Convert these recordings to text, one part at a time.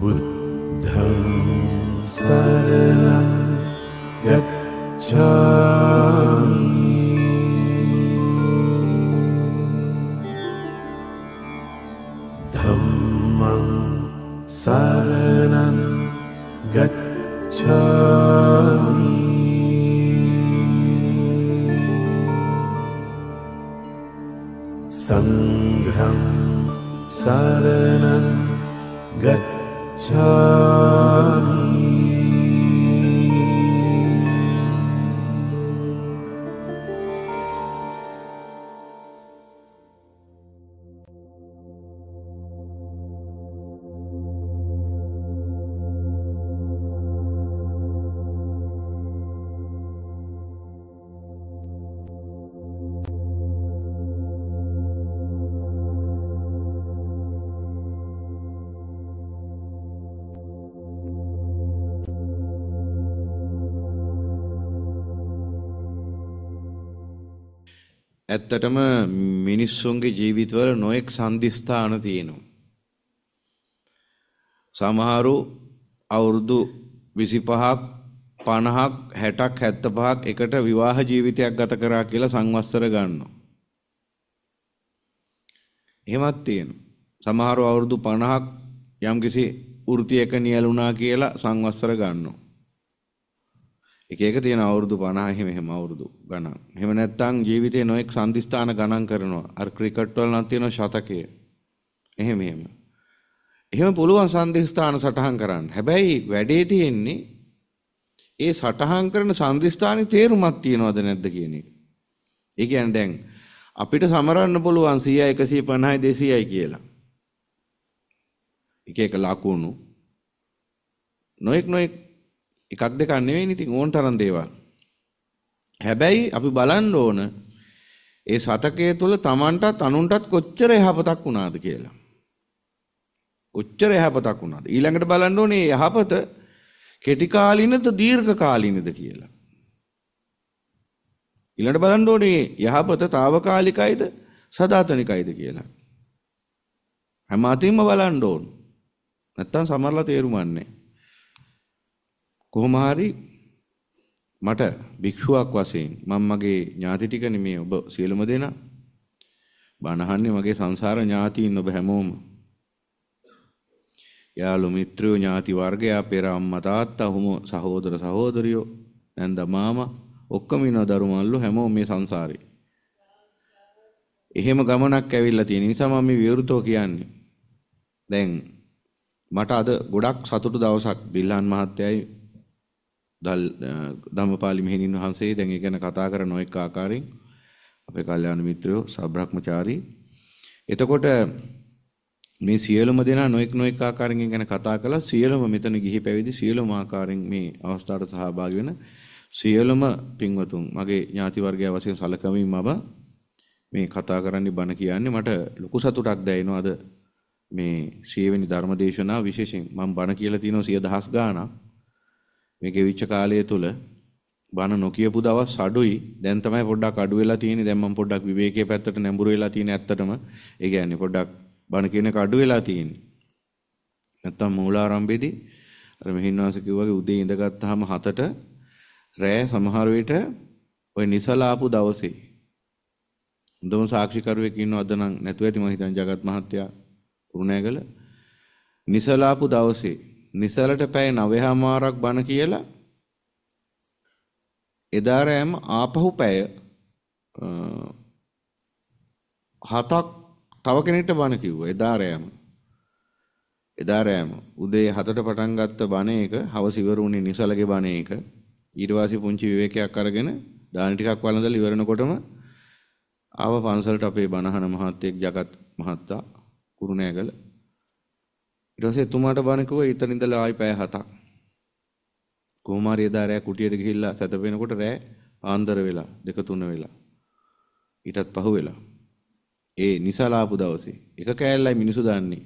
बुद्धं स्रलं गच्छ ඇත්තටම මිනිස්සුන්ගේ ජීවිතවල නොඑක් සංදිස්ථාන තියෙනවා. සමහරු අවුරුදු 25ක් 50ක් 60ක් 75ක් එකට විවාහ ජීවිතයක් ගත කරා කියලා සංවස්සර ගන්නවා. එහෙමත් තියෙනවා. සමහරු අවුරුදු 50ක් යම්කිසි වෘත්තියක නියැලුණා කියලා සංවස්සර ගන්නවා. එක එක තියෙන අවුරුදු 50 එහෙම එහෙම අවුරුදු ගණන්. එහෙම නැත්නම් ජීවිතේ නොඑක් සම්දිස්ථාන ගණන් කරනවා. අර ක්‍රිකට් වල නම් තියෙන ශතකය. එහෙම එහෙම. එහෙම පුළුවන් සම්දිස්ථාන සටහන් කරන්න. හැබැයි වැඩේ තියෙන්නේ ඒ සටහන් කරන සම්දිස්ථානේ තේරුමක් තියනවද නැද්ද කියන එක. ඒ කියන්නේ දැන් අපිට සමරන්න පුළුවන් 100 150 200යි කියලා. එක එක ලකුණු නොඑක් නොඑක් එකක් දෙකක් නෙවෙයි ඉතින් ඕන තරම් දේවල්. හැබැයි අපි බලන්න ඕන ඒ සතකයේ තුල Tamanටත් අනුන්ටත් කොච්චර යහපතක් වුණාද කියලා. කොච්චර යහපතක් වුණාද? ඊළඟට බලන්න ඕනේ යහපත කෙටි කාලිනද දීර්ඝ කාලිනද කියලා. ඊළඟට බලන්න ඕනේ යහපත తాවකාලිකයිද සදාතනිකයිද කියලා. හැම අතින්ම බලන්න ඕන. නැත්තම් සමහරලා තේරුම් යන්නේ නැහැ. කොහොම හරි මට භික්ෂුවක් වශයෙන් මම මගේ ඥාති ටිකනේ මේ ඔබ සියලුම දෙනා බණහන්නේ මගේ සංසාර ඥාතීන් ඔබ හැමෝම යාළු මිත්‍රයෝ ඥාති වර්ගයා පෙර අම්මා තාත්තා හොම සහෝදර සහෝදරියෝ නැන්ද මාමා ඔක්කොම ඉන දරුමල්ලු හැමෝම මේ සංසාරේ එහෙම ගමනක් ඇවිල්ලා තියෙන නිසා මම මේ විවෘතව කියන්නේ දැන් මට අද ගොඩක් සතුටු දවසක් බිල්හන් මහත්තයයි දල් ධම්මපාලි මෙහෙණින් වහන්සේ දැන් ඒ ගැන කතා කරන එක් ආකාරයෙන් අපේ කල්යාණ මිත්‍රයෝ සබ්‍රහ්මචාරී එතකොට මේ සියලුම දෙනා නොඑක් නොඑක් ආකාරයෙන් ගැන කතා කළා සියලුම මෙතන ගිහි පැවිදි සියලුම ආකාරයෙන් මේ අවස්ථාවට සහභාගී වෙන සියලුම පින්වතුන් මගේ ඥාති වර්ගය වශයෙන් සැලකමින් මම මේ කතා කරන්න බණ කියන්නේ මට ලොකු සතුටක් දැනෙනවා අද මේ සියවෙනි ධර්මදේශනා විශේෂයෙන් මම බණ කියලා තියෙනවා 10000 ගාණක් මේ ගෙවිච්ච කාලය තුල බණ නොකියපු දවස් අඩුයි. දැන් තමයි පොඩ්ඩක් අඩු වෙලා තියෙන්නේ. දැන් මම පොඩ්ඩක් විවේකයේ පැත්තට නැඹුරු වෙලා තියෙන ඇත්තටම. ඒ කියන්නේ පොඩ්ඩක් බණ කියන එක අඩු වෙලා තියෙන්නේ. නැත්තම් මූලාරම්භයේදී අර මෙහින්වාස කිව්වාගේ උදේ ඉඳගත්තාම හතට රෑ සමහර විට ওই නිසලා ආපු දවසේ හොඳම සාක්ෂිකරුවෙක් ඉන්නවද නම් නැතුව ඇති මම හිතන්නේ ජගත් මහත්තයා කුරුණෑගල නිසලා ආපු දවසේ නිසලට පැය 9:00ක් බණ කියලා එදා රෑම ආපහු පැය හතක් තව කෙනෙක්ට බණ කිව්වා එදා රෑම එදා රෑම උදේ 7ට පටන් ගත්ත බණ එක හවස ඉවර වුණේ නිසලගේ බණ එක ඊට පස්සේ පුංචි විවේකයක් අරගෙන දාන ටිකක් වළඳලා ඉවරනකොටම ආව පන්සලට අපේ බණහන මහත්තයෙක් ජගත් මහත්තයා කුරුණෑගල ඊට පස්සේ එතුමාට බණ කිව්වා ඊතන ඉඳලා ආයි පැය 7ක්. කොහොම හරි එදා රෑ කුටියට ගිහිල්ලා සැත වෙනකොට රෑ ආන්දර වෙලා දෙක තුන වෙලා. ඊටත් පහු වෙලා. ඒ නිසා ලාපු දවසේ එක කෑල්ලයි මිනිසු දාන්නේ.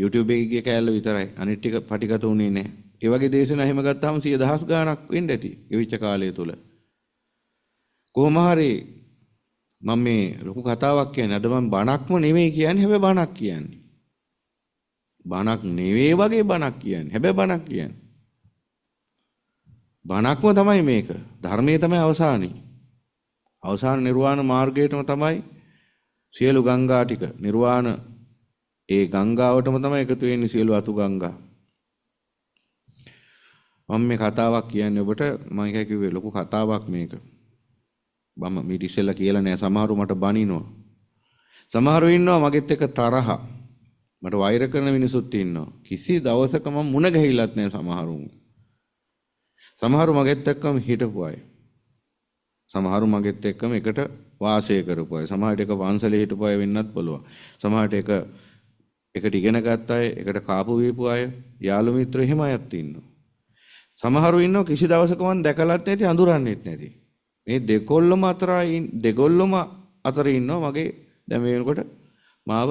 YouTube එකේ ගිය කෑල්ල විතරයි. අනිත් ටික පටිගත උනේ නැහැ. ඒ වගේ දේශනා එහෙම ගත්තාම 10000 ගාණක් වෙන්න ඇති. ගෙවිච්ච කාලය තුල. කොහොම හරි මම මේ ලොකු කතාවක් කියන්නේ. අද මම බණක්ම නෙමෙයි කියන්නේ හැබැයි බණක් කියන්නේ. බණක් නෙවෙයි වගේ බණක් කියන්නේ. හැබැයි බණක් කියන්නේ. බණක්ම තමයි මේක. ධර්මයේ තමයි අවසානේ. අවසාන නිර්වාණ මාර්ගයටම තමයි සියලු ගංගා ටික නිර්වාණ ඒ ගංගාවටම තමයි එකතු වෙන්නේ සියලු අතු ගංගා. මම මේ කතාවක් කියන්නේ ඔබට මම එකයි කිව්වේ ලොකු කතාවක් මේක. මම මීට ඉස්සෙල්ලා කියලා නෑ සමහරු මට බනිනවා. සමහරු ඉන්නවා මගෙත් එක තරහා. මට වෛර කරන මිනිසුත් ඉන්නවා. කිසි දවසක මම මුණ ගැහිලත් නැහැ සමහරුන්. සමහරු මගෙත් එක්කම හිටපු අය. සමහරු මගෙත් එක්කම එකට වාසය කරපු අය. සමහරට එක වංශලේ හිටපු අය වෙන්නත් පුළුවන්. සමහරට එක එකට ඉගෙන ගත්ත අය, එකට කාපු වීපු අය, යාළු මිත්‍ර එහෙම අයත් ඉන්නවා. සමහරු ඉන්නවා කිසි දවසක මම දැකලත් නැති අඳුරන්නේත් නැති. මේ දෙකොල්ලම අතරයි දෙකොල්ලම අතර ඉන්නවා මගේ දැන් මේ වෙනකොට මාව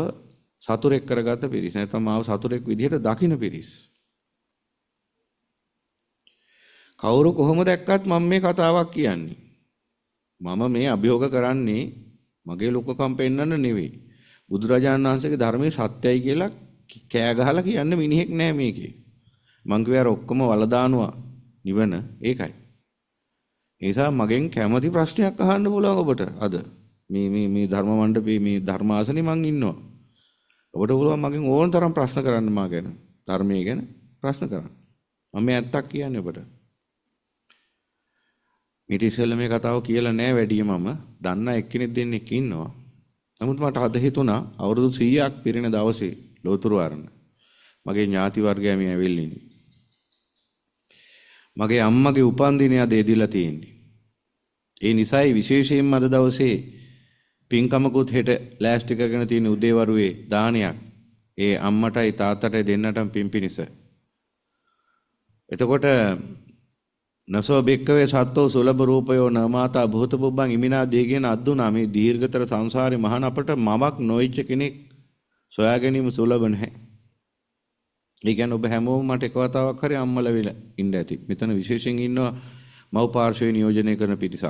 සතුරෙක් කරගත පිරිස් නැත්නම් මාව සතුරෙක් විදිහට දකින පිරිස් කවුරු කොහොම දැක්කත් මම මේ කතාවක් කියන්නේ මම මේ අභියෝග කරන්නේ මගේ ලොකකම් පෙන්වන්න නෙවෙයි බුදුරජාණන් වහන්සේගේ ධර්මයේ සත්‍යයි කියලා කෑ ගහලා කියන්න මිනිහෙක් නෑ මේකේ මං කියවර ඔක්කොම වලදානවා නිවන ඒකයි ඒ නිසා මගෙන් කැමති ප්‍රශ්නයක් අහන්න පුළුවන් ඔබට අද මේ මේ මේ ධර්ම මණ්ඩපේ මේ ධර්මාසනේ මං ඉන්නවා ඔබට පුළුවන් මගෙන් ඕන තරම් ප්‍රශ්න කරන්න මා ගැන ධර්මයේ ගැන ප්‍රශ්න කරන්න. මම මේ ඇත්තක් කියන්නේ ඔබට. මීට ඉස්සෙල්ලා මේ කතාව කියලා නෑ වැඩිය මම. දන්න එක්කෙනෙක් දෙන්නෙක් ඉන්නවා. නමුත් මට අද හිතුණා අවුරුදු 100ක් පිරෙන දවසේ ලෝතුරු වරණ. මගේ ඥාති වර්ගය මේ ඇවිල්ලා ඉන්නේ. මගේ අම්මගේ උපන්දිනය අද එදිලා තියෙන්නේ. ඒ නිසායි විශේෂයෙන්ම අද දවසේ පින්කමකුත් හෙට ලෑස්ටි කරගෙන තියෙන උදේවරුේ දානයක් ඒ අම්මටයි තාත්තටයි දෙන්නටම පින් පිනිස. එතකොට නසෝ බික්කවේ සත්තෝ සුලභ රූපයෝ නමාතා භූත පුබ්බං ඉමිනා දීගෙන අද්දුනා මේ දීර්ඝතර සංසාරේ මහාන අපට මමක් නොවිච්ච කෙනෙක් සොයා ගැනීම සුලභ නැහැ. ඒ කියන්නේ ඔබ හැමෝම මට එක වතාවක් හරි අම්මලා වෙලා ඉන්න ඇති. මෙතන විශේෂයෙන් ඉන්නවා මව් පාර්ශවයේ නියෝජනය කරන පිරිසක්.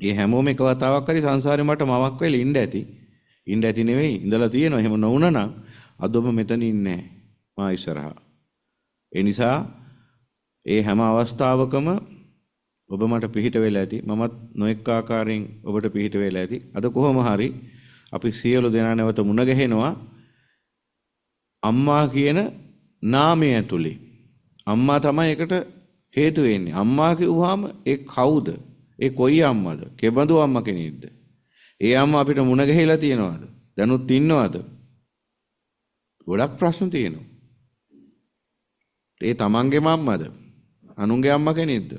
ඒ හැමෝම එක වතාවක් හරි සංසාරේ මට මවක් වෙලා ඉන්න ඇති. ඉන්න ඇති නෙවෙයි ඉඳලා තියෙනවා. එහෙම නොවුනනම් අදොම මෙතන ඉන්නේ මා ඉස්සරහා. ඒ නිසා ඒ හැම අවස්ථාවකම ඔබ මට පිහිට වෙලා ඇති. මමත් නොඑක ආකාරයෙන් ඔබට පිහිට වෙලා ඇති. අද කොහොම හරි අපි සියලු දෙනා නැවත මුණ ගැහෙනවා අම්මා කියන නාමය ඇතුලේ. අම්මා තමයි ඒකට හේතු වෙන්නේ. අම්මා කිව්වහම ඒ කවුද? ඒ කොයි අම්මද? කෙබඳු අම්ම කෙනෙක්ද? ඒ අම්ම අපිට මුණ ගැහිලා තියනවාද? දැනුත් ඉන්නවද? ගොඩක් ප්‍රශ්න තියෙනවා. ඒ තමන්ගේම අම්මද? අනුන්ගේ අම්මා කෙනෙක්ද?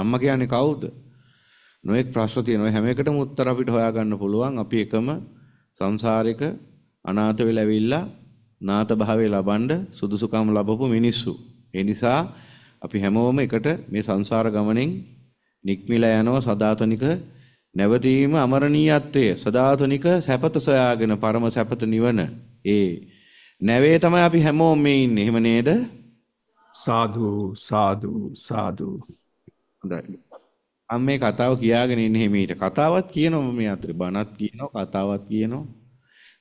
අම්මා කියන්නේ කවුද? නොඑක් ප්‍රශ්න තියෙනවා. හැම එකටම උත්තර අපිට හොයාගන්න පුළුවන්. අපි එකම සංසාරික අනාථ වෙලා ඇවිල්ලා නාත භාවය ලබනද සුදුසුකම් ලැබපු මිනිස්සු. ඒ නිසා අපි හැමෝම එකට මේ සංසාර ගමනෙන් නික්මිලා යනවා සදාතනික නැවතීම අමරණීයත්වය සදාතනික සැපත සොයාගෙන පරම සැපත නිවන ඒ නැවේ තමයි අපි හැමෝම මේ ඉන්නේ එහෙම නේද සාදු සාදු සාදු හොඳයි මම මේ කතාව කියාගෙන ඉන්නේ හිමීට කතාවත් කියනවා මේ අතර බණත් කියනවා කතාවත් කියනවා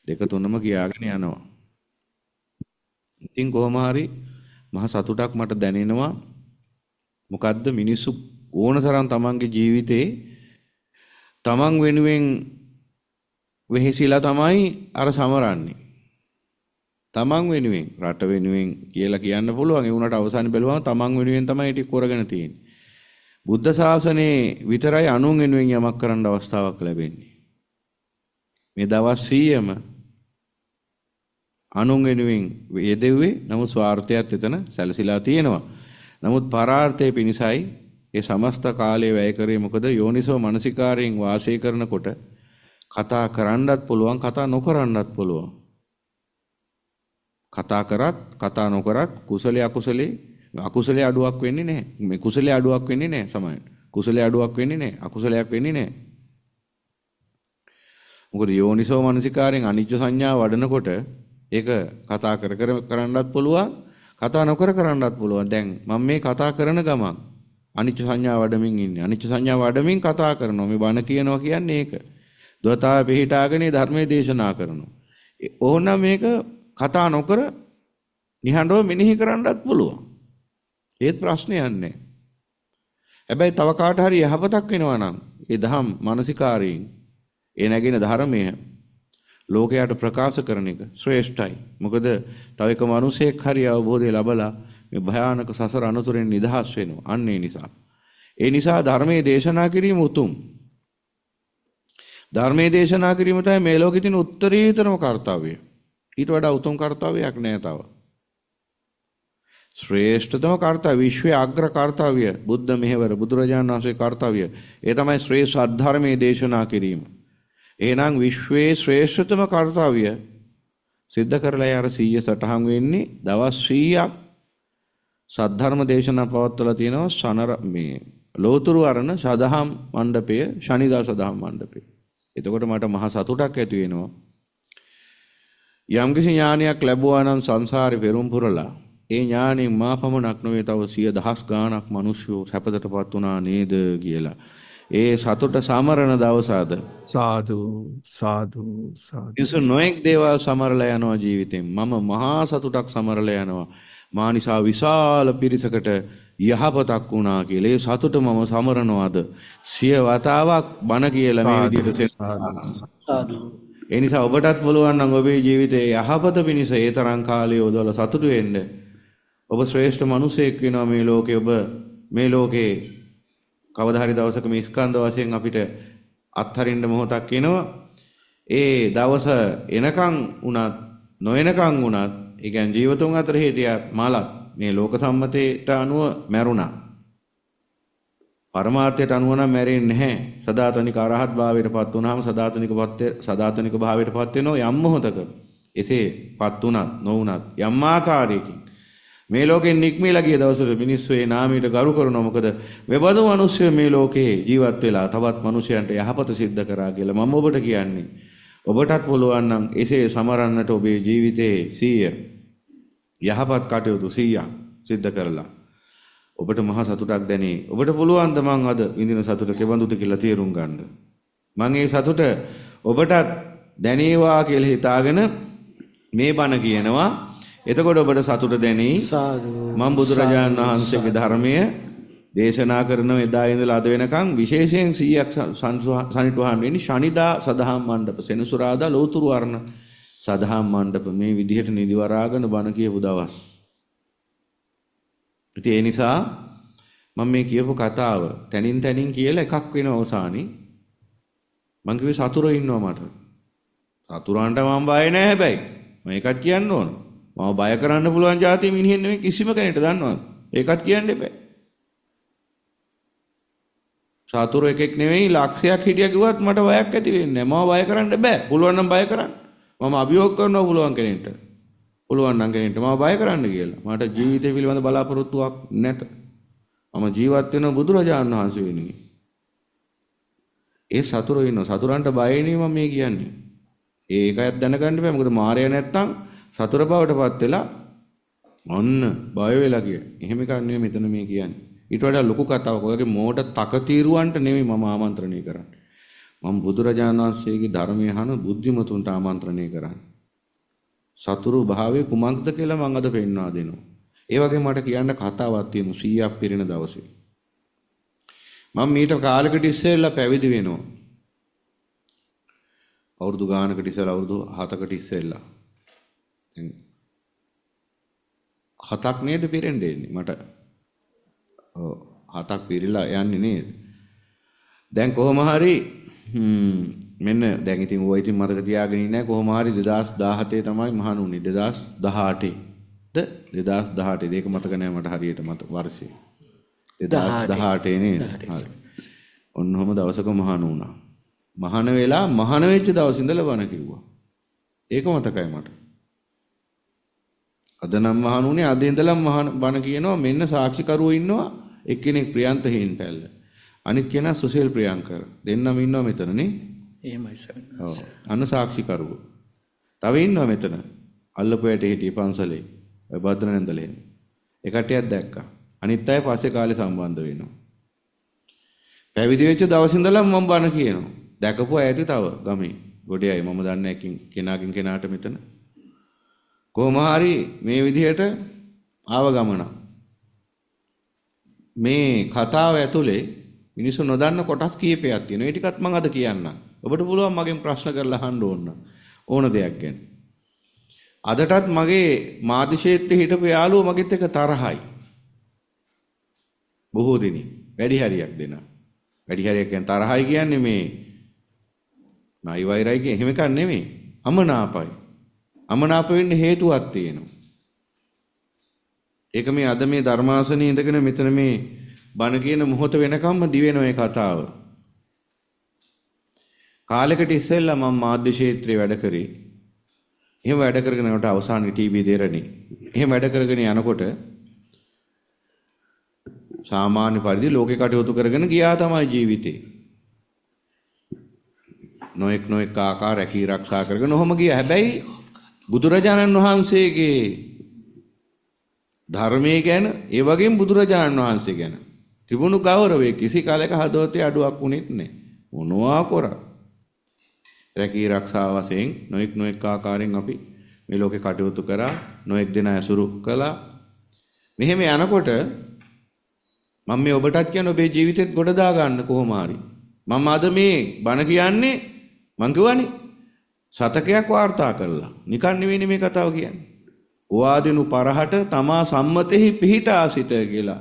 දෙක තුනම කියාගෙන යනවා ඉතින් කොහොම හරි මහ සතුටක් මට දැනෙනවා මොකද්ද මිනිස්සු ඕනතරම් තමන්ගේ ජීවිතේ තමන් වෙනුවෙන් වෙහෙසිලා තමයි අර සමරන්නේ. තමන් වෙනුවෙන් රට වෙනුවෙන් කියලා කියන්න පුළුවන් ඒ උනට අවසාන බැලුවම තමන් වෙනුවෙන් තමයි ඒක කරගෙන තියෙන්නේ. බුද්ධ ශාසනයේ විතරයි අනුන් වෙනුවෙන් යමක් කරන්න අවස්ථාවක් ලැබෙන්නේ. මේ දවස් 100ම අනුන් වෙනුවෙන් යෙදෙව්වේ නමුත් ස්වార్థයත් එතන සැලසිලා තියෙනවා. නමුත් පරාර්ථයේ පිණිසයි ඒ සමස්ත කාලය වැය කරේ මොකද යෝනිසෝ මනසිකාරයෙන් වාසය කරනකොට කතා කරන්නත් පුළුවන් කතා නොකරන්නත් පුළුවන්. කතා කරත් කතා නොකරත් කුසලයේ අකුසලයේ අකුසලයේ අඩුවක් වෙන්නේ නැහැ. මේ කුසලයේ අඩුවක් වෙන්නේ නැහැ සමහරට. කුසලයේ අඩුවක් වෙන්නේ නැහැ. අකුසලයක් වෙන්නේ නැහැ. මොකද යෝනිසෝ මනසිකාරයෙන් අනිච්ච සංඥා වඩනකොට ඒක කතා කර කර කරන්නත් පුළුවන් කතා නොකර කරන්නත් පුළුවන්. දැන් මම මේ කතා කරන ගමන් අනිච්ච සංඥා වඩමින් ඉන්නේ. අනිච්ච සංඥා වඩමින් කතා කරනවා. මේ බණ කියනවා කියන්නේ ඒක. දොතාව පිළිටාගෙන ධර්මයේ දේශනා කරනවා. ඕනනම් මේක කතා නොකර නිහඬව මෙනෙහි කරන්නත් පුළුවන්. ඒත් ප්‍රශ්නයක් නැහැ. හැබැයි තව කාට හරි යහපතක් වෙනවා නම් ඒ දහම් මානසිකාරයෙන් ඒ නැගෙන ධර්මය ලෝකයට ප්‍රකාශ කරන එක ශ්‍රේෂ්ඨයි. මොකද තව එක මිනිසෙක් හරි අවබෝධය ලබලා මේ භයානක සසර අනතුරෙන් නිදහස් වෙනවා. අන්න ඒ නිසා. ඒ නිසා ධර්මයේ දේශනා කිරීම උතුම්. ධර්මයේ දේශනා කිරීම තමයි මේ ලෝකෙ තියෙන උත්තරීතරම කාර්යය. ඊට වඩා උතුම් කාර්යයක් නෑ තව. ශ්‍රේෂ්ඨතම කාර්යය විශ්වයේ අග්‍ර කාර්යය බුද්ධ මෙහෙවර බුදුරජාණන් වහන්සේ කාර්යය. ඒ තමයි ශ්‍රේෂ්ඨ අධර්මයේ දේශනා කිරීම. එහෙනම් විශ්වයේ ශ්‍රේෂ්ඨතම කාර්යය සිද්ධ කරලා ඒ අර 100 සටහන් වෙන්නේ දවස් 100ක් සද්ධර්ම දේශනා පවත්වලා තියෙනවා සනර මේ ලෝතුරු අරණ සදහම් මණ්ඩපය ශනිදා සදහම් මණ්ඩපය. එතකොට මට මහ සතුටක් ඇති වෙනවා. යම්කිසි ඥානයක් ලැබුවා නම් සංසාරේ පෙරම් පුරලා ඒ ඥාණයෙන් මා පමණක් නොවේ තව සිය දහස් ගාණක් මිනිස්සු සැපතටපත් වුණා නේද කියලා. ඒ සතුට සමරණ දවසාද සාදු සාදු සාදු. යස නොඑක් දේවල් සමරලා යනවා ජීවිතෙන්. මම මහා සතුටක් සමරලා යනවා. මා නිසා විශාල පිරිසකට යහපතක් වුණා කියලා ඒ සතුට මම සමරනවාද සිය වතාවක් බණ කියලා මේ විදිහට ඒ නිසා ඔබටත් බලවන්න ඔබේ ජීවිතයේ යහපත පිණිස ඒ තරම් කාලය යොදවලා සතුටු වෙන්න ඔබ ශ්‍රේෂ්ඨ මිනිසෙක් වෙනවා මේ ලෝකේ ඔබ මේ ලෝකේ කවදා හරි දවසක මේ ස්කන්ධ වශයෙන් අපිට අත්හරින්න මොහොතක් එනවා ඒ දවස එනකන් වුණත් නොඑනකන් වුණත් ඒ කියන්නේ ජීවතුන් අතර හිටියා මාලත් මේ ලෝක සම්මතයට අනුව මැරුණා. පරමාර්ථයට අනුව නම් මැරෙන්නේ නැහැ. සදාතනික අරහත් භාවයටපත් වුණාම සදාතනික පත්‍ය සදාතනික භාවයටපත් වෙනවා යම් මොහොතක. එසේපත් උනත් නොඋනත් යම් ආකාරයකින් මේ ලෝකෙන් නික්මීලා ගිය දවසට මිනිස්සු ඒ නාමයට ගරු කරනවා මොකද මෙබඳු මිනිස්සු මේ ලෝකේ ජීවත් වෙලා තවත් මිනිසයන්ට යහපත සිද්ධ කරා කියලා මම ඔබට කියන්නේ ඔබටත් පුළුවන් නම් එසේ සමරන්නට ඔබේ ජීවිතයේ 100 යහපත් කටයුතු 100ක් සිද්ධ කරලා ඔබට මහා සතුටක් දැනේ. ඔබට පුළුවන් ද මං අද විඳින සතුට කෙබඳුද කියලා තේරුම් ගන්න. මං ඒ සතුට ඔබටත් දැනේවා කියලා හිතාගෙන මේ බණ කියනවා. එතකොට ඔබට සතුට දැනේ. මම බුදුරජාණන් වහන්සේගේ ධර්මයේ දේශනා කරන එදා ඉඳලා අද වෙනකන් විශේෂයෙන් 100ක් සනිටුහන් වෙන්නේ ශනිදා සදහම් මණ්ඩප සෙනසුරාදා ලෝතුරු වර්ණ සදහම් මණ්ඩප මේ විදිහට නිදි වරාගෙන බණ කියපු දවස්. ඉතින් ඒ නිසා මම මේ කියපු කතාව තනින් තනින් කියලා එකක් වෙන අවසානයේ මං කිව්වේ සතුරෝ ඉන්නවා මට. සතුරාන්ට මම බය නෑ හැබැයි. මම ඒකත් කියන්න ඕන. මම බය කරන්න පුළුවන් જાති මිනිහෙන් නෙමෙයි කිසිම කෙනෙක්ට දන්නවද? ඒකත් කියන්න එපා. සතුරු එකෙක් නෙවෙයි ලක්ෂයක් හිටිය කිව්වත් මට බයක් ඇති වෙන්නේ නැහැ. මම බය කරන්න බෑ. පුළුවන් නම් බය කරන්න. මම අභියෝග කරනවා පුළුවන් කෙනෙක්ට. පුළුවන් නම් කෙනෙක්ට මම බය කරන්න කියලා. මට ජීවිතය පිළිබඳ බලාපොරොත්තුවක් නැත. මම ජීවත් වෙන බුදුරජාණන් වහන්සේ වෙනුවෙන්. ඒ සතුරු ඉන්න සතුරන්ට බයනේ මම මේ කියන්නේ. ඒකයක් දැනගන්න බෑ. මොකද මායя නැත්තම් සතුර බවටපත් වෙලා ඔන්න බය වෙලා කිය. එහෙම එකක් නෙවෙයි මෙතන මේ කියන්නේ. ඊට වඩා ලොකු කතාවක්. ඔයගේ මෝඩ තකතිරුවන්ට නෙමෙයි මම ආමන්ත්‍රණය කරන්නේ. මම බුදුරජාණන් වහන්සේගේ ධර්මය අහන බුද්ධිමතුන්ට ආමන්ත්‍රණය කරන්නේ. සතුරු භාවයේ කුමක්ද කියලා මම අද පෙන්වා දෙනවා. ඒ වගේ මට කියන්න කතාවක් තියෙනවා 100ක් පිරෙන දවසේ. මම මීට කාලෙකට ඉස්සෙල්ලා පැවිදි වෙනවා. අවුරුදු ගානකට ඉස්සෙල්ලා අවුරුදු 7කට ඉස්සෙල්ලා. හතක් නේද පිරෙන්න එන්නේ මට හතක් පිරিলা යන්නේ නේද? දැන් කොහොම හරි මෙන්න දැන් ඉතින් ඕවා ඉතින් මතක තියාගෙන ඉන්නේ කොහොම හරි 2017 තමයි මහණුනේ 2018 ද 2018 ඒක මතක නෑ මට හරියට මත වර්ෂය 2018 නේද හරි ඔන්නෝම දවසක මහණ වුණා මහණ වෙලා මහණ වෙච්ච දවස් ඉඳලා බණ කිව්වා ඒක මතකයි මට අද නම් මහණුනේ අද ඉඳලම බණ කියනවා මෙන්න සාක්ෂිකරුවෝ ඉන්නවා එක්කෙනෙක් ප්‍රියන්ත හේන් පැල්ල. අනිත් කෙනා සුසේල් ප්‍රියංකර. දෙන්නම ඉන්නවා මෙතනනේ. එහෙමයි සර්. ඔව්. අන්න සාක්ෂිකරුවෝ. තව ඉන්නවා මෙතන. අල්ලපුවයට හිටියේ පන්සලේ. ඔය බද්දන නැන්දලේ. එකටියක් දැක්කා. අනිත් අය පස්සේ කාලේ සම්බන්ධ වෙනවා. පැවිදි වෙච්ච දවස් ඉඳලම මම බණ කියනවා. දැකපු අය ඇති තව ගමේ. ගොඩේ අය මම දන්නේ කෙනාගෙන් කෙනාට මෙතන. කොහොම හරි මේ විදිහට ආව ගමන. මේ කතාව ඇතුලේ මිනිස්සු නොදන්න කොටස් කීපයක් තියෙනවා. ඒ ටිකත් මම අද කියන්නම්. ඔබට පුළුවන් මගෙන් ප්‍රශ්න කරලා අහන්න ඕන ඕන දෙයක් ගැන. අදටත් මගේ මාධ්‍යක්ෂේත්‍රයේ හිටපු යාළුවෝ මගෙත් එක තරහයි. බොහෝ දෙනෙක් වැඩි හරියක් දෙනා. වැඩි හරියක් කියන්නේ තරහයි කියන්නේ මේ නයි වෛරයි කියන එහෙම එකක් නෙමෙයි. අමනාපයි. අමනාප වෙන්න හේතුවක් තියෙනවා. ඒක මේ අද මේ ධර්මාසනයේ ඉඳගෙන මෙතන මේ බණ කියන මොහොත වෙනකම්ම දිවෙන ඔය කතාව. කාලෙකට ඉස්සෙල්ලා මම මාධ්‍ය ක්ෂේත්‍රයේ වැඩ කරේ. එහෙම වැඩ කරගෙන යනකොට අවසානයේ ටීවී දෙරණේ. එහෙම වැඩ කරගෙන යනකොට සාමාන්‍ය පරිදි ලෝකේ කටයුතු කරගෙන ගියා තමයි ජීවිතේ. නොඑක් නොඑක් ආකාර රැකී ආරක්ෂා කරගෙන ඔහොම ගියා. හැබැයි බුදුරජාණන් වහන්සේගේ ධර්මයේ ගැන ඒ වගේම බුදුරජාණන් වහන්සේ ගැන තිබුණු ගෞරවය කිසි කාලයක හදවතේ අඩුවක් වුණෙත් නැහැ. මොනවා කරා? රැකී ආරක්ෂා වශයෙන් නොඑක් නොඑක් ආකාරයෙන් අපි මේ ලෝකේ කටයුතු කරා නොඑක් දෙනා ඇසුරු කළා. මෙහෙම යනකොට මම මේ ඔබටත් කියන ඔබේ ජීවිතෙත් ගොඩ දා ගන්න කොහොම හරි. මම අද මේ බණ කියන්නේ මං කියවනේ සතකයක් වාර්තා කරලා. නිකන් නෙවෙයි මේ කතාව කියන්නේ. උවාදිනු පරහට තමා සම්මතෙහි පිහිටා සිට කියලා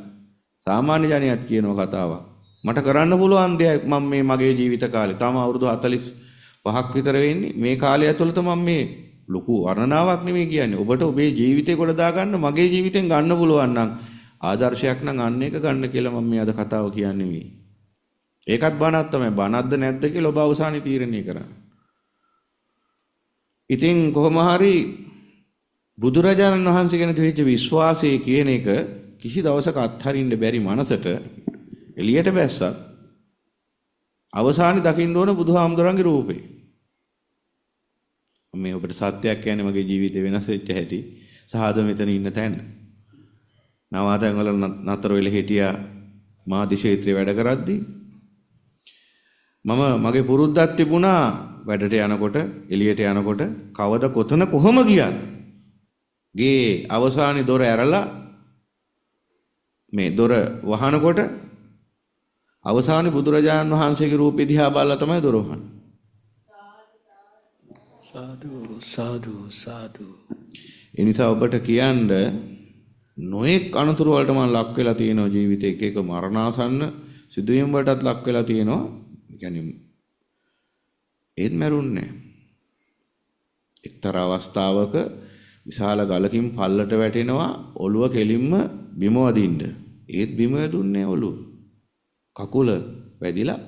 සාමාන්‍ය ජනයාට කියනෝ කතාවක්. මට කරන්න පුළුවන් දෙයක් මම මේ මගේ ජීවිත කාලේ තම අවුරුදු 45ක් විතර වෙන්නේ මේ කාලය ඇතුළත මම මේ ලොකු වර්ණනාවක් නෙමෙයි කියන්නේ. ඔබට ඔබේ ජීවිතේ ගොඩ දාගන්න මගේ ජීවිතෙන් ගන්න පුළුවන් නම් ආදර්ශයක් නම් අන්න එක ගන්න කියලා මම මේ අද කතාව කියන්නේ මේ. ඒකත් බණක් තමයි. බණක්ද නැද්ද කියලා ඔබ අවසානයේ තීරණය කරන්නේ. ඉතින් කොහොම හරි බුදුරජාණන් වහන්සේ ගැන තිබිච්ච විශ්වාසය කියන එක කිසි දවසක අත්හරින්න බැරි මනසට එළියට බැස්සත් අවසානයේ දකින්න ඕන බුදුහාමුදුරන්ගේ රූපේ. මේ ඔබට සත්‍යයක් කියන්නේ මගේ ජීවිතේ වෙනස් වෙච්ච හැටි සාද මෙතන ඉන්න තැන. නවාතැන් වල නතර වෙලා හිටියා මාධි ක්ෂේත්‍රයේ වැඩ කරද්දී මම මගේ පුරුද්දක් තිබුණා වැඩට යනකොට එළියට යනකොට කවද කොතන කොහොම ගියත් ගේ අවසානයේ දොර ඇරලා මේ දොර වහනකොට අවසානයේ බුදුරජාණන් වහන්සේගේ රූපෙ දිහා බලලා තමයි දොර වහන්නේ සාදු සාදු සාදු ඒ නිසා ඔබට කියන්න නොඑක් අනතුරු වලට මම ලක් වෙලා තියෙනවා ජීවිතේ එක එක මරණාසන්න සිදුවීම් වලටත් ලක් වෙලා තියෙනවා. يعني ඒත් මැරුන්නේ එක්තරා අවස්ථාවක විශාල ගලකින් පල්ලට වැටෙනවා ඔළුව කෙලින්ම බිම වදින්න. ඒත් බිම දුන්නේ ඔළුව. කකුල වැදිලා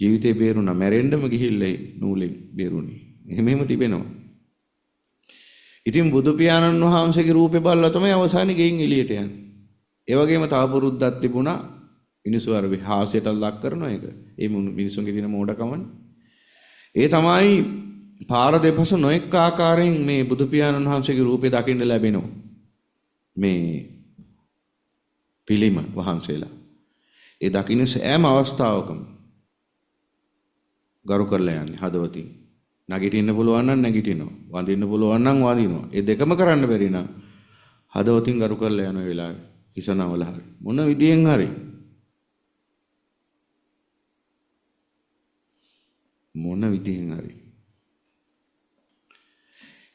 ජීවිතේ බේරුණා. මැරෙන්නම ගිහිල්ලා නූලෙන් බේරුණේ. එහෙමම තිබෙනවා. ඉතින් බුදු පියාණන් වහන්සේගේ රූපේ බලලා තමයි අවසානයේ ගෙයින් එළියට යන්නේ. ඒ වගේම තාපුරුද්දක් තිබුණා. මිනිස්සු අර විහාසයට ලක් කරන එක. ඒ මිනිසුන්ගේ දින මෝඩකමනේ. ඒ තමයි පාර දෙපස නොඑක ආකාරයෙන් මේ බුදු පියාණන් වහන්සේගේ රූපේ දකින්න ලැබෙනවා. මේ පිළිම වහන්සේලා. ඒ දකින්න සෑම අවස්ථාවකම ගරු කරලා යන්නේ හදවතින්. නැගිටින්න පුළුවන් නම් නැගිටිනවා. වඳින්න පුළුවන් නම් වඳිනවා. ඒ දෙකම කරන්න බැරි නම් හදවතින් ගරු කරලා යන වෙලාවේ හිසනවල හරි මොන විදියෙන් හරි මොන විදිහෙන් හරි.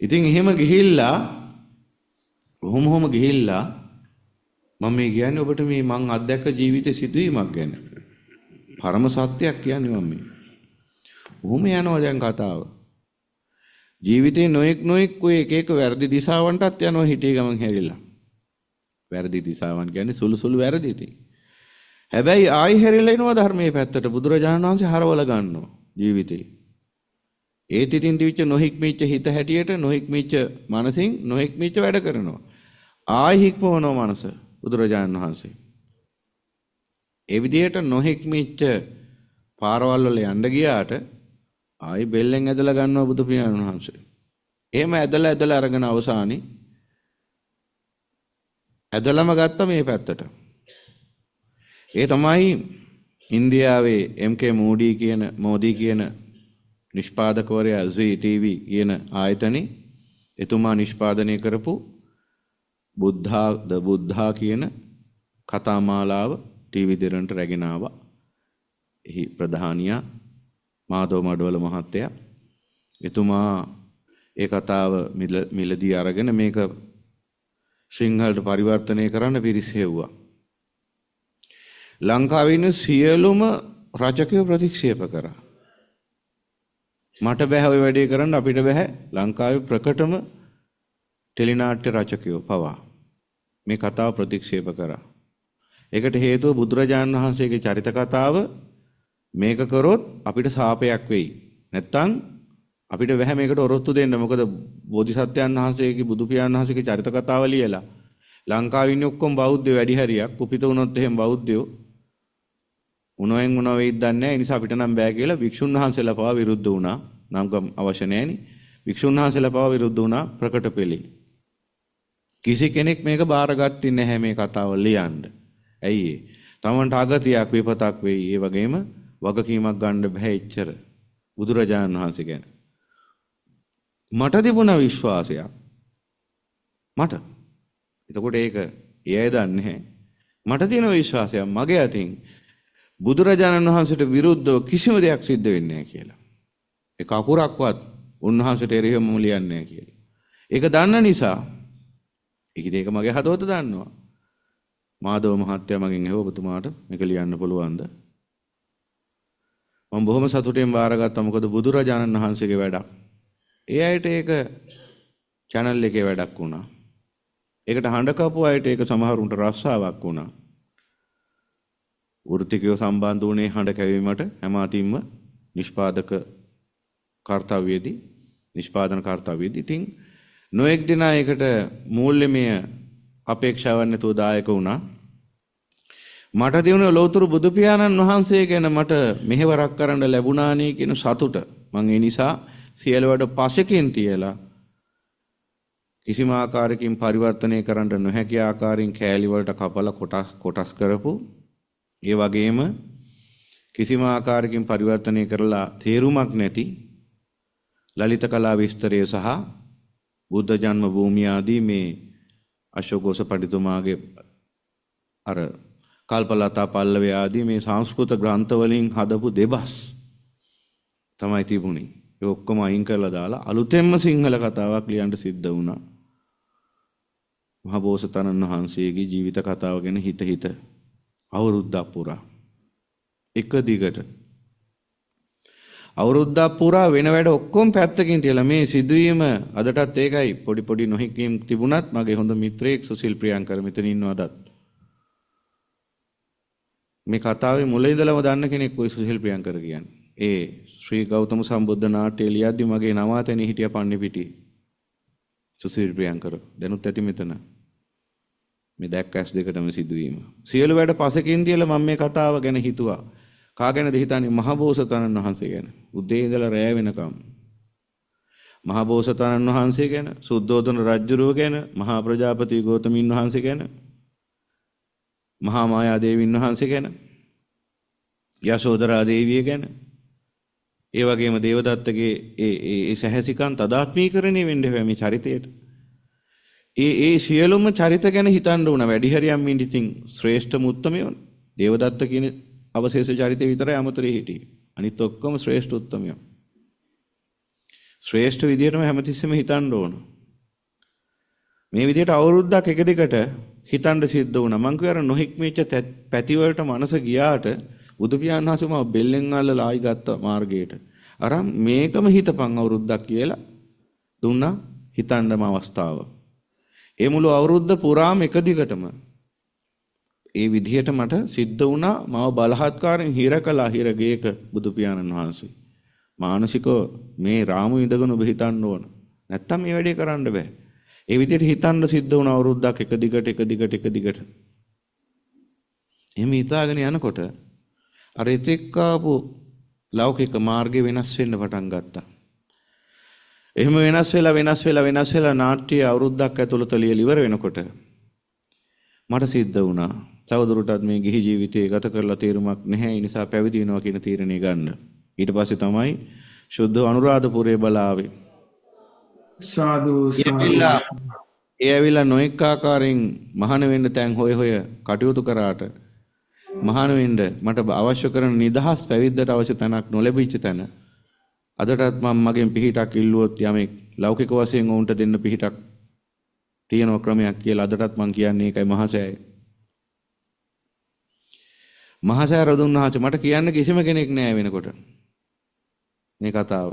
ඉතින් එහෙම ගිහිල්ලා ඔහොම ඔහොම ගිහිල්ලා මම මේ කියන්නේ ඔබට මේ මං අත්දැක ජීවිත සිදුවීමක් ගැන. පරම සත්‍යයක් කියන්නේ මම මේ. ඔහොම යනවා දැන් කතාව. ජීවිතේ නොඑක් නොඑක් ඔය එක එක වැරදි දිශාවන්ටත් යනවා හිතේ ගමන් හැරිලා. වැරදි දිශාවන් කියන්නේ සුළු සුළු වැරදි හැබැයි ආයි හැරිලා එනවා ධර්මයේ පැත්තට බුදුරජාණන් වහන්සේ හරවල ගන්නවා. ජීවිතේ. ඒ තිතින් දිවිච්ච නොහික්මිච්ච හිත හැටියට නොහික්මිච්ච මනසින් නොහික්මිච්ච වැඩ කරනවා. ආයි හික්මවනෝ මනස බුදුරජාණන් වහන්සේ. ඒ විදිහට නොහික්මිච්ච පාරවල් වල යන්න ගියාට ආයි බෙල්ලෙන් ඇදලා ගන්නවා බුදු පියාණන් වහන්සේ. එහෙම ඇදලා ඇදලා අරගෙන අවසානයේ ඇදලම ගත්ත මේ පැත්තට. ඒ තමයි ඉන්දියාවේ MK මෝඩී කියන මෝදී කියන නිෂ්පාදකවරයා Zee TV කියන ආයතනෙ එතුමා නිෂ්පාදනය කරපු බුද්ධා ද බුද්ධා කියන කතාමාලාව ටීවී දෙරණට රැගෙන ආවා. එහි ප්‍රධානියා මාధవ මඩවල මහත්තයා එතුමා ඒ කතාව මිලදී අරගෙන මේක සිංහලට පරිවර්තනය කරන්න පිරිස් හෙව්වා. ලංකාවේ ඉන්න සියලුම රචකයෝ ප්‍රතික්ෂේප කරා. මට බෑ ඔය වැඩේ කරන්න අපිට බෑ ලංකාවේ ප්‍රකටම ටෙලිනාට්‍ය රචකයෝ පවා මේ කතාව ප්‍රතික්ෂේප කරා. ඒකට හේතුව බුදුරජාණන් වහන්සේගේ චරිත කතාව මේක කරොත් අපිට සාපයක් වෙයි. නැත්තම් අපිට බෑ මේකට ඔරොත්තු දෙන්න. මොකද බෝධිසත්වයන් වහන්සේගේ බුදු පියාණන් වහන්සේගේ චරිත කතාව ලියලා ලංකාවේ ඉන්නේ ඔක්කොම බෞද්ධ වැඩි හරියක් උපිත වුණොත් එහෙම බෞද්ධයෝ උණුවෙන් උණ වෙයිද දන්නේ නැහැ. ඒ නිසා අපිට නම් බෑ කියලා වික්ෂුන් වහන්සේලා පවා විරුද්ධ වුණා. නම් අවශ්‍ය නැහෙනි. වික්ෂුන් වහන්සේලා පවා විරුද්ධ වුණා ප්‍රකට පෙළි. කිසි කෙනෙක් මේක බාරගත්තේ නැහැ මේ කතාව ලියන්න. ඇයි ඒ? තමන්ට අගතියක් විපතක් වෙයි. ඒ වගේම වගකීමක් ගන්න බෑ එච්චර. බුදුරජාණන් වහන්සේ ගැන. මට තිබුණා විශ්වාසයක්. මට. එතකොට ඒක ඒ අය දන්නේ නැහැ. මට තියෙන විශ්වාසයක් මගේ අතින් බුදුරජාණන් වහන්සේට විරුද්ධව කිසිම දෙයක් සිද්ධ වෙන්නේ නැහැ කියලා. ඒ කකුරක්වත් උන්වහන්සේට එරෙහිවම ලියන්නේ නැහැ කියලා. ඒක දන්න නිසා ඒක ඉතින් ඒක මගේ හදවත දන්නවා. මාදව මහත්තයා මගෙන් ඇහුවා ඔබතුමාට මේක ලියන්න පුළුවන්ද? මම බොහොම සතුටින් බාරගත්තා මොකද බුදුරජාණන් වහන්සේගේ වැඩක්. ඒ අයට ඒක channel එකේ වැඩක් වුණා. ඒකට හඬ කපු අයට ඒක සමහරුන්ට රස්සාවක් වුණා. වෘත්තිකයෝ සම්බන්ධ වුණේ හඬ කැවීමට හැම අතින්ම නිෂ්පාදක කාර්තව්‍යයේදී නිෂ්පාදන කාර්තව්‍යයේදී ඉතින් නොඑක් දිනා ඒකට මූල්‍යමය අපේක්ෂාවක් නැතුව දායක වුණා මට දිනුන ලෝතුරු බුදු පියාණන් වහන්සේ ගැන මට මෙහෙවරක් කරන්න ලැබුණානේ කියන සතුට මම ඒ නිසා සියලවට පසකින් තියලා කිසිම ආකාරකින් පරිවර්තනය කරන්න නොහැකි ආකාරයෙන් කෑලි වලට කපලා කොටස් කොටස් කරපු ඒ වගේම කිසිම ආකාරකින් පරිවර්තනය කරලා තේරුමක් නැති ලලිත කලා විස්තරය සහ බුද්ධ ජන්ම භූමිය ආදී මේ අශෝකෝස පඬිතුමාගේ අර කල්පලතා පල්ලවේ ආදී මේ සංස්කෘත ග්‍රන්ථ වලින් හදපු දෙබස් තමයි තිබුණේ. ඒ ඔක්කොම අයින් කරලා දාලා අලුතෙන්ම සිංහල කතාවක් ලියන්න සිද්ධ වුණා. මහබෝසතාණන් වහන්සේගේ ජීවිත කතාව ගැන හිත හිත අවුරුද්දක් පුරා. එක දිගට. අවුරුද්දක් පුරා වෙන වැඩ ඔක්කොම පැත්තකින් තියලා මේ සිදුවීම අදටත් ඒකයි පොඩි පොඩි නොහිකීම් තිබුණත් මගේ හොඳ මිත්‍රයෙක් සුසිල් ප්‍රියංකර මෙතන ඉන්නවා අදත්. මේ කතාවේ මුල ඉඳලම දන්න කෙනෙක් ওই සුසිල් ප්‍රියංකර කියන්නේ. ඒ ශ්‍රී ගෞතම සම්බුද්ධ naṭya ලියද්දි මගේ නවාතැනේ හිටියා පන්නේ පිටි. සුසිල් ප්‍රියංකර දැනුත් ඇති මෙතන. මේ දැක්ක ඇස් දෙකටම සිදුවීම. සියලු වැඩ පසකින් දියලා මම මේ කතාව ගැන හිතුවා. කා ගැනද හිතන්නේ මහබෝසතාණන් වහන්සේ ගැන. උදේ ඉඳලා රෑ වෙනකම්. මහබෝසතාණන් වහන්සේ ගැන, සුද්ධෝදන රජුරුව ගැන, මහා ප්‍රජාපති ගෝතමින් වහන්සේ ගැන, මහා මායා දේවීන් වහන්සේ ගැන, යශෝදරා දේවිය ගැන, ඒ වගේම දේවදත්තගේ ඒ ඒ සැහැසිකන් තදාත්මීකරණය වෙන්න හැම චරිතයට. ඒ ඒ සියලුම චරිත ගැන හිතන්න උන වැඩි හරියම් මින් ඉතින් ශ්‍රේෂ්ඨම උත්මයෝන. දේවදත්ත කියන අවශේෂ චරිතය විතරයි අමතරේ හිටියේ. අනිත් ඔක්කොම ශ්‍රේෂ්ඨ උත්මයෝ. ශ්‍රේෂ්ඨ විදියටම හැමතිස්සෙම හිතන්න ඕන. මේ විදියට අවුරුද්දක් එක දෙකට හිතන්න සිද්ධ වුණා. මං කියර නොහික්මෙච්ච පැති වලට මනස ගියාට බුදු පියාණන් වහන්සේ මාව බෙල්ලෙන් අල්ලලා ආයි ගත්ත මාර්ගයට. අරන් මේකම හිතපන් අවුරුද්දක් කියලා දුන්නා හිතන්නම අවස්ථාවක්. ඒ මුළු අවුරුද්ද පුරාම එක දිගටම ඒ විදිහට මට සිද්ධ වුණා මම බලහත්කාරයෙන් හිර කළා හිර ගේක බුදු පියාණන් වහන්සේ. මානසිකව මේ රාමු ඉඳගෙන ඔබ හිතන්න ඕන. නැත්තම් මේ වැඩේ කරන්න බෑ. ඒ විදිහට හිතන්න සිද්ධ වුණ අවුරුද්දක් එක දිගට එක දිගට එක දිගට. එහෙම හිතාගෙන යනකොට අර ඉතික්කාපු ලෞකික මාර්ගය වෙනස් වෙන්න පටන් ගත්තා. එහෙම වෙනස් වෙලා වෙනස් වෙලා වෙනස් වෙලා නාට්‍ය අවුරුද්දක් ඇතුළත ලියලා ඉවර වෙනකොට මට සිද්ධ වුණා තවදුරටත් මේ ගිහි ජීවිතය ගත කරලා තීරමක් නැහැ ඒ නිසා පැවිදි වෙනවා කියන තීරණය ගන්න. ඊට පස්සේ තමයි සුද්ධ අනුරාධපුරේ බලාවේ. සාදු සාදු. ඒ ඇවිල්ලා නොඑක ආකාරයෙන් මහාන වෙන්න තැන් හොය හොය කටයුතු කරාට මහාන වෙන්න මට අවශ්‍ය කරන නිදහස් පැවිද්දට අවශ්‍ය තැනක් නොලැබිච්ච තැන අදටත් මම මගෙන් පිහිටක් ඉල්ලුවොත් යමෙක් ලෞකික වශයෙන් ඔවුන්ට දෙන්න පිහිටක් තියෙන ක්‍රමයක් කියලා අදටත් මම කියන්නේ ඒකයි මහසෑය. මහසෑය රදුන් වහන්සේ මට කියන්න කිසිම කෙනෙක් නෑ වෙනකොට. මේ කතාව.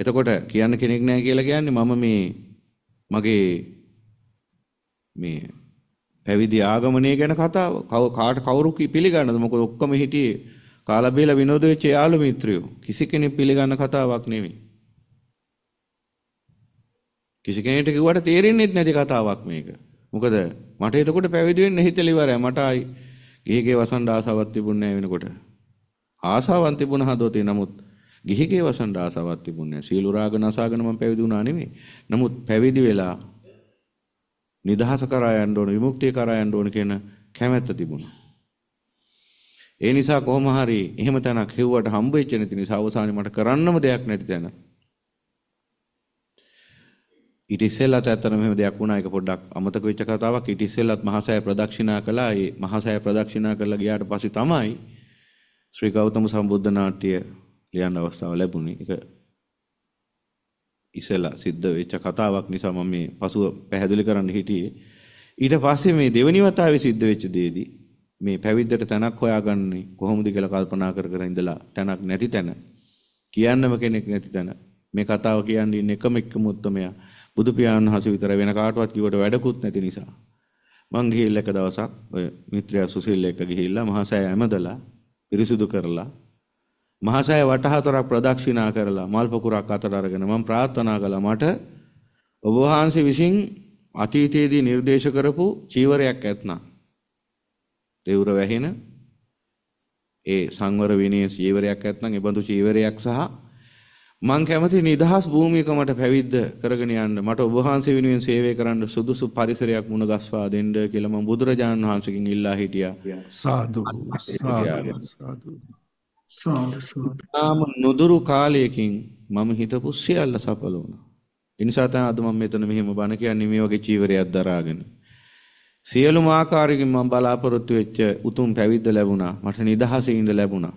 එතකොට කියන්න කෙනෙක් නෑ කියලා කියන්නේ මම මේ මගේ මේ පැවිදි ආගමනය ගැන කතාව කව කාට කවුරු පිළිගන්නද මොකද ඔක්කොම හිටියේ කාලා බීලා විනෝද වෙච්ච යාළු මිත්‍රයෝ කිසි කෙනෙක් පිළිගන්න කතාවක් නෙමෙයි. කිසි කෙනෙක්ට කිව්වට තේරෙන්නේ නැති කතාවක් මේක. මොකද මට එතකොට පැවිදි වෙන්න හිතලා ඉවරයි. මට ආයි ගිහිගේ වසන් ආසාවක් තිබුණේ නැහැ වෙනකොට. ආසාවන් තිබුණා හදෝතේ නමුත් ගිහිගේ වසන් ආසාවක් තිබුණේ නැහැ. සීල රාග නසාගෙන මම පැවිදි වුණා නෙමෙයි. නමුත් පැවිදි වෙලා නිදහස කරා යන්න ඕන විමුක්තිය කරා යන්න ඕන කියන කැමැත්ත තිබුණා. ඒ නිසා කොහොම හරි එහෙම තැනක් හෙව්වට හම්බෙච්ච නැති නිසා අවසානයේ මට කරන්නම දෙයක් නැති තැන. ඊට ඉස්සෙල්ලත් ඇත්තටම මෙහෙම දෙයක් වුණා ඒක පොඩ්ඩක් අමතක වෙච්ච කතාවක්. ඊට ඉස්සෙල්ලත් මහසෑය ප්‍රදක්ෂිනා කළා. ඒ මහසෑය ප්‍රදක්ෂිනා කරලා ගියාට පස්සේ තමයි ශ්‍රී ගෞතම සම්බුද්ධ නාට්‍ය ලියන්න අවස්ථාව ලැබුණේ. ඒක ඉස්සෙල්ලා සිද්ධ වෙච්ච කතාවක් නිසා මම මේ පසුව පැහැදිලි කරන්න හිටියේ. ඊට පස්සේ මේ දෙවෙනි වතාවේ සිද්ධ වෙච්ච දේදී මේ පැවිද්දට තැනක් හොයාගන්නේ කොහොමද කියලා කල්පනා කර කර ඉඳලා තැනක් නැති තැන කියන්නම කෙනෙක් නැති තැන මේ කතාව කියන්නේ ඉන්නේ එකම එක්කම උත්තමයා බුදු පියාණන් හසු විතර වෙන කාටවත් කිව්වට වැඩකුත් නැති නිසා මං ගිහිල්ලා එක දවසක් ඔය මිත්‍රයා සුසිල් එක්ක ගිහිල්ලා මහසෑය ඇමදලා පිරිසුදු කරලා මහසෑය වටහතරක් ප්‍රදක්ෂිනා කරලා මල් පොකුරක් අතට අරගෙන මම ප්‍රාර්ථනා කළා මට ඔබ වහන්සේ විසින් අතීතයේදී නිර්දේශ කරපු චීවරයක් ඇත්නම් දෙවුර වැහෙන ඒ සංවර විනයේ චීවරයක් නැත්නම් ඒබඳු චීවරයක් සහ මං කැමති නිදහස් භූමියකමට පැවිද්ද කරගෙන යන්න මට ඔබ වහන්සේ වෙනුවෙන් සේවය කරන්න සුදුසු පරිසරයක් මුණ ගස්වා දෙන්න කියලා මම බුදුරජාණන් වහන්සේගෙන් ඉල්ලා හිටියා සාදු සාදු සාදු නොදුරු කාලයකින් මම හිතපු සියල්ල සඵල වුණා ඒ නිසා තමයි අද මම මෙතන මෙහෙම බණ කියන්නේ මේ වගේ චීවරයක් දරාගෙන සියලුම ආකාරයකින් මම බලාපොරොත්තු වෙච්ච උතුම් පැවිද්ද ලැබුණා. මට නිදහසේ ඉඳ ලැබුණා.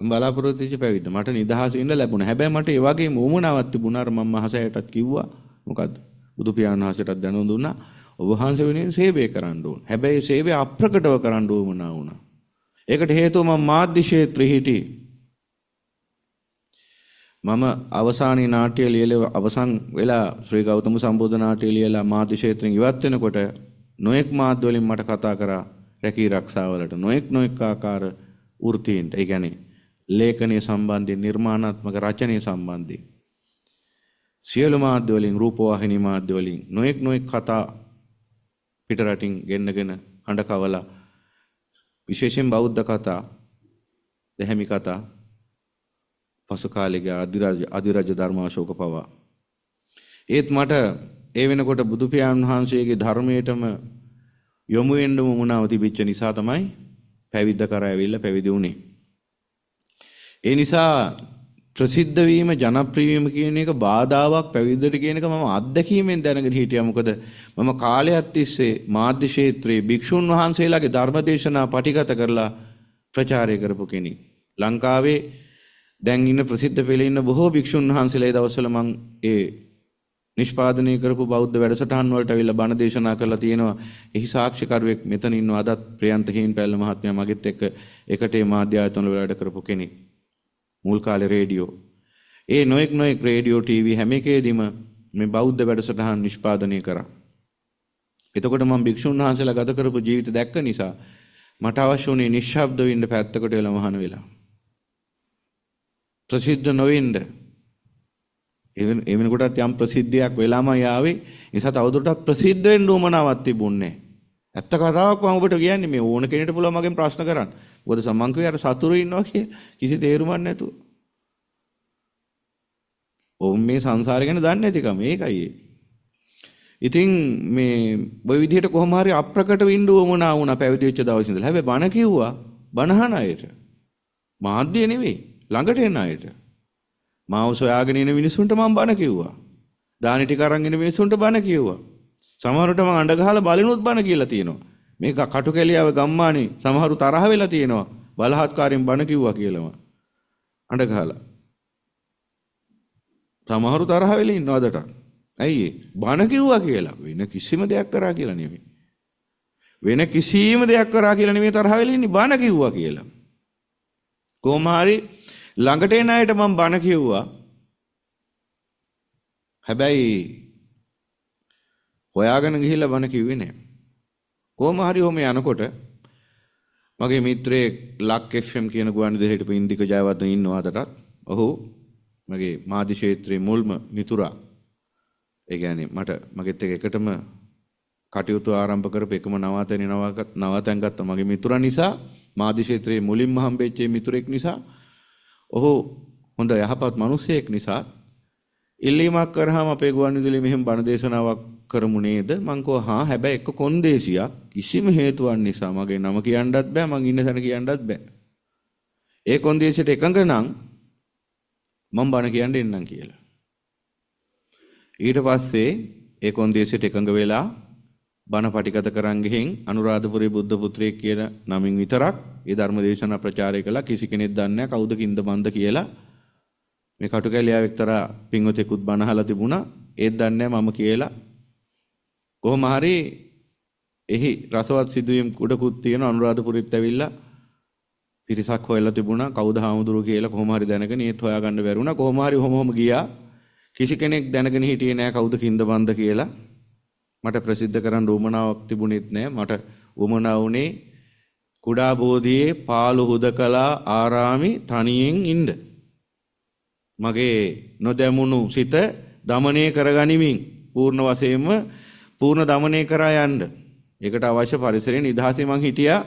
මම බලාපොරොත්තු වෙච්ච පැවිද්ද මට නිදහසේ ඉඳ ලැබුණා. හැබැයි මට ඒ වගේම උමනාවක් තිබුණා. අර මම මහසයටත් කිව්වා. මොකද්ද? බුදු පියාණන් වහන්සේටත් දැනුම් දුන්නා. ඔබ වහන්සේ වෙනුවෙන් සේවය කරන්න ඕන. හැබැයි සේවය අප්‍රකටව කරන්න ඕන වුණා. ඒකට හේතුව මම මාධ්‍ය ක්ෂේත්‍රෙ හිටියේ මම අවසානයේ නාට්‍ය ලියලා අවසන් වෙලා ශ්‍රී ගෞතම සම්බුද්ධ නාට්‍ය ලියලා මාධ්‍ය ක්ෂේත්‍රයෙන් ඉවත් වෙනකොට නොඑක් මාධ්‍ය වලින් මට කතා කරා රැකී ආරක්ෂාවලට නොඑක් නොඑක් ආකාර වෘත්තීන්ට ඒ කියන්නේ ලේඛනය සම්බන්ධයෙන් නිර්මාණාත්මක රචනය සම්බන්ධයෙන් සියලු මාධ්‍ය වලින් රූපවාහිනී මාධ්‍ය වලින් නොඑක් නොඑක් කතා පිටරටින් ගෙන්නගෙන අඬ කවලා විශේෂයෙන් බෞද්ධ කතා දෙහැමි කතා පසු කාලෙක අධිරාජ අධිරාජ ධර්මාශෝක පවා. ඒත් මට ඒ වෙනකොට බුදු පියාණන් වහන්සේගේ ධර්මයටම යොමු වෙන්න වුණාව තිබිච්ච නිසා තමයි පැවිද්ද කරා ඇවිල්ලා පැවිදි වුණේ. ඒ නිසා ප්‍රසිද්ධ වීම ජනප්‍රිය වීම කියන එක බාධාවක් පැවිද්දට කියන එක මම අත්දැකීමෙන් දැනගෙන හිටියා. මොකද මම කාලයක් තිස්සේ මාධ්‍ය ක්ෂේත්‍රයේ භික්ෂුන් වහන්සේලාගේ ධර්මදේශනා පටිගත කරලා ප්‍රචාරය කරපු කෙනෙක්. ලංකාවේ දැන් ඉන්න ප්‍රසිද්ධ පෙළේ ඉන්න බොහෝ භික්ෂුන් වහන්සේලා ඒ දවස්වල මම ඒ නිෂ්පාදනය කරපු බෞද්ධ වැඩසටහන් වලට අවිලා බණ දේශනා කරලා තියෙනවා. එහි සාක්ෂිකරුවෙක් මෙතන ඉන්නවා. අදත් ප්‍රියන්ත හේන්පැල්ල මහත්මයා මගෙත් එක්ක එකට ඒ මාධ්‍ය ආයතන වල වැඩ කරපු කෙනෙක්. මුල් කාලේ රේඩියෝ. ඒ නොඑක් නොඑක් රේඩියෝ ටීවී හැම එකේදීම මේ බෞද්ධ වැඩසටහන් නිෂ්පාදනය කරා. එතකොට මම භික්ෂුන් වහන්සේලා ගත කරපු ජීවිත දැක්ක නිසා මට අවශ්‍ය වුණේ නිශ්ශබ්ද වෙන්න පැත්තකට වෙලා මහාන වෙලා. ප්‍රසිද්ධ නොවෙන්න. එවෙනකොටත් යම් ප්‍රසිද්ධියක් වෙලාමයි ආවේ. ඒ නිසා තවදුරටත් ප්‍රසිද්ධ වෙන්න උවමනාවක් තිබුණේ ඇත්ත කතාවක් මම ඔබට කියන්නේ මේ ඕන කෙනෙකුට පුළුවන් මගෙන් ප්‍රශ්න කරන්න. මොකද සම්මන්කුවේ අර සතුරු ඉන්නවා කියලා කිසි තේරුමක් නැතුව. ඔවුන් මේ සංසාරය ගැන දන්නේ නැතිකම ඒකයි ඒ. ඉතින් මේ ඔය විදිහට කොහොම හරි අප්‍රකට වෙන්න උවමනා වුණා පැවිදි වෙච්ච දවස් ඉඳලා. හැබැයි බණ කිව්වා බණහන අයට. මාධ්‍ය නෙවෙයි. ළඟට එන අයට. මාව සොයාගෙන එන මිනිසුන්ට මම බණ කිව්වා. දානි ටික අරන් එන මිනිසුන්ට බණ කිව්වා. සමහරට මම අඬ ගහලා බලිනුත් බණ කියලා තියෙනවා. මේක කටු කැලියාව ගම්මානේ සමහරු තරහ වෙලා තියෙනවා. බලහත්කාරයෙන් බණ කිව්වා කියලාම. අඬ ගහලා. සමහරු තරහ වෙලා ඉන්නවා අදටත්. ඇයි බණ කිව්වා කියලා වෙන කිසිම දෙයක් කරා කියලා නෙමෙයි. වෙන කිසිම දෙයක් කරා කියලා නෙමෙයි තරහ වෙලා ඉන්නේ බණ කිව්වා කියලා. කොහොම හරි ළඟට එන අයට මම බණ කිව්වා. හැබැයි හොයාගෙන ගිහිල්ලා බණ කිව්වේ නෑ. කොහොම හරි ඔහම යනකොට මගේ මිත්‍රයෙක් ලක් FM කියන ගුවන්විදුලියට ඉන්දික ජයවර්ධන ඉන්නවා අදටත්. ඔහු මගේ මාධ්‍ය ක්ෂේත්‍රයේ මුල්ම මිතුරා. ඒ කියන්නේ මට මගෙත් එක්ක එකටම කටයුතු ආරම්භ කරපු එකම නවාතැනි නවාකත් නවාතැන් ගත්ත මගේ මිතුරා නිසා මාධ්‍ය ක්ෂේත්‍රයේ මුලින්ම හම්බෙච්ච මිතුරෙක් නිසා ඔහු හොඳ යහපත් මිනිසෙක් නිසා ඉල්ලීමක් කරාම අපේ ගුවන් විදුලියේ මෙහෙම බණ දේශනාවක් කරමු නේද මං කෝ හා හැබැයි එක කොන්දේසියක් කිසිම හේතුවක් නිසා මගේ නම කියන්නත් බෑ මං ඉන්න තැන කියන්නත් බෑ ඒ කොන්දේසියට එකඟ නම් මං බණ කියන්න එන්නම් කියලා ඊට පස්සේ ඒ කොන්දේසියට එකඟ වෙලා බණ පටිගත කරන් ගිහින් අනුරාධපුරේ බුද්ධ පුත්‍රයෙක් කියන නමින් විතරක් ඒ ධර්ම දේශනා ප්‍රචාරය කළා කිසි කෙනෙක් දන්නේ නැහැ කවුද කිඳ බන්ද කියලා මේ කටුකැලියා එක්තරා පින්වතෙකුත් බණ අහලා තිබුණා ඒත් දන්නේ මම කියලා කොහොම හරි එහි රසවත් සිදුවීම් කුඩකුත් තියෙන අනුරාධපුරෙත් ඇවිල්ලා පිරිසක් හොයලා තිබුණා කවුද හාමුදුරුවෝ කියලා කොහොම හරි දැනගෙන ඒත් හොයාගන්න බැරුණා කොහොම හරි හොම හොම ගියා කිසි කෙනෙක් දැනගෙන හිටියේ නැහැ කවුද කිඳ බන්ද කියලා මට ප්‍රසිද්ධ කරන්න උමනාවක් තිබුණෙත් නෑ මට උමනා වුණේ කුඩා බෝධියේ පාළු හුදකලා ආරාමි තනියෙන් ඉන්න මගේ නොදැමුණු සිත দমনය කරගනිමින් පූර්ණ වශයෙන්ම පූර්ණ দমনය කරා යන්න ඒකට අවශ්‍ය පරිසරය නිදහසේ මං හිටියා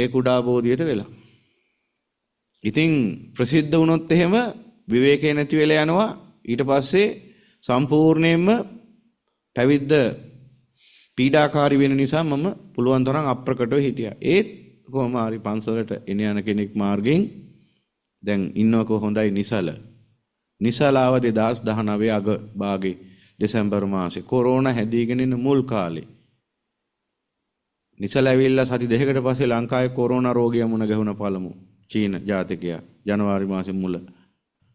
ඒ කුඩා බෝධියට වෙලා ඉතින් ප්‍රසිද්ධ වුණොත් එහෙම විවේකේ නැති වෙලා යනවා ඊට පස්සේ සම්පූර්ණයෙන්ම පැවිද්ද පීඩාකාරී වෙන නිසා මම පුළුවන් තරම් අප්‍රකටව හිටියා. ඒත් කොහොම හරි පන්සලට එන යන කෙනෙක් මාර්ගෙන් දැන් ඉන්නකො හොඳයි නිසල. නිසලාව 2019 අග භාගේ දෙසැම්බර් මාසේ කොරෝනා හැදීගෙන ඉන්න මුල් කාලේ. නිසල ඇවිල්ලා සති දෙකකට පස්සේ ලංකාවේ කොරෝනා රෝගිය මුණ ගැහුණ පළමු චීන ජාතිකයා ජනවාරි මාසේ මුල.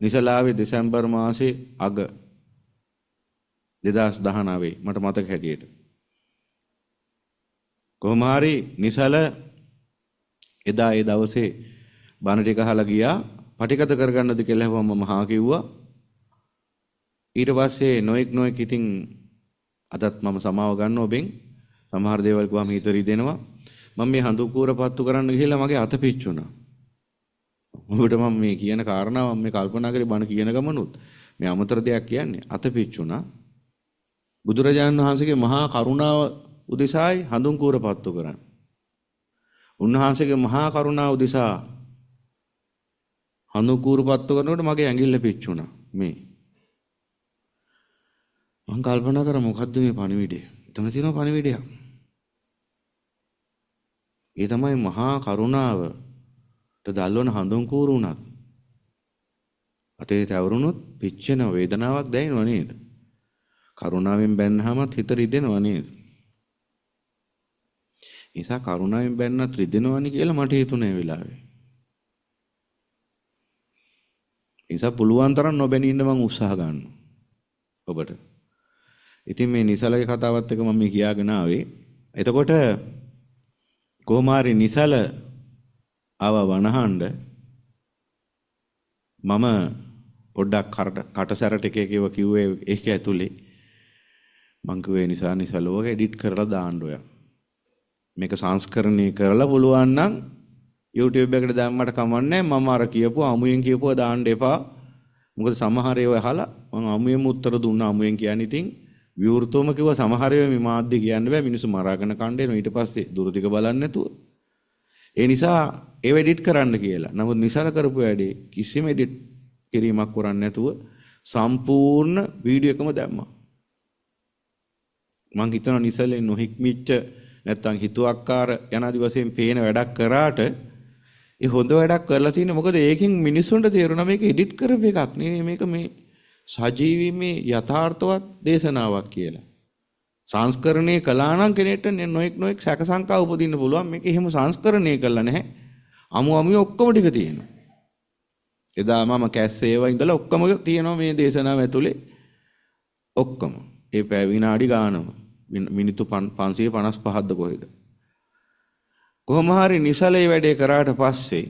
නිසලාවේ දෙසැම්බර් මාසේ අග දෙදස් දහනාවේ මට මතක හැටියට. කොහොමහරි නිසල එදා ඒ දවසේ බණටික හලා ගියා පටිගත කරගන්නද කියලා හැවම මම හා කිව්වා. ඊට පස්සේ නොඑක් නොඑක් ඉතින් අදත් මම සමාව ගන්න ඔබෙන් සමහර දේවල් ගුවම හිත රිදෙනවා. මම මේ හඳුකූර පත්තු කරන්න ගිහිල්ලා මගේ අත පිච්චුණා. ඔබට මම මේ කියන කාරණාව මම කල්පනා කරේ බණ කියන ගමනුත් මේ අමතර දෙයක් කියන්නේ අත පිච්චුණා. බුදුරජාණන් වහන්සේගේ මහා කරුණාව උදෙසායි හඳුන් කූර පත්තු කරන්න. උන්වහන්සේගේ මහා කරුණාව උදෙසා හඳුන් කූර පත්තු කරනකොට මගේ ඇඟිල්ල පිච්චුණා මේ. මං කල්පනා කර මොකද්ද මේ පණිවිඩය? එතන තියෙන පණිවිඩයක්. ඒ තමයි මහා කරුණාවට දල්වන හඳුන් කූර උනත් අතේ තවරුණොත් පිච්චෙන වේදනාවක් දැනෙනව නේද? කරුණාවෙන් බැන්නහමත් හිත රිදෙනවා නේද? නිසා කරුණාවෙන් බැන්නත් රිදෙනවනි කියලා මට හිතුණේ වෙලාවේ. නිසා පුළුවන් තරම් නොබැනී ඉන්න මම උත්සාහ ගන්නවා. ඔබට. ඉතින් මේ නිසලගේ කතාවත් එක මම කියාගෙන ආවේ. එතකොට කොහොමාරි නිසල ආව වනහඬ මම පොඩ්ඩක් කටසැරට එක එකව කිව්වේ ඒක ඇතුලේ මං කිව්වේ නිසා නිසලෝක එඩිට් කරලා දාන්න ඔයා. මේක සංස්කරණය කරලා පුළුවන් නම් YouTube එකට දැම්මට කමන්නේ මම අර කියපුව අමුයෙන් කියපුව දාන්න එපා. මොකද සමහර ඒවා අහලා මම අමුයෙන්ම උත්තර දුන්නා අමුයෙන් කියන්නේ ඉතින් විවෘතවම කිව්වා සමහර ඒවා මේ මාධ්‍ය කියන්න බෑ මිනිස්සු මරාගෙන කණ්ඩේන ඊට පස්සේ දුරදිග බලන්නේ නැතුව. ඒ නිසා ඒව එඩිට් කරන්න කියලා. නමුත් නිසල කරපු වැඩේ කිසිම එඩිට් කිරීමක් කරන්නේ නැතුව සම්පූර්ණ වීඩියෝ එකම දැම්මා. මං හිතනවා නිසලේ නොහික්මිච්ච නැත්තම් හිතුවක්කාර යනාදි වශයෙන් පේන වැඩක් කරාට ඒ හොඳ වැඩක් කරලා තියෙන්නේ මොකද ඒකෙන් මිනිස්සුන්ට තේරුණා මේක එඩිට් කරපු එකක් නෙවෙයි මේක මේ සජීවී මේ යථාර්ථවත් දේශනාවක් කියලා. සංස්කරණය කළා නම් කෙනෙක්ට නොඑක් නොඑක් සැක සංකා උපදින්න පුළුවන් මේක එහෙම සංස්කරණය කළා නැහැ. අමු අමු ඔක්කොම ටික තියෙනවා. එදා මම කැස්සේව ඉඳලා ඔක්කොම තියෙනවා මේ දේශනාව ඇතුලේ. ඔක්කොම. ඒ පැය විනාඩි ගානම. මිනිත්තු 555ක්ද කොහෙද කොහොම හරි නිසලේ වැඩේ කරාට පස්සේ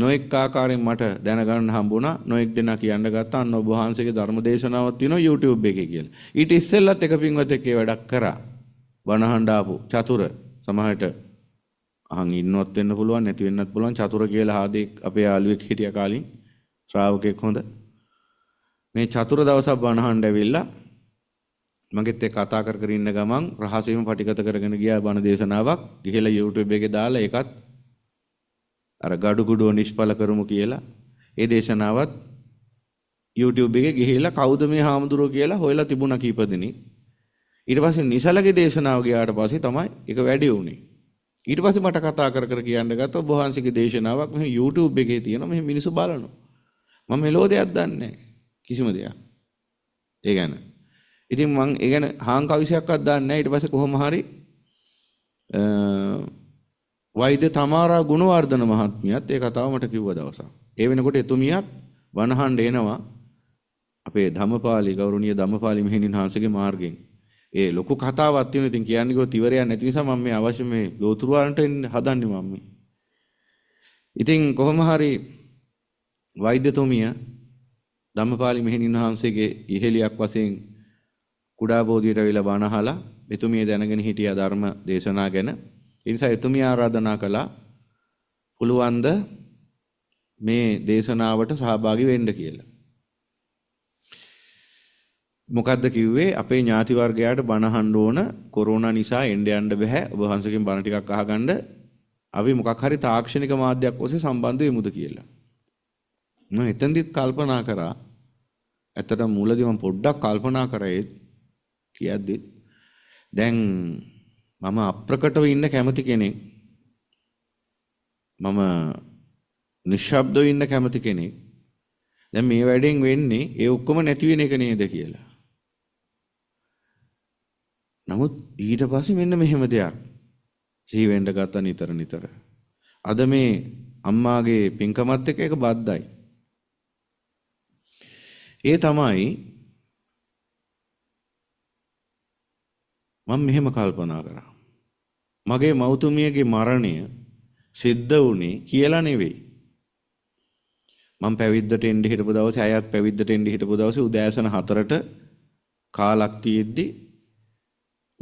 නොඑක් ආකාරයෙන් මට දැනගන්න හම්බුණා නොඑක් දෙනා කියන්න ගත්තා අන්න ඔබ වහන්සේගේ ධර්ම දේශනාවක් තියෙනවා YouTube එකේ කියලා. ඊට ඉස්සෙල්ලත් එක පින්වත් එකේ වැඩක් කරා. වනහඬ ආපු චතුර සමහරට අහන් ඉන්නවත් වෙන්න පුළුවන් නැති වෙන්නත් පුළුවන් චතුර කියලා ආදී අපේ යාළුවෙක් හිටියා කාලින් ශ්‍රාවකෙක් හොඳ. මේ චතුර දවසක් වනහඬ ඇවිල්ලා මගෙත් එක්ක කතා කර කර ඉන්න ගමන් රහසෙම පටිගත කරගෙන ගියා බණ දේශනාවක් ගිහලා YouTube එකේ දාලා ඒකත් අර gadu නිෂ්පල කරමු කියලා ඒ දේශනාවත් YouTube එකේ ගිහිලා කවුද මේ හාමුදුරුවෝ කියලා හොයලා තිබුණා කීප දෙනෙක් ඊට පස්සේ නිසලගේ දේශනාව ගියාට පස්සේ තමයි ඒක වැඩි වුනේ ඊට පස්සේ මට කතා කර කර කියන්න ගත්තා ඔබ වහන්සේගේ දේශනාවක් මෙහි YouTube එකේ තියෙනවා මෙහි මිනිස්සු බලනවා මම මෙලෝ දෙයක් දන්නේ කිසිම දෙයක් ඒ කියන්නේ ඉතින් මං ඒ ගැන හාන් කවිසයක්වත් දාන්නේ නැහැ. ඊට පස්සේ කොහොම හරි වෛද්‍ය තමාරා ගුණවර්ධන මහත්මියත් ඒ කතාව මට කිව්ව දවසක්. ඒ වෙනකොට එතුමියත් වනහඬ එනවා අපේ ධම්මපාලි ගෞරවනීය ධම්මපාලි මෙහෙණින් වහන්සේගේ මාර්ගයෙන්. ඒ ලොකු කතාවක් තියෙනවා. ඉතින් කියන්නේ කිව්වොත් ඉවරයක් නැති නිසා මම මේ අවශ්‍ය මේ ලෝතුරු වලට එන්න හදන්නේ මම මේ. ඉතින් කොහොම හරි වෛද්‍යතුමිය ධම්මපාලි මෙහෙණින් වහන්සේගේ ඉහෙලියක් වශයෙන් කුඩා බෝධියට ඇවිල්ලා බණ අහලා එතුමිය දැනගෙන හිටියා ධර්ම දේශනා ගැන. ඒ නිසා එතුමිය ආරාධනා කළා පුළුවන් ද මේ දේශනාවට සහභාගී වෙන්න කියලා. මොකද්ද කිව්වේ අපේ ඥාති වර්ගයාට බණ අහන්න ඕන කොරෝනා නිසා එන්න යන්න බෑ ඔබ වහන්සේගෙන් බණ ටිකක් අහගන්න අපි මොකක් හරි තාක්ෂණික මාධ්‍යයක් ඔස්සේ සම්බන්ධ වෙමුද කියලා මම එතෙන්දිත් කල්පනා කරා ඇත්තට මුලදී මම පොඩ්ඩක් කල්පනා කරේ කියද්දිත් දැන් මම අප්‍රකටව ඉන්න කැමති කෙනෙක් මම නිශ්ශබ්දව ඉන්න කැමති කෙනෙක් දැන් මේ වැඩෙන් වෙන්නේ ඒ ඔක්කොම නැති වෙන එක නේද කියලා. නමුත් ඊට පස්සේ මෙන්න මෙහෙම දෙයක් සිහි වෙන්න ගත්තා නිතර නිතර. අද මේ අම්මාගේ පින්කමත් එක්ක ඒක බද්දයි. ඒ තමයි මම මෙහෙම කල්පනා කරා. මගේ මෞතුමියගේ මරණය සිද්ධ වුණේ කියලා නෙවෙයි. මම පැවිද්දට එන්න හිටපු දවසේ අයත් පැවිද්දට එන්න හිටපු දවසේ උදෑසන 4ට කාලක් තියෙද්දි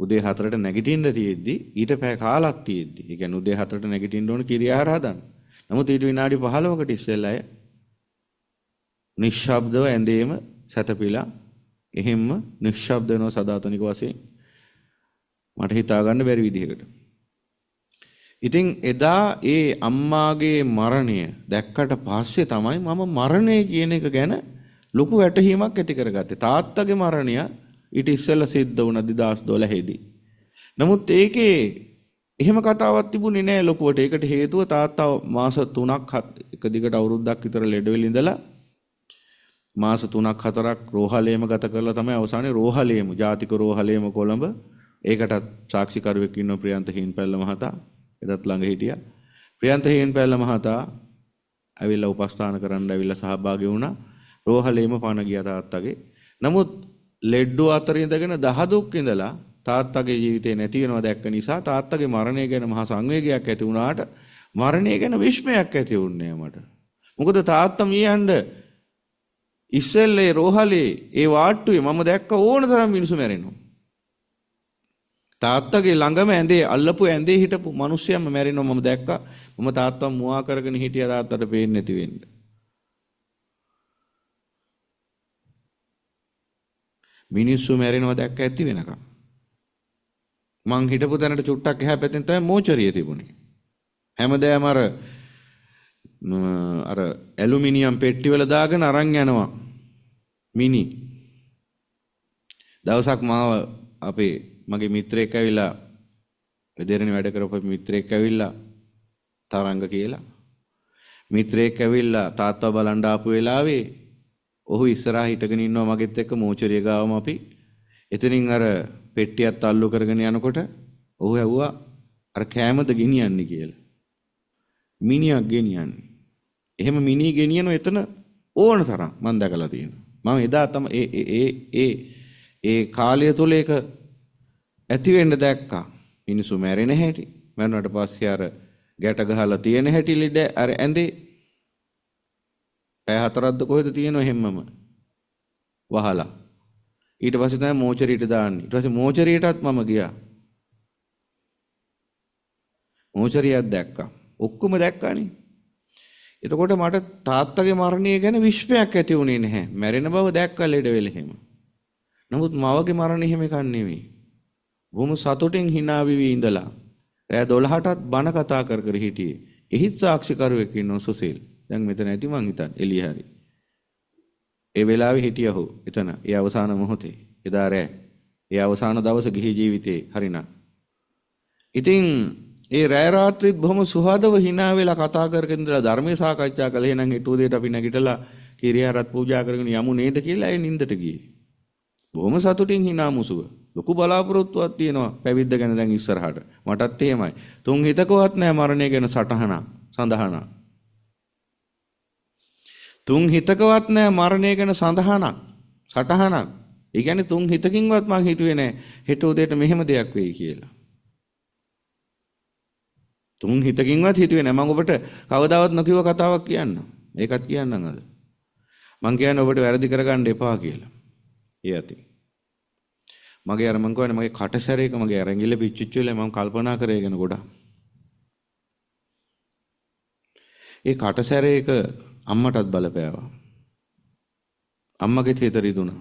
උදේ 4ට නැගිටින්න තියෙද්දි ඊට පැය කාලක් තියෙද්දි. ඒ කියන්නේ උදේ 4ට නැගිටින්න ඕන කිරියාහාර හදන්න. නමුත් ඊට විනාඩි 15කට ඉස්සෙල්ලා අය නිශ්ශබ්දව ඇඳේම සැතපීලා එහෙම්ම නිශ්ශබ්ද වෙනව සදාතනික වශයෙන් මට හිතා ගන්න බැරි විදිහකට. ඉතින් එදා ඒ අම්මාගේ මරණය දැක්කට පස්සේ තමයි මම මරණය කියන එක ගැන ලොකු වැටහීමක් ඇති කරගත්තේ. තාත්තගේ මරණය ඊට ඉස්සෙල්ලා සිද්ධ වුණා 2012 දී. නමුත් ඒකේ එහෙම කතාවක් තිබුණේ නෑ ලොකුවට. ඒකට හේතුව තාත්තා මාස 3ක් එක දිගට අවුරුද්දක් විතර ලෙඩවෙල ඉඳලා මාස 3ක් 4ක් රෝහලේම ගත කරලා තමයි අවසානයේ රෝහලේම ජාතික රෝහලේම කොළඹ ඒකටත් සාක්ෂිකරුවෙක් ඉන්නවා ප්‍රියන්ත හේන්පැල්ල මහතා. එදත් ළඟ හිටියා. ප්‍රියන්ත හේන්පැල්ල මහතා ඇවිල්ලා උපස්ථාන කරන්න ඇවිල්ලා සහභාගී වුණා. රෝහලේම පණ ගියා තාත්තගේ. නමුත් ලෙඩ්ඩු අතර ඉඳගෙන දහදුක් ඉඳලා තාත්තගේ ජීවිතේ නැති වෙනවා දැක්ක නිසා තාත්තගේ මරණය ගැන මහා සංවේගයක් ඇති වුණාට මරණය ගැන විශ්මයක් ඇති වුණේ මට. මොකද තාත්තා මියන්න ඉස්සෙල්ලේ රෝහලේ ඒ වාට්ටුවේ මම දැක්ක ඕන තරම් මිනිස්සු මැරෙනවා. තාත්තගේ ළඟම ඇඳේ අල්ලපු ඇඳේ හිටපු මිනිස්සයම මැරෙනවා මම දැක්කා. මම තාත්තා මුවා කරගෙන හිටියා තාත්තට පේන්නේ නැති වෙන්න. මිනිස්සු මැරෙනවා දැක්ක ඇති වෙනකම්. මං හිටපු තැනට චුට්ටක් එහා පැත්තෙන් තමයි මෝචරිය තිබුණේ. හැමදාම අර අර ඇලුමිනියම් පෙට්ටිවල දාගෙන අරන් යනවා. මිනි. දවසක් මාව අපේ මගේ මිත්‍රයෙක් ඇවිල්ලා වෙදෙරණ වැඩ කරපු මිත්‍රයෙක් ඇවිල්ලා තරංග කියලා මිත්‍රයෙක් ඇවිල්ලා තාත්තා බලන් ආපු වෙලාවේ ඔහු ඉස්සරහා හිටගෙන ඉන්නවා මගෙත් එක්ක මෝචරිය ගාවම අපි එතනින් අර පෙට්ටියත් අල්ලු කරගෙන යනකොට ඔහු ඇහුවා අර කෑමද ගෙනියන්නේ කියලා මිනිහක් ගෙනියන්නේ එහෙම මිනිහ ගෙනියන එතන ඕන තරම් මම දැකලා තියෙනවා මම එදා තමයි ඒ ඒ ඒ ඒ කාලය තුල ඒක ඇති වෙන්න දැක්කා. මිනිසු මැරෙන හැටි. මැරුණාට පස්සේ අර ගැට ගහලා තියෙන හැටි ලෙඩ අර ඇඳේ. පය හතරක්ද කොහෙද තියෙනව හැමම. වහලා. ඊට පස්සේ තමයි මෝචරීට දාන්නේ. ඊට පස්සේ මෝචරීටත් මම ගියා. මෝචරියක් දැක්කා. ඔක්කොම දැක්කානේ. එතකොට මට තාත්තගේ මරණය ගැන විශ්වයක් ඇති වුණේ නැහැ. මැරෙන බව දැක්කා ලෙඩ වෙලෙහිම. නමුත් මවගේ මරණය එහෙම එකක් නෙවෙයි. ගොමු සතුටින් hina වෙවි ඉඳලා රෑ 12ටත් බන කතා කර කර හිටියේ. එහිත් සාක්ෂිකරුවෙක් ඉන්නෝ සුසීල්. දැන් මෙතන ඇති මං හිතන්නේ එළිය හරි. ඒ වෙලාවේ හිටියහු එතන ඒ අවසාන මොහොතේ එදා රෑ ඒ අවසාන දවස ගිහි ජීවිතේ හරිනම්. ඉතින් ඒ රෑ රාත්‍රිත් බොහොම සුහදව hina වෙලා කතා කරගෙන ඉඳලා ධර්මයේ සාකච්ඡා කළේ එහෙනම් හිතුව දෙයට අපි නැගිටලා කිරියාරත් පූජා කරගෙන යමු නේද කියලා ඒ නින්දට ගියේ. බොහොම සතුටින් hina මුසුව. ලොකු බලාපොරොත්තුවක් තියෙනවා පැවිද්ද ගැන දැන් ඉස්සරහට. මටත් එහෙමයි. තුන් හිතකවත් නැහැ මරණය ගැන සටහනක්, සඳහනක්. තුන් හිතකවත් නැහැ මරණය ගැන සඳහනක්, සටහනක්. ඒ කියන්නේ තුන් හිතකින්වත් මං හිතුවේ නැහැ හෙට උදේට මෙහෙම දෙයක් වෙයි කියලා. තුන් හිතකින්වත් හිතුවේ නැහැ මම ඔබට කවදාවත් නොකියව කතාවක් කියන්න. ඒකත් කියන්නම් අද. මං කියන්නේ ඔබට වැරදි කරගන්න එපා කියලා. ඒ ඇති. මගේ අර මං කියන්නේ මගේ කටසැරේක මගේ ඇරංගිල්ල පිච්චිච්ච වෙලා මම කල්පනා කරගෙන ගොඩක්. ඒ කටසැරේක අම්මටත් බලපෑවා. අම්මගේ තේත රිදුණා.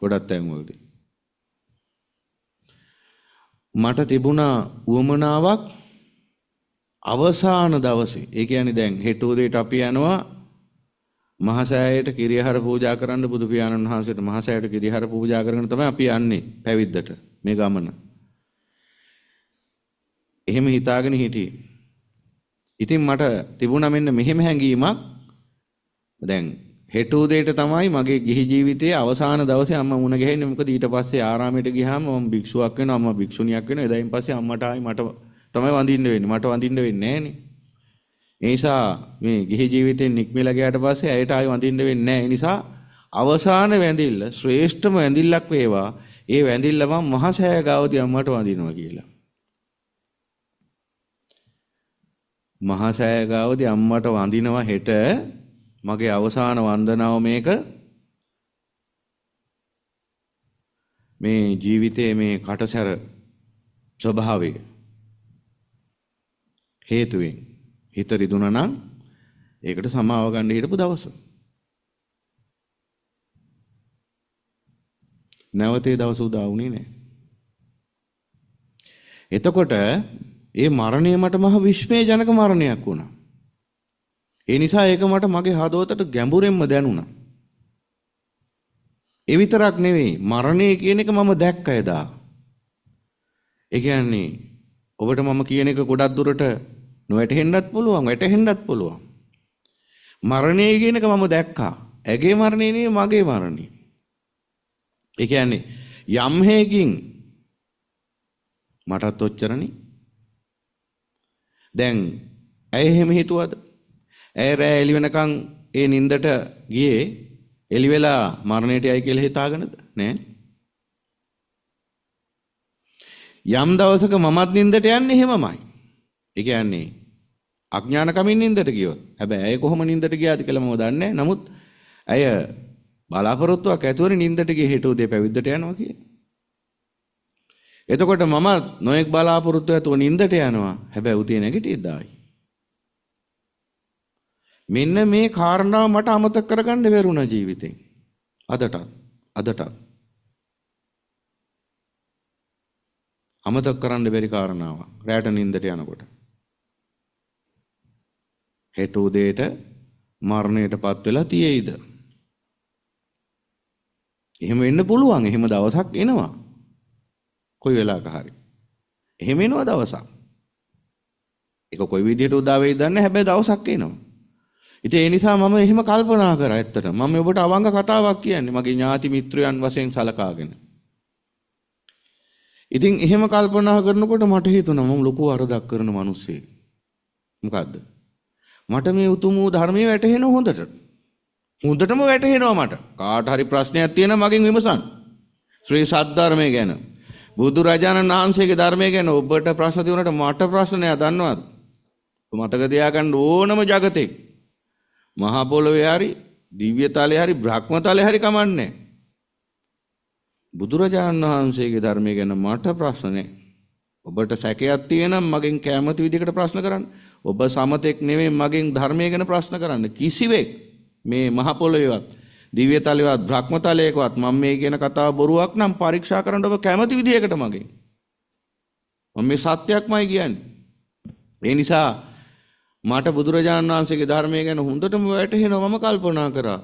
ගොඩක් තැන් වලදී. මට තිබුණා උවමනාවක් අවසාන දවසේ. ඒ කියන්නේ දැන් හෙට උදේට අපි යනවා මහසෑයට කිරියහර පූජා කරන්න බුදු පියාණන් වහන්සේට මහසෑයට කිරියහර පූජා කරගෙන තමයි අපි යන්නේ පැවිද්දට මේ ගමන. එහෙම හිතාගෙන හිටියේ. ඉතින් මට තිබුණා මෙන්න මෙහෙම හැඟීමක් දැන් හෙට උදේට තමයි මගේ ගිහි ජීවිතයේ අවසාන දවසේ අම්මා මුණ ගැහෙන්නේ මොකද ඊට පස්සේ ආරාමයට ගියාම මම භික්ෂුවක් වෙනවා අම්මා භික්ෂුණියක් වෙනවා එදායින් පස්සේ අම්මට ආයි මට තමයි වඳින්න වෙන්නේ මට වඳින්න වෙන්නේ නැහැ නේ ඒ නිසා මේ ගිහි ජීවිතෙන් නික්මෙලා ගියාට පස්සේ ඇයට ආයි වඳින්න වෙන්නේ නැහැ. ඒ නිසා අවසාන වැඳිල්ල ශ්‍රේෂ්ඨම වැඳිල්ලක් වේවා. ඒ වැඳිල්ල මම මහසෑය ගාවදී අම්මට වඳිනවා කියලා. මහසෑය ගාවදී අම්මට වඳිනවා හෙට මගේ අවසාන වන්දනාව මේක මේ ජීවිතයේ මේ කටසැර ස්වභාවය හේතුවෙන් හිත රිදුනා නම් ඒකට සමාව ගන්න හිටපු දවස. නැවතේ දවස උදා වුණේ නැහැ. එතකොට ඒ මරණය මට මහ විශ්මයජනක මරණයක් වුණා. ඒ නිසා ඒක මට මගේ හදවතට ගැඹුරෙන්ම දැනුණා. ඒ විතරක් නෙවෙයි මරණය කියන එක මම දැක්ක එදා. ඒ කියන්නේ ඔබට මම කියන එක ගොඩක් දුරට නොවැටහෙන්නත් පුළුවන් වැටහෙන්නත් පුළුවන්. මරණය කියන එක මම දැක්කා. ඇගේ මරණය නෙවෙයි මගේ මරණය. ඒ කියන්නේ යම් හේකින් මටත් ඔච්චරනේ. දැන් ඇය එහෙම හිතුවද? ඇය රෑ එළි වෙනකන් ඒ නින්දට ගියේ එළි වෙලා මරණයට යයි කියලා හිතාගෙනද? නෑ. යම් දවසක මමත් නින්දට යන්නේ එහෙමමයි. ඒ කියන්නේ අඥානකමින් නින්දට ගියොත්. හැබැයි ඇය කොහොම නින්දට ගියාද කියලා මම දන්නේ නමුත් ඇය බලාපොරොත්තුවක් ඇතුවනේ නින්දට ගිය හේතු උදේ පැවිද්දට යනවා කියන්නේ. එතකොට මම නොයෙක් බලාපොරොත්තු ඇතුව නින්දට යනවා. හැබැයි උදේ නැගිටිද්දායි. මෙන්න මේ කාරණාව මට අමතක කරගන්න බැරුණා ජීවිතෙන්. අදටත් අදටත් අමතක කරන්න බැරි කාරණාවක්. රැට නින්දට යනකොට. හෙට උදේට මරණයටපත් වෙලා තියෙයිද? එහෙම වෙන්න පුළුවන්. එහෙම දවසක් එනවා. කොයි වෙලාවක හරි. එහෙම එනවා දවසක්. ඒක කොයි විදිහට උදා වෙයිද දන්නේ හැබැයි දවසක් එනවා. ඉතින් ඒ නිසා මම එහෙම කල්පනා කරා ඇත්තට. මම මේ ඔබට අවංග කතාවක් කියන්නේ මගේ ඥාති මිත්‍රයන් වශයෙන් සලකාගෙන. ඉතින් එහෙම කල්පනා කරනකොට මට හිතුණා මම ලොකු වරදක් කරන මිනිස්සෙක්. මොකද්ද? මට මේ උතුම් වූ ධර්මයේ වැටහෙන හොඳට. හොඳටම වැටහෙනවා මට. කාට හරි ප්‍රශ්නයක් තියෙන මගෙන් විමසන්න. ශ්‍රී සද්ධර්මය ගැන. බුදුරජාණන් වහන්සේගේ ධර්මය ගැන ඔබට ප්‍රශ්න තියුණට මට ප්‍රශ්නය දන්නවද? මතක තියාගන්න ඕනම జగතේ. මහා පොළොවේ හරි, දිව්‍යතලේ හරි, බ්‍රහ්මතලේ හරි කමන්නේ. බුදුරජාණන් වහන්සේගේ ධර්මය ගැන මට ප්‍රශ්න නැහැ. ඔබට සැකයක් තියෙනම් මගෙන් කැමති විදිහකට ප්‍රශ්න කරන්න. ඔබ සමතෙක් නෙමෙයි මගෙන් ධර්මය ගැන ප්‍රශ්න කරන්න කිසිවෙක් මේ මහ පොළොවේවත් දිව්‍ය තලයේවත් භ්‍රම තලයේකවත් මම මේ කියන කතාව බොරුවක් නම් පරීක්ෂා කරන්න ඔබ කැමති විදිහකට මගෙන් මම මේ සත්‍යයක්මයි කියන්නේ ඒ නිසා මට බුදුරජාණන් වහන්සේගේ ධර්මය ගැන හොඳටම වැටහෙනවා මම කල්පනා කරා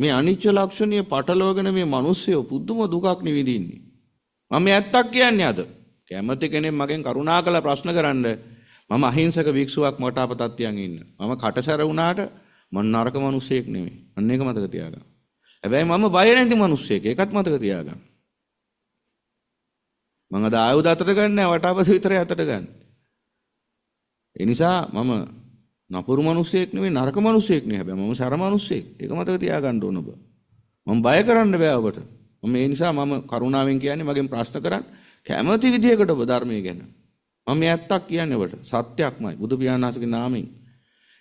මේ අනිච්ච ලක්ෂණීය පටලවගෙන මේ මිනිස්සු පුදුම දුකක් නිවිදින්නේ මම ඇත්තක් කියන්නේ අද කැමති කෙනෙක් මගෙන් කරුණාකර ප්‍රශ්න කරන්නේ මම අහිංසක භික්ෂුවක් මට අපතත්තියන් ඉන්න. මම කටසර වුණාට මම නරක මිනිසෙක් නෙමෙයි. අන්න ඒක මතක තියාගන්න. හැබැයි මම බය නැති මිනිසෙක්. ඒකත් මතක තියාගන්න. මම අද ආයුධ අතට ගන්න නෑ වටාපස විතරයි අතට ගන්න. ඒ නිසා මම නපුරු මිනිසෙක් නෙමෙයි නරක මිනිසෙක් නෙමෙයි. හැබැයි මම සර මිනිසෙක්. ඒක මතක තියාගන්න ඕන ඔබ. මම බය කරන්න බෑ ඔබට. මම ඒ නිසා මම කරුණාවෙන් කියන්නේ මගෙන් ප්‍රශ්න කරන්න කැමති විදිහකට ඔබ ධර්මයේ ගැන මම මේ ඇත්තක් කියන්නේ ඔබට. සත්‍යක්මයි. බුදු පියාණන්සේගේ නාමයෙන්.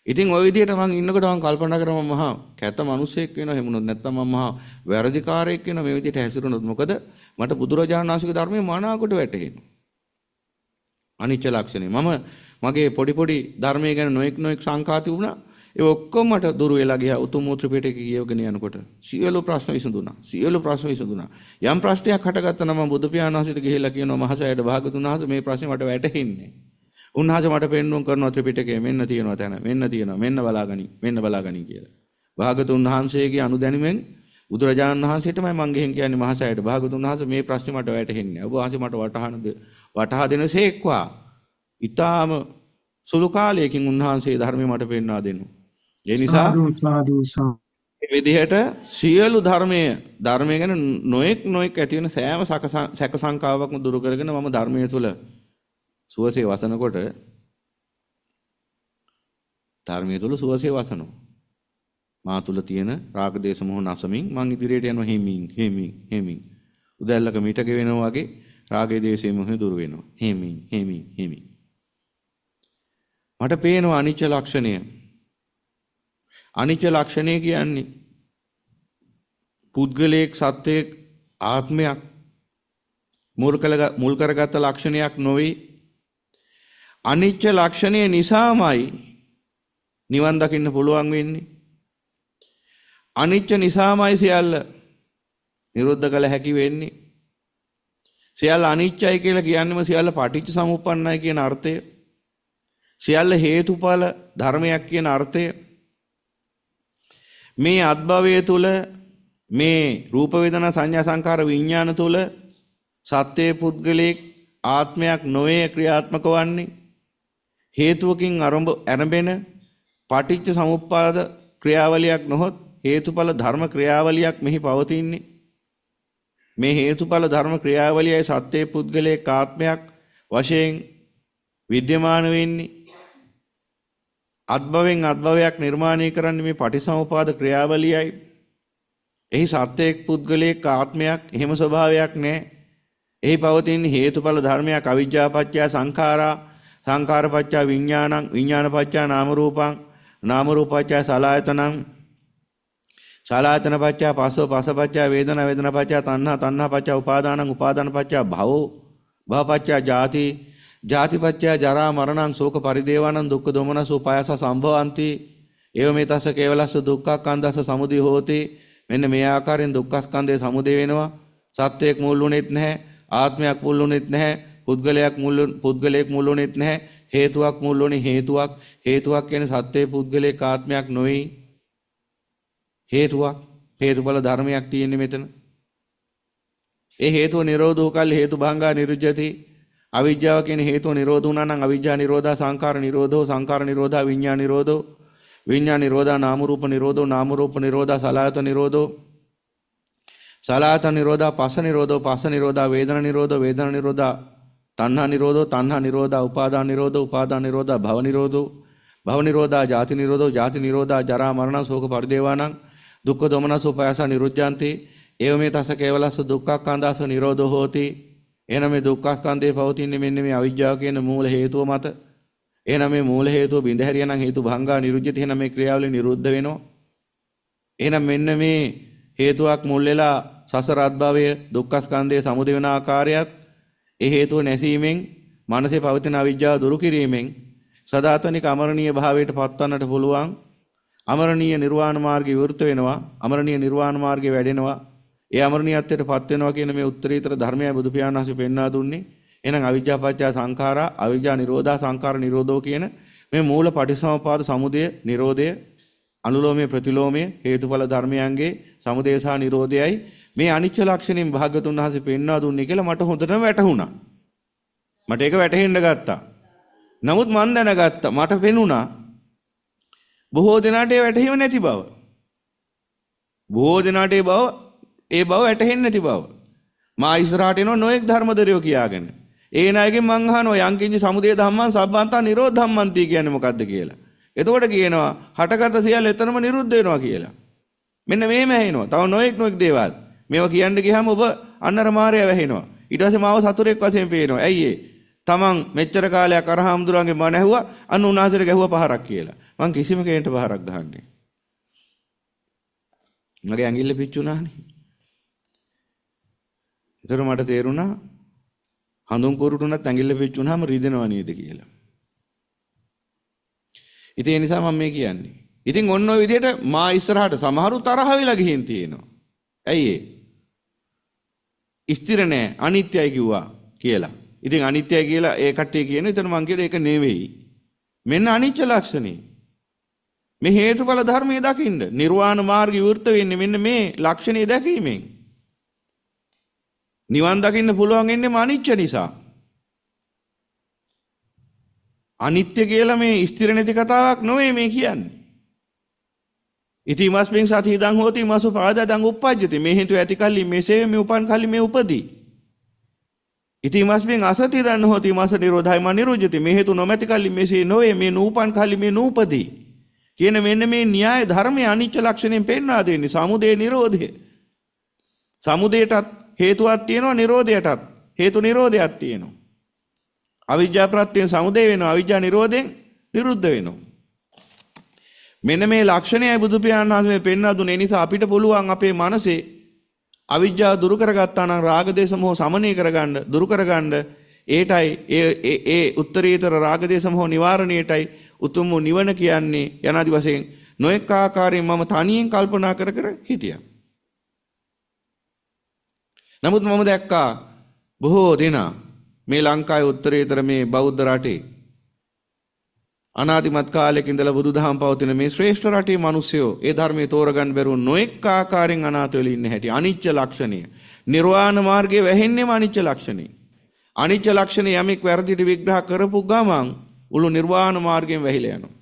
ඉතින් ওই විදිහට මං ඉන්නකොට මං කල්පනා කරා මම මහා කැත මිනිසෙක් වෙනවා හැමුණොත් නැත්නම් මම මහා වැරදිකාරයෙක් වෙනවා මේ විදිහට හැසිරුණොත් මොකද මට බුදුරජාණන් වහන්සේගේ ධර්මයේ මනාකොට වැටහෙනවා. අනිච්ච ලක්ෂණේ. මම මගේ පොඩි පොඩි ධර්මයේ ගැන නොඑක් නොඑක් සංකාති වුණා. ඒ ඔක්කොමට දුර වෙලා ගියා උතුම් මුත්‍රපිටක ගියවගෙන යනකොට සියලු ප්‍රශ්න විසඳුණා සියලු ප්‍රශ්න විසඳුණා යම් ප්‍රශ්නයක් හටගත්තා නම් මම බුදු පියාණන් වහන්සේට ගිහිල්ලා කියනවා මහසයයට භාගතුන් වහන්සේ මේ ප්‍රශ්නේ මට වැටහෙන්නේ උන්වහන්සේ මට පෙන්වුම් කරනවා ත්‍රිපිටකය මෙන්න තියෙනවා තැන මෙන්න තියෙනවා මෙන්න බලාගනි මෙන්න බලාගනි කියලා භාගතුන් වහන්සේගේ අනුදැනුමෙන් බුදුරජාණන් වහන්සේටමයි මම ගෙහින් කියන්නේ මහසයයට භාගතුන් වහන්සේ මේ ප්‍රශ්නේ මට වැටහෙන්නේ ඔබ වහන්සේ මට වටහන වටහා දෙනසේක්වා ඊටාම සුළු කාලයකින් උන්වහන්සේ ධර්මය මට පෙන්වා දෙනවා ඒ නිසා සාදු විදිහට සියලු ධර්මය ධර්මය ගැන නොයෙක් නොයෙක් ඇතිවෙන සෑම සැක සංකාවක්ම දුරු කරගෙන මම ධර්මය තුල සුවසේ වසනකොට ධර්මය තුල සුවසේ වසනවා. මා තුල තියෙන රාග දේශ මොහ නසමින් මං ඉදිරියට යනවා හිමින් හිමින් හිමින්. උදැල්ලක මීටක වෙනවා වගේ රාගයේ දේශයේ මොහේ දුර වෙනවා. හිමින් හිමින් හිමින්. මට පේනවා අනිච්ච ලක්ෂණය අනිච්ච ලක්ෂණය කියන්නේ පුද්ගලයෙක් සත්වයෙක් ආත්මයක් මුල් කළ මුල් කරගත් ලක්ෂණයක් නොවේ අනිච්ච ලක්ෂණය නිසාමයි නිවන් දකින්න පුළුවන් වෙන්නේ අනිච්ච නිසාමයි සියල්ල නිරුද්ධ කළ හැකි වෙන්නේ සියල්ල අනිච්චයි කියලා කියන්නේම සියල්ල පටිච්ච සමුප්පන්නයි කියන අර්ථය සියල්ල හේතුඵල ධර්මයක් කියන අර්ථය මේ අත්භවය තුල මේ රූප වේදනා සංඥා සංකාර විඥාන තුල සත්‍යයේ පුද්ගලෙක් ආත්මයක් නොවේ ක්‍රියාත්මක වන්නේ හේතුවකින් අරඹ ඇරඹෙන පටිච්ච සමුප්පාද ක්‍රියාවලියක් නොහොත් හේතුඵල ධර්ම ක්‍රියාවලියක් මෙහි පවතින්නේ මේ හේතුඵල ධර්ම ක්‍රියාවලියයි සත්‍යයේ පුද්ගලයේ කාත්මයක් වශයෙන් විද්‍යමාන වෙන්නේ අත්භවෙන් අත්භවයක් නිර්මාණය කරන්න මේ පටිසමුපාද ක්‍රියාවලියයි. එහි සත්‍යයක් පුද්ගලයෙක් ආත්මයක් එහෙම ස්වභාවයක් නැහැ. එහි පවතින හේතුඵල ධර්මයක් අවිජ්ජාපච්චය සංඛාරා සංඛාරපච්චය විඥානං විඥානපච්චය නාම රූපං නාම රූපච්චය සලායතනං සලායතන පච්චය පස්සෝ පස්ස පච්චය වේදන වේදන පච්චය තණ්හා තණ්හා පච්චය උපාදානං උපාදාන පච්චය භවෝ භව පච්චය ජාති ජාතිපච්චය ජරා මරණං ශෝක පරිදේවානං දුක්ඛ දොමනස උපායස සම්භවಂತಿ ඒව මේ තස කේවලස්ස දුක්ඛක්ඛන්දස සමුදය හෝති මෙන්න මේ ආකාරයෙන් දුක්ඛස්කන්ධය සමුදය වෙනවා සත්‍යයක් මුල් වුණෙත් නැහැ ආත්මයක් මුල් වුණෙත් නැහැ පුද්ගලයක් මුල් පුද්ගලයක් මුල් වුණෙත් නැහැ හේතුවක් මුල් වුණේ හේතුවක් හේතුවක් කියන්නේ සත්‍යයේ පුද්ගලයේ ආත්මයක් නොවේ හේතුවක් හේතුඵල ධර්මයක් තියෙන්නේ මෙතන ඒ හේතුව නිරෝධෝ කල් හේතු භංගා නිරුජ්‍යති අවිද්‍යාව කියන හේතුව නිරෝධ වුණා නම් අවිද්‍යා නිරෝධා සංඛාර නිරෝධෝ සංඛාර නිරෝධා විඤ්ඤා නිරෝධෝ විඤ්ඤා නිරෝධා නාම රූප නිරෝධෝ නාම රූප නිරෝධා සලආයත නිරෝධෝ සලආයත නිරෝධා පස නිරෝධෝ පස නිරෝධා වේදන නිරෝධෝ වේදන නිරෝධා තණ්හා නිරෝධෝ තණ්හා නිරෝධා උපාදාන නිරෝධෝ උපාදාන නිරෝධා භව නිරෝධෝ භව නිරෝධා ජාති නිරෝධෝ ජාති නිරෝධා ජරා මරණ ශෝක පරිදේවාණං දුක්ඛ දොමනස උපායස නිරුද්ධාන්ති එවමෙ තස කේවලස්ස දුක්ඛ කන්දාස නිරෝධෝ හෝති එහෙනම් මේ දුක්ඛස්කන්ධේ පවතින්නේ මෙන්න මේ අවිජ්ජාව කියන මූල හේතුව මත. එහෙනම් මේ මූල හේතුව බිඳ හැරියනම් හේතු භංගා නිරුද්ධිත එහෙනම් මේ ක්‍රියාවලිය නිරුද්ධ වෙනවා. එහෙනම් මෙන්න මේ හේතුවක් මුල් වෙලා සසර අත්භවය දුක්ඛස්කන්ධයේ සමුදය වෙන ආකාරයත් ඒ හේතුව නැසීමෙන් මනසේ පවතින අවිජ්ජාව දුරු කිරීමෙන් සදාතනික අමරණීය භාවයට පත්වන්නට පුළුවන් අමරණීය නිර්වාණ මාර්ගය විවෘත වෙනවා අමරණීය නිර්වාණ මාර්ගය වැඩෙනවා ඒ අමරණීයත්වයට පත් වෙනවා කියන මේ උත්තරීතර ධර්මයයි බුදු පියාණන් වහන්සේ පෙන්වා දුන්නේ. එහෙනම් අවිජ්ජා පත්‍ය සංඛාරා, අවිජ්ජා නිරෝධා, සංඛාර නිරෝධෝ කියන මේ මූල පටිසමුපාද සමුදය, නිරෝධය, අනුලෝමයේ ප්‍රතිලෝමයේ හේතුඵල ධර්මයන්ගේ සමුදය සහ නිරෝධයයි මේ අනිච්ච ලක්ෂණයෙන් භාගතුන් වහන්සේ පෙන්වා දුන්නේ කියලා මට හොඳටම වැටහුණා. මට ඒක වැටහෙන්න ගත්තා. නමුත් මම දැනගත්තා මට පෙනුණා බොහෝ දෙනාට ඒ වැටහීම නැති බව. බොහෝ දෙනාට ඒ බව ඒ බව වැටහෙන්නේ නැති බව. මා ඉස්සරහට එන නොඑක් ධර්මදරයෝ කියාගෙන. ඒ ණයගෙන් මං අහනවා යංකින්ච සමුදය ධම්මං සබ්බන්තා නිරෝධ ධම්මන්ති කියන්නේ මොකද්ද කියලා. එතකොට කියනවා හටගත සියල්ල එතනම නිරුද්ධ වෙනවා කියලා. මෙන්න මේම ඇහෙනවා. තව නොඑක් නොඑක් දේවල්. මේවා කියන්න ගියාම ඔබ අන්නර මාරය වැහෙනවා. ඊට පස්සේ මාව සතුරෙක් වශයෙන් පේනවා. ඇයි ඒ? තමන් මෙච්චර කාලයක් අර හාමුදුරන්ගේ මන ඇහුවා අන්න උන්වහන්සේට ගැහුවා පහරක් කියලා. මං කිසිම කෙනෙක්ට පහරක් ගහන්නේ. මගේ ඇඟිල්ල පිච්චුණානේ. ඒතර මට තේරුණා හඳුන් කුරුටුණත් ඇඟිල්ල පිච්චුනහම රිදෙනව නේද කියලා. ඉතින් ඒ නිසා මම මේ කියන්නේ. ඉතින් ඔන්න ඔය විදිහට මා ඉස්සරහට සමහරු තරහ වෙලා ගිහින් තියෙනවා. ඇයි ඒ? ස්ථිර නෑ අනිත්‍යයි කිව්වා කියලා. ඉතින් අනිත්‍යයි කියලා ඒ කට්ටිය කියන එතන මං කියන ඒක නෙවෙයි. මෙන්න අනිච්ච ලක්ෂණේ. මේ හේතුඵල ධර්මයේ දකින්න නිර්වාණ මාර්ගය විවෘත වෙන්නේ මෙන්න මේ ලක්ෂණේ දැකීමෙන්. නිවන් දකින්න පුළුවන් එන්නේ අනිච්ච නිසා. අනිත්‍ය කියලා මේ ස්ථිර නැති කතාවක් නොවේ මේ කියන්නේ. ඉති මස්මින් සති ඉදං හෝති මසු පාදා දං උප්පජ්ජති මේ හේතු ඇති කල්ලි මෙසේ මේ උපන් කල්ලි මේ උපදී. ඉති මස්මින් අසති දං හෝති මස නිරෝධයි ම නිරුජ්ජති මේ හේතු නොමැති කල්ලි මෙසේ නොවේ මේ නූපන් කල්ලි මේ නූපදී. කියන මෙන්න මේ න්‍යාය ධර්මයේ අනිච්ච ලක්ෂණයෙන් පෙන්වා දෙන්නේ සමුදේ නිරෝධය. සමුදේටත් හේතුවක් තියෙනවා නිරෝධයටත්. හේතු නිරෝධයක් තියෙනවා. අවිජ්ජා ප්‍රත්‍යයෙන් සමුදය වෙනවා. අවිජ්ජා නිරෝධයෙන් නිරුද්ධ වෙනවා. මෙන්න මේ ලක්ෂණයයි බුදු පියාණන් වහන්සේ මේ පෙන්වා දුන්නේ. ඒ නිසා අපිට පුළුවන් අපේ මනසේ අවිජ්ජාව දුරු කරගත්තා නම් රාග දේශ මොහ සමනය කරගන්න, දුරු කරගන්න ඒටයි ඒ ඒ උත්තරීතර රාග දේශ මොහ නිවාරණයටයි උතුම් නිවන කියන්නේ යනාදි වශයෙන් නොඑක ආකාරයෙන් මම තනියෙන් කල්පනා කර කර හිටියා. නමුත් මම දැක්කා බොහෝ දෙනා මේ ලංකාවේ උත්තරීතර මේ බෞද්ධ රටේ අනාදිමත් කාලෙක ඉඳලා බුදුදහම පවතින මේ ශ්‍රේෂ්ඨ රටේ මිනිස්සුયો ඒ ධර්මයේ තෝරගන්න බැරුව නොඑක් ආකාරයෙන් අනාථ වෙලා ඉන්න හැටි අනිච්ච ලක්ෂණය. නිර්වාණ මාර්ගයේ වැහෙන්නේම අනිච්ච ලක්ෂණේ. අනිච්ච ලක්ෂණ යමෙක් වැරදිට විග්‍රහ කරපු ගමන් උළු නිර්වාණ මාර්ගයෙන් වැහිලා යනවා.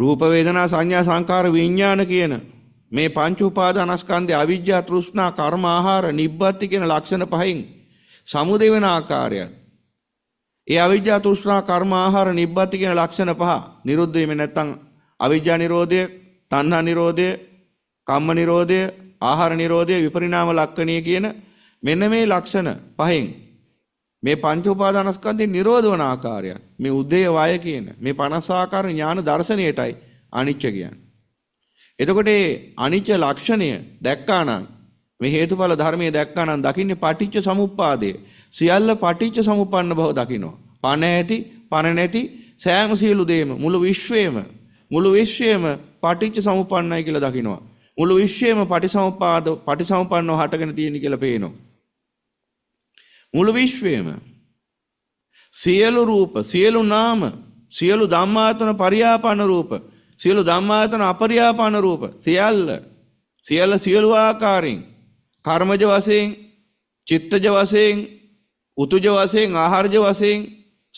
රූප වේදනා සංඥා සංකාර විඥාන කියන මේ පංච උපාදානස්කන්ධය අවිජ්ජා තෘෂ්ණා කර්ම ආහාර නිබ්බති කියන ලක්ෂණ පහෙන් සමුදේ වෙන ආකාරයන්. ඒ අවිජ්ජා තෘෂ්ණා කර්ම ආහාර නිබ්බති කියන ලක්ෂණ පහ නිරුද්ධ වීම නැත්නම් අවිජ්ජා නිරෝධය, තණ්හා නිරෝධය, කම්ම නිරෝධය, ආහාර නිරෝධය, විපරිණාම ලක්ෂණය කියන මෙන්න මේ ලක්ෂණ පහෙන් මේ පංච උපාදානස්කන්ධේ නිරෝධ වන ආකාරයන්. මේ උදේ වය කියන මේ 50 ආකාර ඥාන දර්ශනයටයි අනිච්ච කියන්නේ. එතකොට අනිච්ච ලක්ෂණය දැක්කානම් මේ හේතුඵල ධර්මයේ දැක්කානම් දකින්නේ පටිච්ච සමුප්පාදය. සියල්ල පටිච්ච සමුප්පන්න බව දකිනවා. පණ ඇති, පණ නැති සෑම සියලු දේම මුළු විශ්වයම මුළු විශ්වයම පටිච්ච සමුප්පන්නයි කියලා දකිනවා. මුළු විශ්වයම පටිසමුපාද පටිසමුපන්නව හටගෙන තියෙන කියලා පේනවා. මුළු විශ්වයම සියලු රූප, සියලු නාම, සියලු ධම්මාතන පරියාපන රූප සියලු ධම්මායතන අපරියාපන රූප සියල්ල සියල්ල සියලු ආකාරයෙන් කර්මජ වශයෙන් චිත්තජ වශයෙන් උතුජ වශයෙන් ආහාරජ වශයෙන්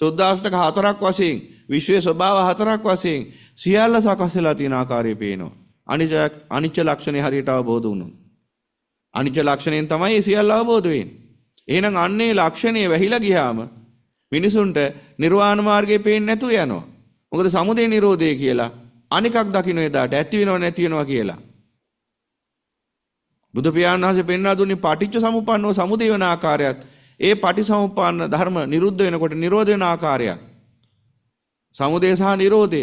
සුද්දාෂ්ටක හතරක් වශයෙන් විශ්වයේ ස්වභාව හතරක් වශයෙන් සියල්ල සකස් වෙලා තියෙන ආකාරය පේනවා. අනිච්ච අනිච්ච ලක්ෂණේ හරියට අවබෝධ වුණොත්. අනිච්ච ලක්ෂණයෙන් තමයි මේ සියල්ල අවබෝධ වෙන්නේ. එහෙනම් අන්නේ ලක්ෂණේ වැහිලා ගියාම මිනිසුන්ට නිර්වාණ මාර්ගේ පේන්නේ නැතුව යනවා. මොකද සමුදය නිරෝධය කියලා අනිකක් දකින්න එදාට ඇති වෙනව නැති වෙනවා කියලා. බුදු පියාණන් වහන්සේ පෙන්වා දුන්නේ පටිච්ච සමුප්පන්නව සමුදේ වෙන ආකාරයත් ඒ පටිසමුප්පන්න ධර්ම නිරුද්ධ වෙනකොට නිරෝධ වෙන ආකාරයත් සමුදේ සහ නිරෝධය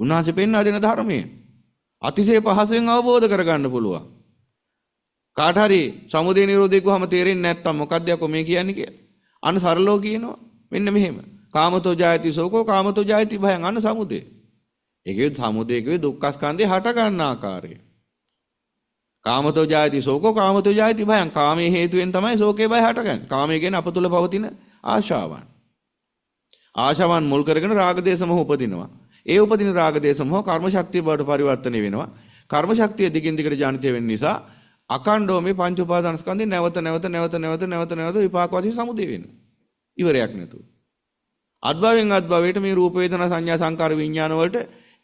උන්වහන්සේ පෙන්වා දෙන ධර්මයේ අතිශය පහසෙන් අවබෝධ කරගන්න පුළුවන්. කාට හරි සමුදේ නිරෝධය කිව්වම තේරෙන්නේ නැත්තම් මොකක්ද යකෝ මේ කියන්නේ කියලා. අන්න සරලෝ කියනවා. මෙන්න මෙහෙම. කාමතෝ ජායති සෝකෝ කාමතෝ ජායති භයං අන්න සමුදේ. ඒකේ සමුදයකේ දුක්ඛස්කන්ධය හට ගන්න ආකාරය. කාමතෝ ජායති සෝකෝ කාමතෝ ජායති භයං කාමයේ හේතුවෙන් තමයි සෝකේ බය හටගන්නේ. කාමයේ කියන්නේ අප තුල පවතින ආශාවන්. ආශාවන් මුල් කරගෙන රාග දේශමහ උපදිනවා. ඒ උපදින රාග දේශමහ කර්ම ශක්තිය බවට පරිවර්තනය වෙනවා. කර්ම ශක්තිය දිගින් දිගට ජනිත වෙන නිසා අකණ්ඩව මේ පංච උපාදානස්කන්ධේ නැවත නැවත නැවත නැවත නැවත නැවත විපාක වශයෙන් සමුදේ වෙනවා. ඉවරයක් නැතුව. අද්භවයෙන් අද්භවයට මේ රූප වේදනා සංඥා සංකාර විඥාන වලට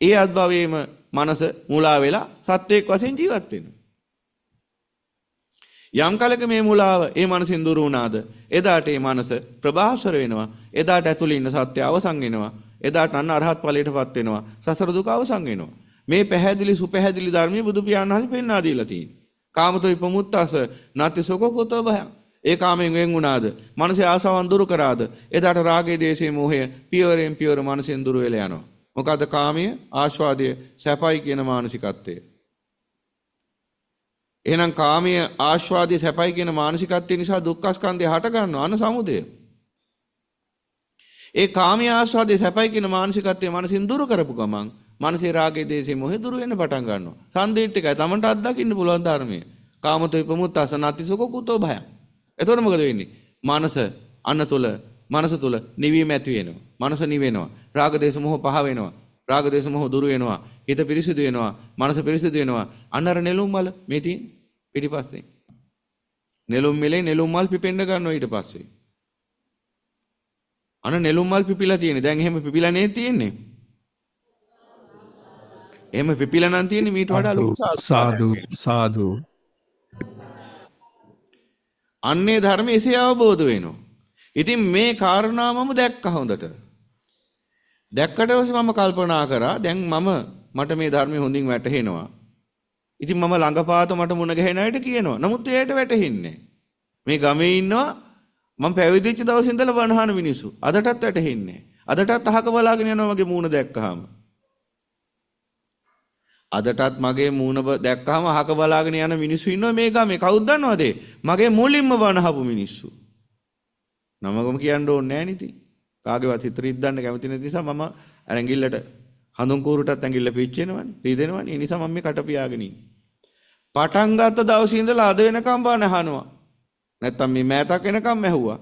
ඒ අත්භවයේම මනස මුලා වෙලා සත්වයක් වශයෙන් ජීවත් වෙනවා. යම් කලක මේ මුලාව ඒ මනසින් දුරු වුණාද එදාට ඒ මනස ප්‍රභාස්වර වෙනවා. එදාට ඇතුළේ ඉන්න සත්‍ය අවසන් වෙනවා. එදාට අන්න අරහත් ඵලයටපත් වෙනවා. සසර දුක අවසන් වෙනවා. මේ පැහැදිලි සුපැහැදිලි ධර්මයේ බුදු පියාණන් හරි පෙන්වා දීලා තියෙනවා. කාමතෝ විපමුත්තස නැති සෝකෝතෝ භයං ඒ කාමෙන් වෙන් වුණාද? මනසේ ආසාවන් දුරු කරාද? එදාට රාගයේ දේශේ මොහය පියවරෙන් පියවර මනසෙන් දුර වෙලා යනවා. මොකද කාමය ආශ්වාදය සැපයි කියන මානසිකත්වය. එහෙනම් කාමය ආශ්වාදය සැපයි කියන මානසිකත්වය නිසා දුක්ඛස්කන්ධය හටගන්නවා අන සමුදය. ඒ කාමයේ ආස්වාදයේ සැපයි කියන මානසිකත්වය මනසින් දුරු කරපු ගමන් මනසේ රාගයේ දේශේ මොහේ දුරු වෙන්න පටන් ගන්නවා. සම්දීට්ඨිකයි තමන්ට අත්දකින්න පුළුවන් ධර්මය. කාමතෝ විපමුත් අසනාති සුඛෝ කුතෝ භය. එතකොට මොකද වෙන්නේ? මනස අන්න තුල මනස තුල නිවීම ඇති වෙනවා. මනස නිවෙනවා. රාග දේශ මොහ පහ වෙනවා. රාග දේශ මොහ දුරු වෙනවා. හිත පිරිසිදු වෙනවා. මනස පිරිසිදු වෙනවා. අන්නර නෙළුම් මල මේ තියෙන පිටිපස්සේ. නෙළුම් මිලේ නෙළුම් මල් පිපෙන්න ගන්නවා ඊට පස්සේ. අන නෙළුම් මල් පිපිලා තියෙන්නේ. දැන් එහෙම පිපිලා නේ තියෙන්නේ. එහෙම පිපිලා නම් තියෙන්නේ මීට වඩා ලොකු සාදු සාදු අන්නේ ධර්මය එසේ අවබෝධ වෙනවා. ඉතින් මේ කාරණා මම දැක්ක හොඳට. දැක්කට පස්සේ මම කල්පනා කරා දැන් මම මට මේ ධර්මය හොඳින් වැටහෙනවා. ඉතින් මම ළඟපාත මට මුණ ගැහෙන අයට කියනවා. නමුත් එයාට වැටහෙන්නේ මේ ගමේ ඉන්නවා මම පැවිදිච්ච දවසේ ඉඳලා වනහන මිනිස්සු. අදටත් වැටහෙන්නේ අදටත් අහක බලාගෙන යනවා මගේ මූණ දැක්කහම. අදටත් මගේ මූණ දැක්කහම අහක බලාගෙන යන මිනිස්සු ඉන්නවා මේ ගමේ. කවුද දන්නවද? මගේ මුලින්ම වනහපු මිනිස්සු. නමගම කියන්න ඕනේ නෑ කාගේවත් හිත රිද්දන්න කැමති නැති නිසා මම ඇඟිල්ලට හඳුන් කූරටත් ඇඟිල්ල පිච්චෙනවනේ රිදෙනවනේ ඒ නිසා මම මේ කට පියාගෙන ඉන්නේ. පටන් ගත්ත දවසේ ඉඳලා අද වෙනකම් බණ අහනවා. නැත්තම් මේ මෑතක් වෙනකම් ඇහුවා.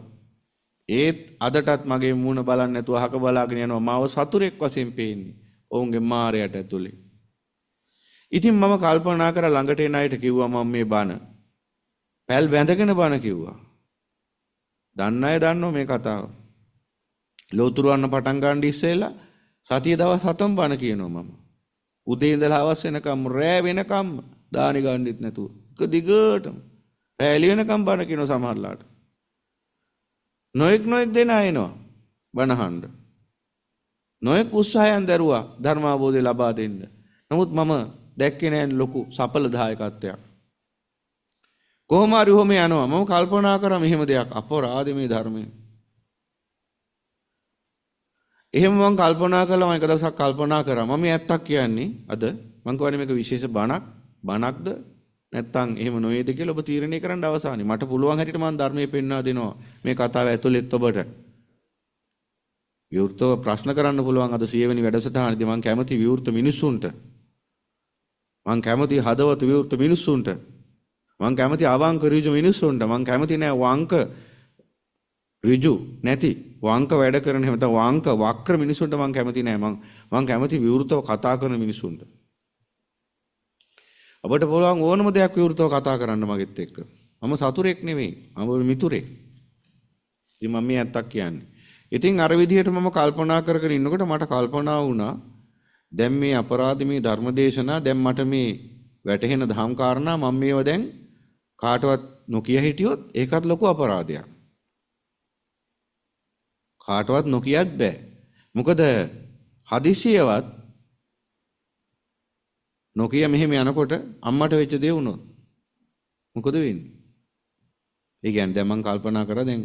ඒත් අදටත් මගේ මූණ බලන්නේ නැතුව අහක බලාගෙන යනවා මාව සතුරෙක් වශයෙන් පේන්නේ. ඔවුන්ගේ මාරයට ඇතුලේ. ඉතින් මම කල්පනා කරලා ළඟට එන අයට කිව්වා මම මේ බණ. පැල් බැඳගෙන බණ කිව්වා. දන්න අය දන්නෝ මේ කතාව. ලෝතුරුවන්න පටන් ගන්න ඉස්සෙල්ලා සතිය දවස් හතම බණ කියනවා මම. උදේ ඉඳලා හවස වෙනකම් රෑ වෙනකම් දානි ගන්නෙත් නැතුව. එක දිගටම රැලි වෙනකම් බණ කියනවා සමහරලාට. නොඑක් නොඑක් දෙන අයනවා බණහඬ. නොඑක් උත්සාහයන් දරුවා ධර්ම අවබෝධය ලබා දෙන්න. නමුත් මම දැක්කේ නෑ ලොකු සඵල දායකත්වයක්. කොහොම හරි උහම යනවා. මම කල්පනා කරා මෙහෙම දෙයක් අපරාධ මේ ධර්මයේ එහෙම මම කල්පනා කළා මම එක දවසක් කල්පනා කරා මම මේ ඇත්තක් කියන්නේ අද මම කියන්නේ මේක විශේෂ බණක් බණක්ද නැත්තම් එහෙම නොවේද කියලා ඔබ තීරණය කරන්න අවසානයි. මට පුළුවන් හැටියට මම ධර්මයේ පෙන්වා දෙනවා. මේ කතාව ඇතුළෙත් ඔබට. විවෘතව ප්‍රශ්න කරන්න පුළුවන් අද 100 වෙනි වැඩසටහනේදී මම කැමති විවෘත මිනිස්සුන්ට. මම කැමති හදවත විවෘත මිනිස්සුන්ට. මම කැමති අවංක ඍජු මිනිස්සුන්ට. මම කැමති නෑ වංක ඍජු නැති වංක වැඩ කරන හැමත වංක වක්‍ර මිනිසුන්ට මං කැමති නෑ මං මං කැමති විවෘතව කතා කරන මිනිසුන්ට. ඔබට පුළුවන් ඕනම දෙයක් විවෘතව කතා කරන්න මගෙත් එක්ක. මම සතුරෙක් නෙවෙයි. මම මිතුරෙක්. ඉතින් මම මේ ඇත්තක් කියන්නේ. ඉතින් අර විදිහට මම කල්පනා කර කර ඉන්නකොට මට කල්පනා වුණා දැන් මේ අපරාධ මේ ධර්මදේශනා දැන් මට මේ වැටහෙන දහම් කාරණා මම මේව දැන් කාටවත් නොකිය හිටියොත් ඒකත් ලොකු අපරාධයක්. කාටවත් නොකියත් බෑ. මොකද හදිසියවත් නොකිය මෙහෙම යනකොට අම්මට වෙච්ච දේ වුණොත් මොකද වෙන්නේ? ඒ කියන්නේ දැන් මම කල්පනා කරා දැන්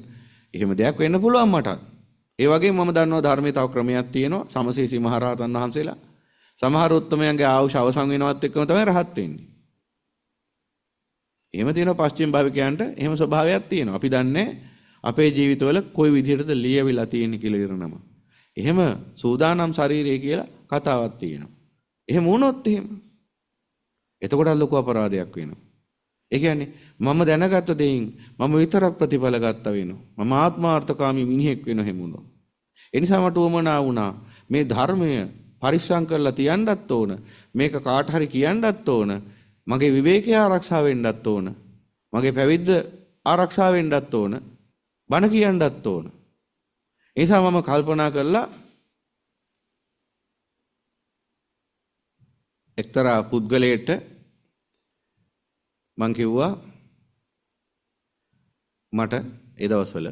එහෙම දෙයක් වෙන්න පුළුවන් මටත්. ඒ වගේම මම දන්නවා ධර්මයේ තව ක්‍රමයක් තියෙනවා. සමසීසි මහරහතන් වහන්සේලා සමහර උත්මයන්ගේ ආයුෂ අවසන් වෙනවත් එක්කම තමයි රහත් වෙන්නේ. එහෙම තියෙනවා පස්චිම භාවිකයන්ට එහෙම ස්වභාවයක් තියෙනවා. අපි දන්නේ අපේ ජීවිතවල කොයි විදිහටද ලියවිලා තියෙන්නේ කියලා ඉරනම. එහෙම සූදානම් ශරීරය කියලා කතාවක් තියෙනවා. එහෙම වුණොත් එහෙම. එතකොට ලොකු අපරාධයක් වෙනවා. ඒ කියන්නේ මම දැනගත්ත දෙයින් මම විතරක් ප්‍රතිඵල ගත්තා වෙනවා. මම ආත්මාර්ථකාමී මිනිහෙක් වෙනවා එහෙම වුණොත්. ඒ නිසා මට උවමනා වුණා මේ ධර්මය පරිස්සම් කරලා තියන්නත් ඕන. මේක කාට හරි කියන්නත් ඕන. මගේ විවේකය ආරක්ෂා වෙන්නත් ඕන. මගේ පැවිද්ද ආරක්ෂා වෙන්නත් ඕන. බණ කියන්නත් ඕන. ඒ නිසා මම කල්පනා කරලා එක්තරා පුද්ගලයෙක්ට මං කිව්වා මට ඒ දවස්වල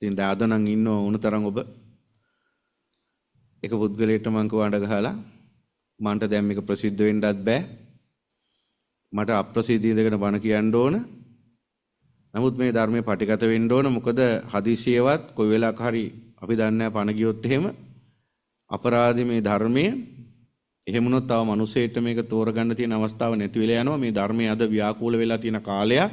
ඉතින් දාද නම් ඉන්නව වුණ තරම් ඔබ එක පුද්ගලයෙක්ට මං කවඬ ගහලා මන්ට දැන් මේක ප්‍රසිද්ධ වෙන්නත් බෑ මට අප්‍රසිද්ධිය දෙකට බණ කියන්න ඕන නමුත් මේ ධර්මයේ පටිගත වෙන්න ඕන මොකද හදිසියවත් කොයි වෙලාවක හරි අපි දන්නේ පණ ගියොත් එහෙම අපරාධි මේ ධර්මයේ එහෙම වුණොත් තව මිනිසෙට මේක තෝරගන්න තියෙන අවස්ථාව නැති වෙලා යනවා මේ ධර්මයේ අද ව්‍යාකූල වෙලා තියෙන කාලයක්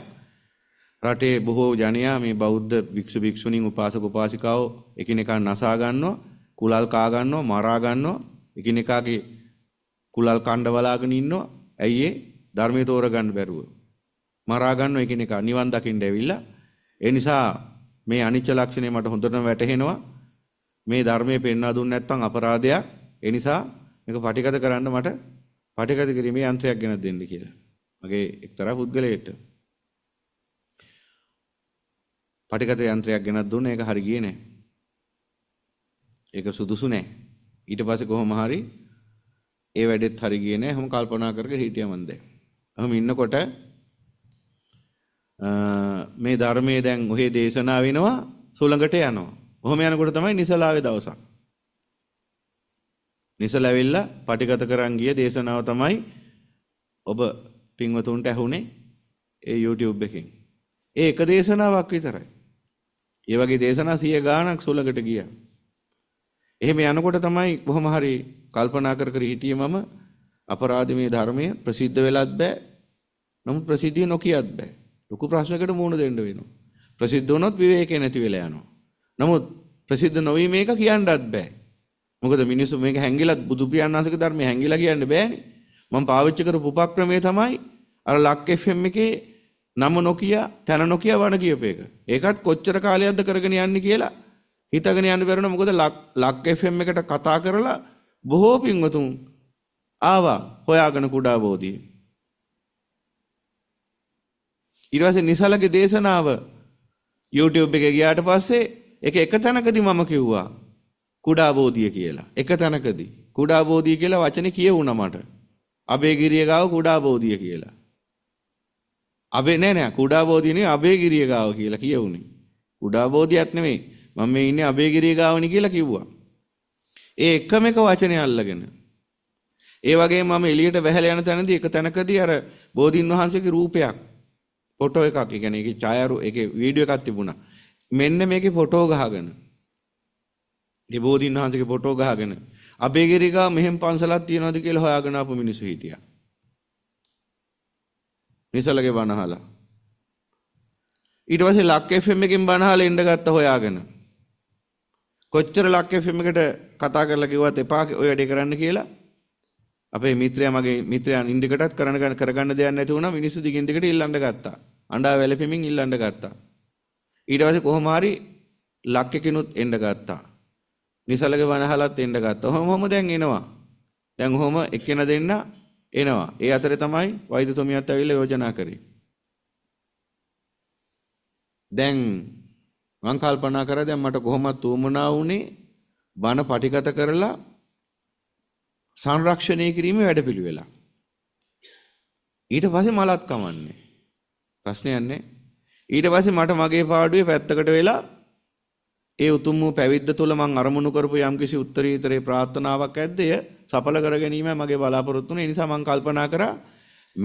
රටේ බොහෝ ජනයා මේ බෞද්ධ වික්ෂු වික්ෂුණීන් උපාසක උපාසිකාව එකිනෙකා නසා ගන්නවා කුලල් කා ගන්නවා මරා ගන්නවා එකිනෙකාගේ කුලල් කණ්ඩ වලාගෙන ඉන්නවා ඇයි ඒ ධර්මයේ තෝරගන්න බැරුව මරා ගන්න එකිනෙකා නිවන් දකින්න ඇවිල්ලා ඒ නිසා මේ අනිච්ච ලක්ෂණය මට හොඳටම වැටහෙනවා මේ ධර්මයේ පෙන්වා දුන්නේ නැත්නම් අපරාධයක් ඒ නිසා මේක පටිගත කරන්න මට පටිගත කිරීමේ යන්ත්‍රයක් ගෙනත් දෙන්න කියලා මගේ එක්තරා පුද්ගලයෙක්ට පටිගත යන්ත්‍රයක් ගෙනත් දුන්නේ ඒක හරි ගියේ නැහැ ඒක සුදුසු නැහැ ඊට පස්සේ කොහොම හරි ඒ වැඩෙත් හරි ගියේ නැහැ. හැම කල්පනා කරගෙන හිටියා මන් දැන්. අහම ඉන්නකොට මේ ධර්මයේ දැන් ඔහේ දේශනා වෙනවා සුළඟට යනවා. ඔහොම යනකොට තමයි නිසලාවේ දවසක්. නිසල ඇවිල්ලා පටිගත කරන් ගිය දේශනාව තමයි ඔබ පින්වතුන්ට ඇහුනේ ඒ YouTube එකෙන්. ඒ එක දේශනාවක් විතරයි. ඒ වගේ දේශනා 100 ගාණක් සුළඟට ගියා. එහෙම යනකොට තමයි කොහොම හරි කල්පනා කර කර හිටියේ මම අපරාධ මේ ධර්මය ප්‍රසිද්ධ වෙලත් බෑ. නමුත් ප්‍රසිද්ධිය නොකියත් බෑ. ලොකු ප්‍රශ්නකට මුහුණ දෙන්න වෙනවා. ප්‍රසිද්ධ වුණොත් විවේකේ නැති වෙලා යනවා. නමුත් ප්‍රසිද්ධ නොවී මේක කියන්නවත් බෑ. මොකද මිනිස්සු මේක හැංගිලත් බුදු පියාණන්සේක ධර්මයේ හැංගිලා කියන්න බෑනේ. මම පාවිච්චි කරපු උපක්‍රමය තමයි අර ලක් FM එකේ නම නොකිය, තන නොකිය වණ කියපේක. ඒකත් කොච්චර කාලයක්ද කරගෙන යන්නේ කියලා හිතගෙන යන්න බැරුණා. මොකද ලක් FM එකට කතා කරලා බොහෝ පින්වතුන් ආවා හොයාගෙන කුඩා බෝධියේ. ඊට පස්සේ නිසලගේ දේශනාව YouTube එකේ ගියාට පස්සේ ඒක එක තැනකදී මම කිව්වා කුඩා බෝධිය කියලා. එක තැනකදී කුඩා බෝධිය කියලා වචනේ කියවුණා මට. අබේගිරිය ගාව කුඩා බෝධිය කියලා. අබේ නෑ නෑ කුඩා බෝධිය නෙවෙයි අබේගිරිය ගාව කියලා කියවුනේ. කුඩා බෝධියක් නෙවෙයි මම මේ ඉන්නේ අබේගිරිය ගාවනේ කියලා කිව්වා. ඒ එකම එක වචනේ අල්ලගෙන ඒ වගේ මම එළියට වැහැලා යන තැනදී එක තැනකදී අර බෝධින් වහන්සේගේ රූපයක් ෆොටෝ එකක් ඒ කියන්නේ ඒකේ ඡායාරු ඒකේ වීඩියෝ එකක් තිබුණා. මෙන්න මේකේ ෆොටෝ ගහගෙන. දෙබෝධින් වහන්සේගේ ෆොටෝ ගහගෙන අබේගිරිගා මෙහෙම පන්සලක් තියනවාද කියලා හොයාගෙන ආපු මිනිස්සු හිටියා. නිසලගේ බනහලා. ඊට පස්සේ ලක් FM එකෙන් බනහලා එන්න ගත්ත හොයාගෙන. කොච්චර ලක් FM එකට කතා කරලා කිව්වත් එපා ඔය වැඩේ කරන්න කියලා අපේ මිත්‍රයා මගේ මිත්‍රයා නින්දකටත් කරන කරගන්න දෙයක් නැති වුණා මිනිස්සු දිගින් දිගට ඉල්ලන්න ගත්තා. අඬා වැළපෙමින් ඉල්ලන්න ගත්තා. ඊට පස්සේ කොහොම හරි ලක්කකිනුත් එන්න ගත්තා. නිසලගේ වනහලත් එන්න ගත්තා. ඔහොම ඔහොම දැන් එනවා. දැන් ඔහොම එක්කෙන දෙන්න එනවා. ඒ අතරේ තමයි වෛද්‍යතුමියත් ඇවිල්ලා යෝජනා කරේ. දැන් මං කල්පනා කරා දැන් මට කොහොමද තුමනා වුනේ බණ පටිගත කරලා සංරක්ෂණය කිරීමේ වැඩපිළිවෙලා. ඊට පස්සේ මලත් කමන්නේ. ප්‍රශ්නයක් නැහැ. ඊට පස්සේ මට මගේ පාඩුවේ පැත්තකට වෙලා ඒ උතුම් වූ පැවිද්ද තුළ මං අරමුණු කරපු යම්කිසි උත්තරීතරේ ප්‍රාර්ථනාවක් ඇද්ද එය සඵල කර ගැනීමයි මගේ බලාපොරොත්තු වෙන නිසා මං කල්පනා කරා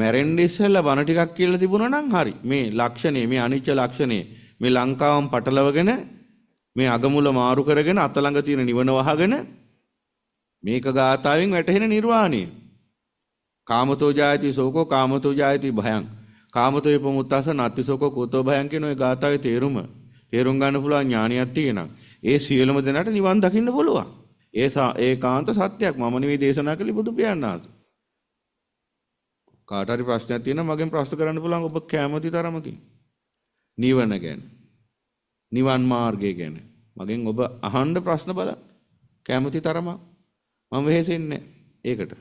මැරෙන්න ඉස්සෙල්ලා බණ ටිකක් කියලා තිබුණා නම් හරි මේ ලක්ෂණේ මේ අනිච්ච ලක්ෂණේ මේ ලංකාවම පටලවගෙන මේ අගමුල මාරු කරගෙන අත ළඟ තියෙන නිවන වහගෙන මේක ගාථාවෙන් වැටහෙන නිර්වාණය. කාමතෝ ජායති සෝකෝ කාමතෝ ජායති භයං. කාමතෝ විපමුත්තස නත්ති සෝකෝ කුතෝ භයං කියන ওই ගාථාවේ තේරුම තේරුම් ගන්න පුළුවන් ඥානියක් තියෙනවා. ඒ සියලුම දෙනාට නිවන් දකින්න පුළුවන්. ඒ ඒකාන්ත සත්‍යයක් මම නෙවෙයි දේශනා කළේ බුදු පියාණන් වහන්සේ. කාට හරි ප්‍රශ්නයක් තියෙනවා මගෙන් ප්‍රශ්න කරන්න පුළුවන් ඔබ කැමති තරමකින්. නිවන ගැන. නිවන් මාර්ගය ගැන. මගෙන් ඔබ අහන්න ප්‍රශ්න බලන්න. කැමති තරමක්. මම වෙහෙසෙන්නේ ඒකට.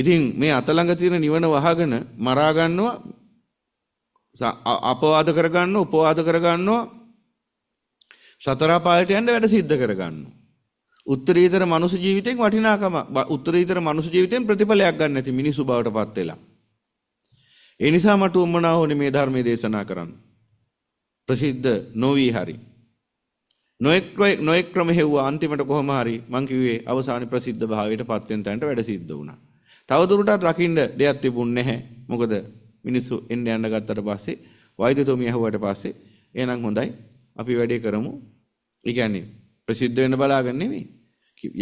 ඉතින් මේ අතළඟ තියෙන නිවන වහගෙන මරා ගන්නවා අපවාද කරගන්නවා උපවාද කරගන්නවා සතර පායට යන්න වැඩ සිද්ධ කරගන්නවා. උත්තරීතර මනුස්ස ජීවිතයෙන් වටිනාකම උත්තරීතර මනුස්ස ජීවිතයෙන් ප්‍රතිඵලයක් ගන්න නැති මිනිසු බවට පත් වෙලා. ඒ නිසා මට උමනා වුණේ මේ ධර්මයේ දේශනා කරන්න. ප්‍රසිද්ධ නොවි හරි. නොඑක් නොඑක් ක්‍රම හෙව්වා අන්තිමට කොහොම හරි මං කිව්වේ අවසාන ප්‍රසිද්ධ භාවයට පත් වෙන තැනට වැඩ සිද්ධ වුණා. තවදුරටත් රකින්න දෙයක් තිබුණ නැහැ. මොකද මිනිස්සු එන්න යන්න ගත්තට පස්සේ වෛද්‍යතුමිය ඇහුවට පස්සේ එහෙනම් හොඳයි අපි වැඩේ කරමු. ඒ කියන්නේ ප්‍රසිද්ධ වෙන්න බලාගෙන නෙමෙයි.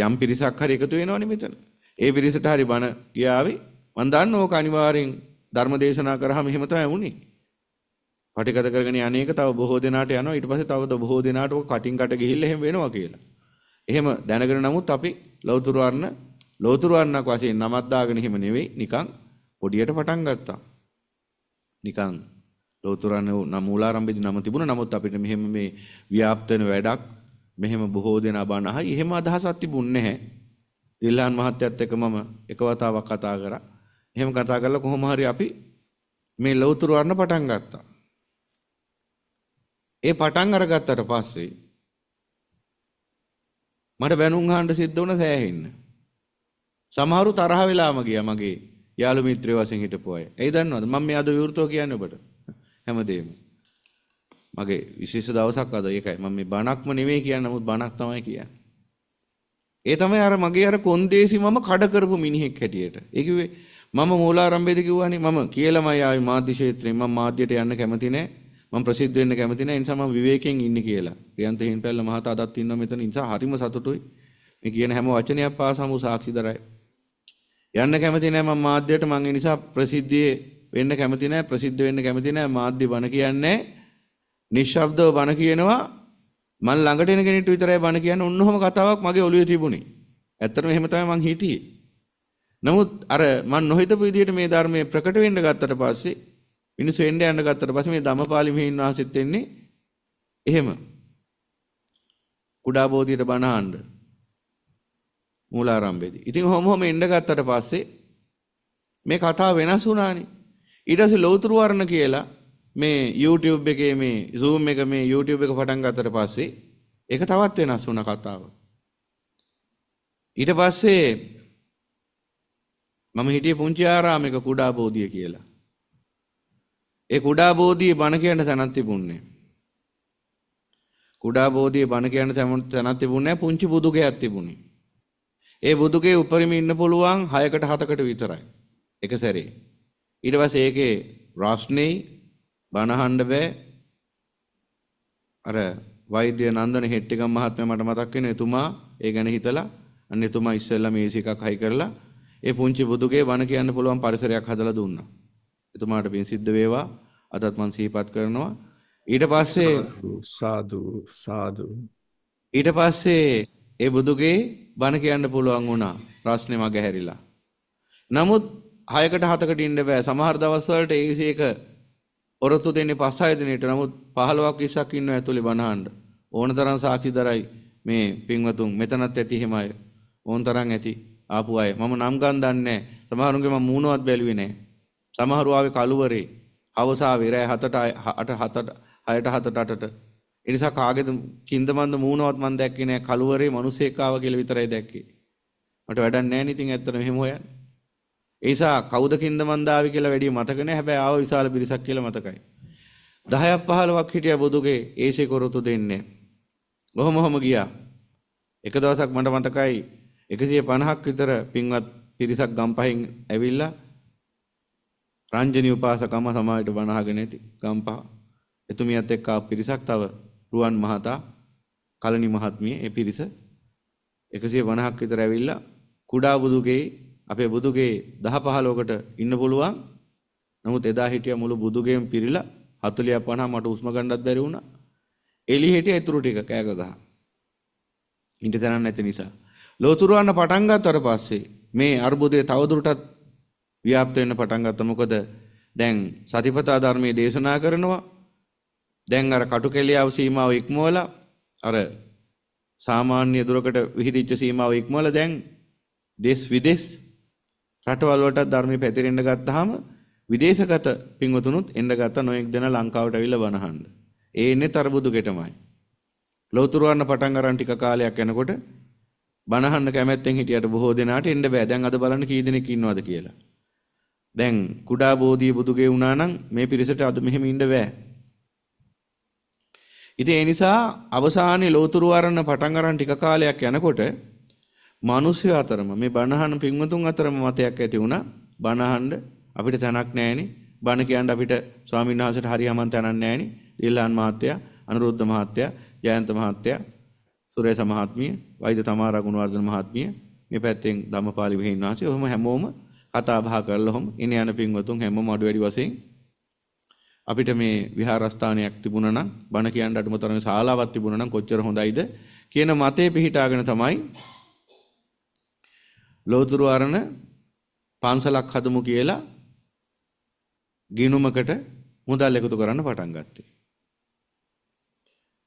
යම් පිරිසක් හරි එකතු වෙනවනේ මෙතන. ඒ පිරිසට හරි බණ ගියාවේ මම දන්න ඕක අනිවාර්යෙන් ධර්ම දේශනා කරාම එහෙම තමයි වුනේ. පටිගත කරගෙන යන්නේක තව බොහෝ දෙනාට යනවා ඊට පස්සේ තවද බොහෝ දෙනාට ඔක කටින් කට ගිහිල්ලා එහෙම වෙනවා කියලා. එහෙම දැනගෙන නමුත් අපි ලෞතර වර්ණ ලෞතර වර්ණක් වශයෙන් නමක් දාගෙන එහෙම නෙවෙයි නිකන් පොඩියට පටන් ගත්තා. නිකන් ලෞතර වර්ණ මූලාරම්භයේදී නම තිබුණා නමුත් අපිට මෙහෙම මේ ව්‍යාප්තන වැඩක් මෙහෙම බොහෝ දෙනා බණ අහයි එහෙම අදහසක් තිබුණේ නැහැ. දිල්හාන් මහත්තයත් එක්ක මම එක වතාවක් කතා කරා. එහෙම කතා කරලා කොහොම හරි අපි මේ ලෞතර වර්ණ පටන් ගත්තා. ඒ පටන් අරගත්තට පස්සේ මට බැනුම් අහන්න සිද්ධ වුණ සෑහෙන්න. සමහරු තරහ වෙලාම ගියා මගේ යාළු මිත්‍රයෝ වශයෙන් හිටපු අය. ඒ දන්නවද? මම මේ අද විවෘතව කියන්නේ ඔබට. හැමදේම. මගේ විශේෂ දවසක් අද ඒකයි. මම මේ බණක්ම නෙමෙයි කියන්නේ නමුත් බණක් තමයි කියන්නේ. ඒ තමයි අර මගේ අර කොන්දේසි මම කඩ කරපු මිනිහෙක් හැටියට. ඒ කිව්වේ මම මූලාරම්භයේදී කිව්වානේ මම කියලාමයි ආවේ මාධ්‍ය ක්ෂේත්‍රේ මම මාධ්‍යයට යන්න කැමති නැහැ. මම ප්‍රසිද්ධ වෙන්න කැමති නැහැ. ඒ නිසා මම විවේකයෙන් ඉන්නේ කියලා. ප්‍රියන්ත හිමිපැල්ල මහතා අදත් ඉන්නවා මෙතන. ඒ නිසා හරිම සතුටුයි. මේ කියන හැම වචනයක් පාසම සාක්ෂි දරයි. යන්න කැමති නැහැ මම මාධ්‍යයට. මම ඒ නිසා ප්‍රසිද්ධියේ වෙන්න කැමති නැහැ. ප්‍රසිද්ධ වෙන්න කැමති නැහැ. මාධ්‍ය බණ කියන්නේ නිශ්ශබ්දව බණ කියනවා. මම ළඟට එන කෙනෙක්ට විතරයි බණ කියන්නේ. ඔන්නෝම කතාවක් මගේ ඔළුවේ තිබුණේ. ඇත්තටම එහෙම තමයි මං හිටියේ. නමුත් අර මන් නොහිතපු විදිහට මේ ධර්මයේ ප්‍රකට වෙන්න ගත්තට පස්සේ මිනිස්සු එන්න යන්න ගත්තට පස්සේ මේ ධම්මපාලි මෙහින් වහන්සෙත් එන්නේ එහෙම. කුඩා බෝධියට බණ අහන්න. මූලාරම්භයේදී. ඉතින් හොම හොම එන්න ගත්තට පස්සේ මේ කතාව වෙනස් වුණානේ. ඊට පස්සේ ලෞතරු වර්ණ කියලා මේ YouTube එකේ මේ Zoom එක මේ YouTube එක පටන් ගත්තට පස්සේ ඒක තවත් වෙනස් වුණා කතාව. ඊට පස්සේ මම හිටියේ පුංචි ආරාමයක කුඩා බෝධිය කියලා. ඒ කුඩා බෝධියේ බණ කියන තැනක් තිබුණේ. කුඩා බෝධියේ බණ කියන තැනක් තිබුණේ පුංචි බුදුගයක් තිබුණේ. ඒ බුදුගේ උපරිම ඉන්න පුළුවන් 6කට 7කට විතරයි. එක සැරේ. ඊට පස්සේ ඒකේ රස්නේ බණහඬ බෑ. අර වෛද්‍ය නන්දන හෙට්ටිගම් මහත්මයා මට මතක් වෙන එතුමා ඒ ගැන හිතලා අන්න එතුමා ඉස්සෙල්ලා මේසි එකක් හයි කරලා ඒ පුංචි බුදුගේ වණ කියන්න පුළුවන් පරිසරයක් හදලා දුන්නා. එතුමාට පින් සිද්ධ වේවා. අදත් මන් සිහිපත් කරනවා ඊට පස්සේ සාදු සාදු ඊට පස්සේ ඒ බුදුගේ බණ කියන්න පුළුවන් වුණා ප්‍රශ්නේ මග හැරිලා. නමුත් 6කට 7කට ඉන්න බෑ. සමහර දවස්වලට ඒක ඔරොත්තු දෙන්නේ 5-6 දිනේට. නමුත් 15ක් 20ක් ඉන්න ඇතුලේ බණහඬ. ඕනතරම් සාක්ෂි දරයි මේ පින්වතුන් මෙතනත් ඇති හිමය. ඕනතරම් ඇති ආපු අය. මම නම් ගන් දන්නේ නැහැ. සමහරුන්ගේ මම මූණවත් බැලුවේ නැහැ. සමහරු ආවේ කලුවරේ. අවසාාවේ රෑ හතට අට හතට අයට හතට අටට. එනිසා කාගෙද කින්දමන්ද මූුණවත් මන් දැක්කේ නෑ කළුවරේ මනුසේකාව කියල විතරයි දැක්කේ. මට වැඩ නෑ නිතින් ඇත්තන හෙමෝය. ඒසා කෞද කින්දමන්දාව කියලා වැඩි මතකන හැබැ ආව විශාල පිරිසක් කියල මතකයි. දහයක් පහලවක් හිටිය බොදුගේ ඒසේ කොරොතු දෙන්නේ. බොහොම හොම ගියා. එක දවසක් මට මතකයි එකසිය පණහක් විතර පින්වත් පිරිසක් ගම්පහින් ඇවිල්ලා රංජනී උපාසකම සමාජයට වණහගෙන ඇති ගම්පහ එතුමියත් එක්ක පිරිසක් තව රුවන් මහතා කලණි මහත්මිය ඒ පිරිස 150ක් විතර ඇවිල්ලා කුඩා බුදුගේ අපේ බුදුගේ 10 15කට ඉන්න පුළුවන් නමුත් එදා හිටිය මුළු බුදුගෙම පිරිලා 40 50 මට උස්ම ගන්නත් බැරි වුණා එළි හිටිය ඊතුරු ටික කෑග ගහ ඉන්න තැනක් නැති නිසා ලෝතුරු වන්න පටන් ගත්තට පස්සේ මේ අර්බුදයේ තවදුරටත් ව්‍යාප්ත වෙන්න පටන් ගත්තා. මොකද දැන් සතිපතා ධර්මයේ දේශනා කරනවා. දැන් අර කටු කෙලියාව සීමාව ඉක්මවලා අර සාමාන්‍ය දුරකට විහිදිච්ච සීමාව ඉක්මවලා දැන් දේශ විදේශ රටවල් වලට ධර්මයේ පැතිරෙන්න ගත්තාම විදේශගත පින්වතුනුත් එන්න ගත්ත නොඑක් දෙන ලංකාවට ඇවිල්ලා වනහන්න. ඒ ඉන්නේ තරබුදු ගෙටමයි. ලෞතුරුවන්න පටන් අරන් ටික කාලයක් යනකොට බනහන්න කැමැත්තෙන් හිටියට බොහෝ දෙනාට එන්න බෑ. දැන් අද බලන්න කී දෙනෙක් ඉන්නවද කියලා. දැන් කුඩා බෝධිය බුදුගේ වුණා නම් මේ පිරිසට අද මෙහෙම ඉන්න බෑ. ඉතින් ඒ නිසා අවසානයේ ලෝතුරු වරණ පටන් අරන් ටික කාලයක් යනකොට මිනිස්සු අතරම මේ බණහන පින්වතුන් අතරම මතයක් ඇති වුණා බණහඬ අපිට තැනක් නැහෙනේ බණ කියන්න අපිට ස්වාමීන් වහන්සේට හරියමන් තැනක් නැහෙනේ දිල්ලාන් මහත්තයා අනුරුද්ධ මහත්තයා ජයන්ත මහත්තයා සුරේස මහත්මිය වෛද්‍ය තමා රගුණවර්ධන මහත්මිය මේ පැත්තෙන් ධම්මපාලි වෙහින් වහන්සේ ඔහොම හැමෝම කතා බහ කරලා හොම් එන යන පින්වතුන් හැමෝම අඩු වැඩි වශයෙන් අපිට මේ විහාරස්ථානයක් තිබුණා නම් බණ කියන්න අඩුම තරමේ ශාලාවක් තිබුණා නම් කොච්චර හොඳයිද කියන මතේ පිහිටාගෙන තමයි ලෝතුරු අරණ පන්සලක් හදමු කියලා ගිනුමකට මුදල් එකතු කරන්න පටන් ගත්තේ.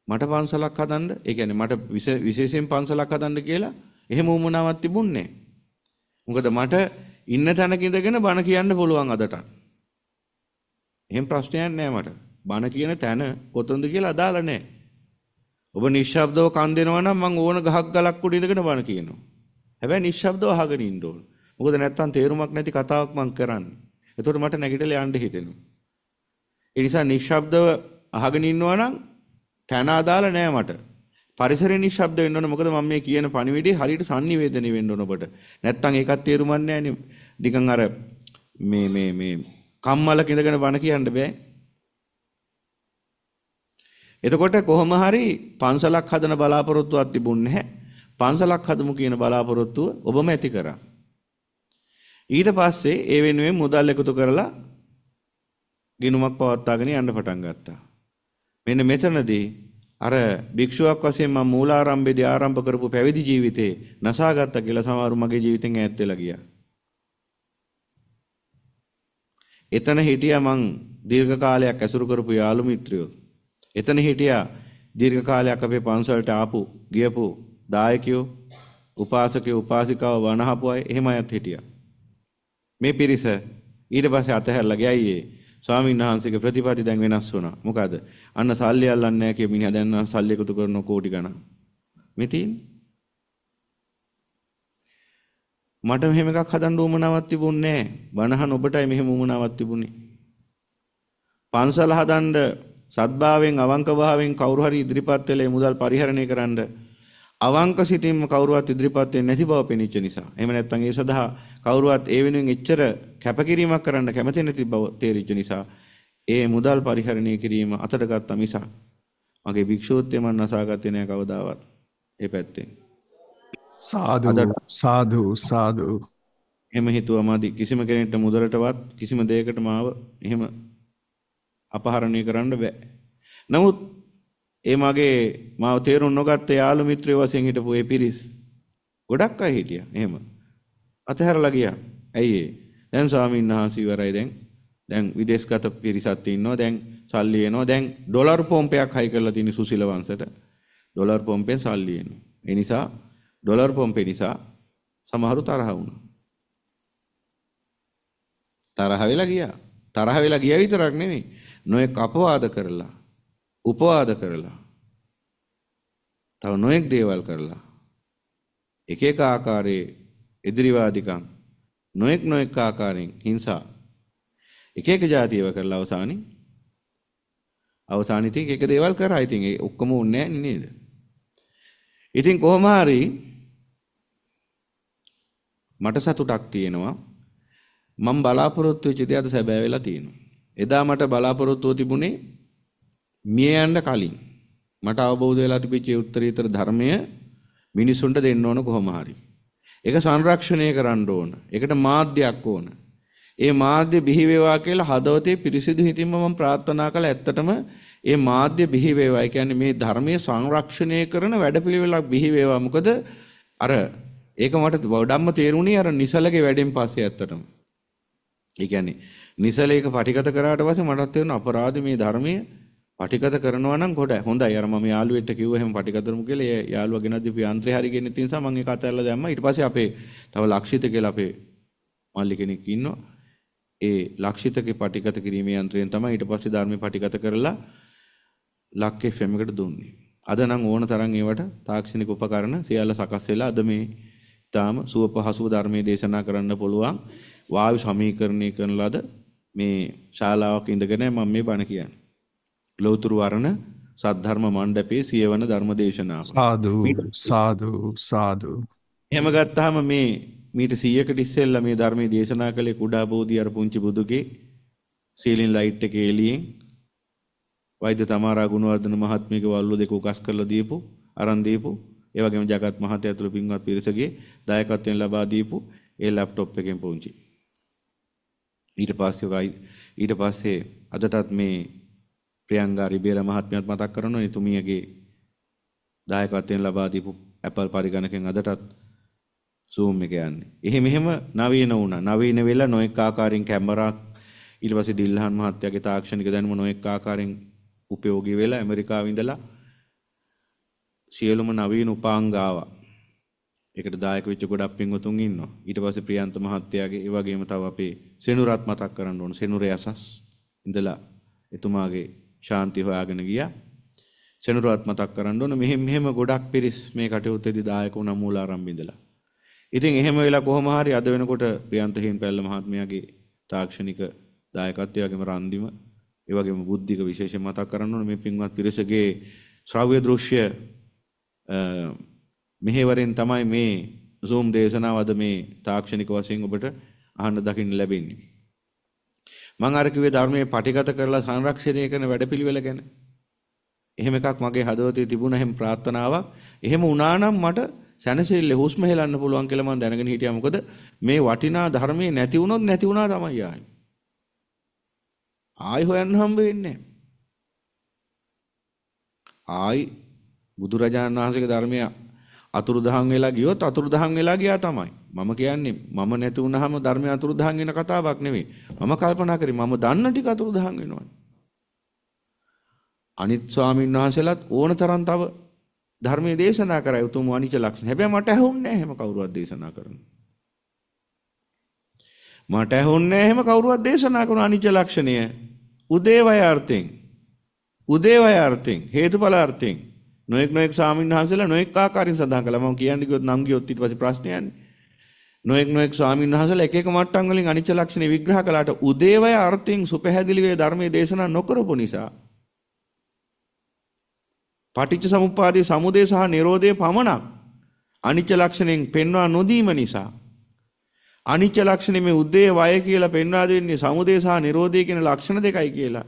මට පන්සලක් හදන්න, ඒ කියන්නේ මට විශේෂයෙන් පන්සලක් හදන්න කියලා එහෙම වුණාවක් තිබුණේ නැහැ. මොකද මට ඉන්න තැනක ඉඳගෙන බණ කියන්න පුළුවන් අදට. එහෙම ප්‍රශ්නයක් නෑ මට. බණ කියන තැන කොතනද කියලා අදාළ නෑ. ඔබ නිශ්ශබ්දව කන් දෙනවා නම් මම ඕන ගහක් ගලක් උඩ ඉඳගෙන බණ කියනවා. හැබැයි නිශ්ශබ්දව අහගෙන ඉන්න ඕන. මොකද නැත්තම් තේරුමක් නැති කතාවක් මම කරන්නේ. එතකොට මට නැගිටලා යන්න හිතෙනවා. ඒ නිසා නිශ්ශබ්දව අහගෙන ඉන්නවා නම් තැන අදාළ නෑ මට. පරිසරේ නිශ්ශබ්ද වෙන්න ඕන මොකද මම මේ කියන පණිවිඩේ හරියට sannivedana වෙන්න ඕන ඔබට. නැත්තම් ඒකත් තේරුමක් නැහැ නිකන් අර මේ මේ මේ කම්මලක ඉඳගෙන බණ කියන්න බෑ. එතකොට කොහොම හරි පන්සලක් හදන බලාපොරොත්තුවක් තිබුණ නැහැ. පන්සලක් හදමු කියන බලාපොරොත්තුව ඔබම ඇති කරා. ඊට පස්සේ ඒ වෙනුවෙන් මුදල් එකතු කරලා ගිනුමක් පවත්වාගෙන යන්න පටන් ගත්තා. මෙන්න මෙතනදී අර භික්ෂුවක් වශයෙන් මම මූලාරම්භයේදී ආරම්භ කරපු පැවිදි ජීවිතේ නසාගත්තා කියලා සමහරු මගේ ජීවිතෙන් ඈත් වෙලා ගියා. එතන හිටියා මං දීර්ඝ කාලයක් ඇසුරු කරපු යාළු මිත්‍රයෝ. එතන හිටියා දීර්ඝ කාලයක් අපේ පන්සලට ආපු ගියපු දායකයෝ, උපාසකයෝ, උපාසිකාව වනහපු අය එහෙම අයත් හිටියා. මේ පිරිස ඊට පස්සේ අතහැරලා ගියා අයියේ. ස්වාමීන් වහන්සේගේ ප්‍රතිපatti දැන් වෙනස් වුණා. මොකද අන්න සල්ලි අල්ලන්නේ නැහැ කිය මිනිහා දැන් සල්ලි එකතු කරන කෝටි ගණන්. මේ තියෙන්නේ. මට මෙහෙම එකක් හදන්න උවමනාවක් තිබුණේ නැහැ. බණහන් ඔබටයි මෙහෙම උවමනාවක් තිබුණේ. පන්සල හදන්න සත්භාවයෙන් අවංකභාවයෙන් කවුරු හරි ඉදිරිපත් වෙලා මුදල් පරිහරණය කරන්න අවංක සිතින්ම කවුරුවත් ඉදිරිපත් වෙන්නේ නැති බව පෙනිච්ච නිසා. එහෙම නැත්නම් ඒ සඳහා කවුරුවත් ඒ වෙනුවෙන් එච්චර කැපකිරීමක් කරන්න කැමති නැති බව තේරිච්ච නිසා ඒ මුදල් පරිහරණය කිරීම අතට ගත්තා මිසක් මගේ භික්ෂූත්වය මන් නසාගත්තේ නෑ කවදාවත් ඒ පැත්තෙන් සාදු සාදු සාදු එහෙම හිතුව මදි කිසිම කෙනෙක්ට මුදලටවත් කිසිම දෙයකට මාව එහෙම අපහරණය කරන්න බෑ නමුත් ඒ මගේ මාව තේරුම් නොගත්ත යාළු මිත්‍රයෝ වශයෙන් හිටපු ඒ පිරිස් ගොඩක් අය හිටියා එහෙම අතහැරලා ගියා ඇයි ඒ දැන් ස්වාමීන් වහන්සේ ඉවරයි දැන් දැන් විදේශගත පිරිසත් ඉන්නවා. දැන් සල්ලි එනවා. දැන් ඩොලර් පොම්පයක් හයි කරලා තියෙන සුසිල වංශයට. ඩොලර් පොම්පෙන් සල්ලි එනවා. ඒ නිසා ඩොලර් පොම්පේ නිසා සමහරු තරහ වුණා. තරහ වෙලා ගියා. තරහ වෙලා ගියා විතරක් නෙමෙයි. නොයෙක් අපවාද කරලා, උපවාද කරලා, තව නොයෙක් දේවල් කරලා එක එක ආකාරයේ ඉදිරිවාදිකම් නොයෙක් නොයෙක් ආකාරයෙන් හිංසා එක එක જાතියව කරලා අවසානයේ අවසානයේ ඉතින් එක දේවල් කරා. ඉතින් ඒ ඔක්කොම උන්නේ නේද? ඉතින් කොහොම හරි මට සතුටක් තියෙනවා. මම බලාපොරොත්තු වෙච්ච දේ අද සැබෑ වෙලා තියෙනවා. එදා මට බලාපොරොත්තුව තිබුණේ මිය යන්න කලින් මට අවබෝධ වෙලා තිබිච්ච උත්තරීතර ධර්මය මිනිසුන්ට දෙන්න ඕන කොහොම හරි. ඒක සංරක්ෂණය කරන්න ඕන. ඒකට මාධ්‍යයක් ඕන. ඒ මාධ්‍ය බිහි වේවා කියලා හදවතේ පිරිසිදු හිතින්ම මම ප්‍රාර්ථනා කළා ඇත්තටම ඒ මාධ්‍ය බිහි වේවා. ඒ කියන්නේ මේ ධර්මයේ සංරක්ෂණය කරන වැඩපිළිවෙලක් බිහි වේවා. මොකද අර ඒක මට වඩම්ම තේරුණේ අර නිසලගේ වැඩෙන් පස්සේ ඇත්තටම. ඒ කියන්නේ නිසල ඒක පටිගත කරාට පස්සේ මටත් තේරුණා අපරාධ මේ ධර්මයේ පටිගත කරනවා නම් කොට හොඳයි. අර මම යාළුවෙක්ට කිව්වා එහෙම පටිගතරමු කියලා. ඒ යාළුවා ගෙනත් දීපු යන්ත්‍රය හරි ගෙනින් තින්සා මම ඒක අතහැරලා දැම්මා. ඊට පස්සේ අපේ තව ලක්ෂිත කියලා අපේ මල්ලි කෙනෙක් ඉන්නවා. ඒ ලක්ෂිතකේ පටිගත කිරීමේ යන්ත්‍රයෙන් තමයි ඊට පස්සේ ධර්මයේ පටිගත කරලා ලක් FM එකට දුන්නේ. අද නම් ඕන තරම් ඒවට තාක්ෂණික උපකරණ සියල්ල සකස් වෙලා අද මේ ඊටාම සුව පහසුව ධර්මයේ දේශනා කරන්න පුළුවන් වායු සමීකරණය කරන ලද මේ ශාලාවක ඉඳගෙන මම මේ බණ කියන්නේ. ලෞතුරු වරණ සද්ධර්ම මණ්ඩපයේ සියවන ධර්ම දේශනාව. සාදු සාදු සාදු. එහෙම ගත්තාම මේ මීට 100කට ඉස්සෙල්ලා මේ ධර්මයේ දේශනා කළේ කුඩා බෝධි අර පුංචි බුදුගේ සීලින් ලයිට් එකේ එළියෙන් වෛද්‍ය තමාරා ගුණවර්ධන මහත්මියගේ වල්ලු දෙක උකස් කරලා දීපු අරන් දීපු ඒ වගේම ජගත් මහත්තයා ඇතුළු පින්වත් පිරිසගේ දායකත්වයෙන් ලබා දීපු ඒ ලැප්ටොප් එකෙන් පුංචි ඊට පස්සේ ඔකයි ඊට පස්සේ අදටත් මේ ප්‍රියංගා රිබේර මහත්මියත් මතක් කරනවා එතුමියගේ දායකත්වයෙන් ලබා දීපු Apple පරිගණකෙන් අදටත් zoom එක යන්නේ. එහෙම එහෙම නවීන වුණා. නවීන වෙලා නොඑක ආකාරයෙන් කැමරා ඊට පස්සේ දිල්හන් මහත්තයාගේ තාක්ෂණික දැනුම නොඑක ආකාරයෙන් උපයෝගී වෙලා ඇමරිකාව ඉඳලා සියලුම නවීන උපාංග ආවා. ඒකට දායක වෙච්ච ගොඩක් පින්වතුන් ඉන්නවා. ඊට පස්සේ ප්‍රියන්ත මහත්තයාගේ ඒ වගේම තව අපේ සෙනුරත් මතක් කරන්න ඕන. සෙනුරේ අසස් ඉඳලා එතුමාගේ ශාන්ති හොයාගෙන ගියා. සෙනුරත් මතක් කරන්න ඕන මෙහෙම මෙහෙම ගොඩක් පිරිස් මේ කටයුත්තේදී දායක වුණා මූලාරම්භ ඉඳලා. ඉතින් එහෙම වෙලා කොහොම හරි අද වෙනකොට ප්‍රියන්ත හේන්පැල්ල මහත්මයාගේ තාක්ෂණික දායකත්වය වගේම රන්දිම ඒ වගේම බුද්ධික විශේෂ මතක් කරන්න ඕනේ මේ පින්වත් පිරිසගේ ශ්‍රව්‍ය දෘශ්‍ය මෙහෙවරෙන් තමයි මේ Zoom දේශනාව අද මේ තාක්ෂණික වශයෙන් ඔබට අහන්න දකින්න ලැබෙන්නේ. මම අර කිව්වේ ධර්මයේ පටිගත කරලා සංරක්ෂණය කරන වැඩපිළිවෙල ගැන. එහෙම එකක් මගේ හදවතේ තිබුණා එහෙම ප්‍රාර්ථනාවක්. එහෙම වුණා නම් මට සැනසෙල්ලේ හුස්ම හෙලන්න පුළුවන් කියලා මම දැනගෙන හිටියා. මොකද මේ වටිනා ධර්මයේ නැති වුණොත් නැති වුණා තමයි ආයි. ආයි හොයන්න හම්බ වෙන්නේ ආයි බුදුරජාණන් වහන්සේගේ ධර්මය අතුරුදහන් වෙලා ගියොත් අතුරුදහන් වෙලා ගියා තමයි. මම කියන්නේ මම නැති වුණාම ධර්මය අතුරුදහන් වෙන කතාවක් නෙවෙයි. මම කල්පනා කරේ මම දන්න ටික අතුරුදහන් වෙනවා. අනිත් ස්වාමීන් වහන්සේලාත් ඕන තරම් තව ධර්මයේ දේශනා කරයි උතුම් අනිච්ච ලක්ෂණ. හැබැයි මට ඇහුන්නේ නැහැ එහෙම කවුරුවත් දේශනා කරන. මට ඇහුන්නේ නැහැ එහෙම කවුරුවත් දේශනා කරන අනිච්ච ලක්ෂණය. උදේවය අර්ථයෙන්. උදේවය අර්ථයෙන් හේතුඵල අර්ථයෙන් නොඑක් නොඑක් ස්වාමීන් වහන්සේලා නොඑක් ආකාරයෙන් සඳහන් කළා. මම කියන්නේ කිව්වොත් නම් ගියොත් ඊට පස්සේ ප්‍රශ්නේ යන්නේ. නොඑක් නොඑක් ස්වාමීන් වහන්සේලා එක එක මට්ටම් වලින් අනිච්ච ලක්ෂණ විග්‍රහ කළාට උදේවය අර්ථයෙන් සුපැහැදිලි වේ ධර්මයේ දේශනා නොකරපු නිසා පටිච්ච සමුප්පාදයේ සමුදය සහ නිරෝධය පමණක් අනිච්ච ලක්ෂණයෙන් පෙන්වා නොදීම නිසා අනිච්ච ලක්ෂණය මේ උදේ වය කියලා පෙන්වා දෙන්නේ සමුදය සහ නිරෝධය කියන ලක්ෂණ දෙකයි කියලා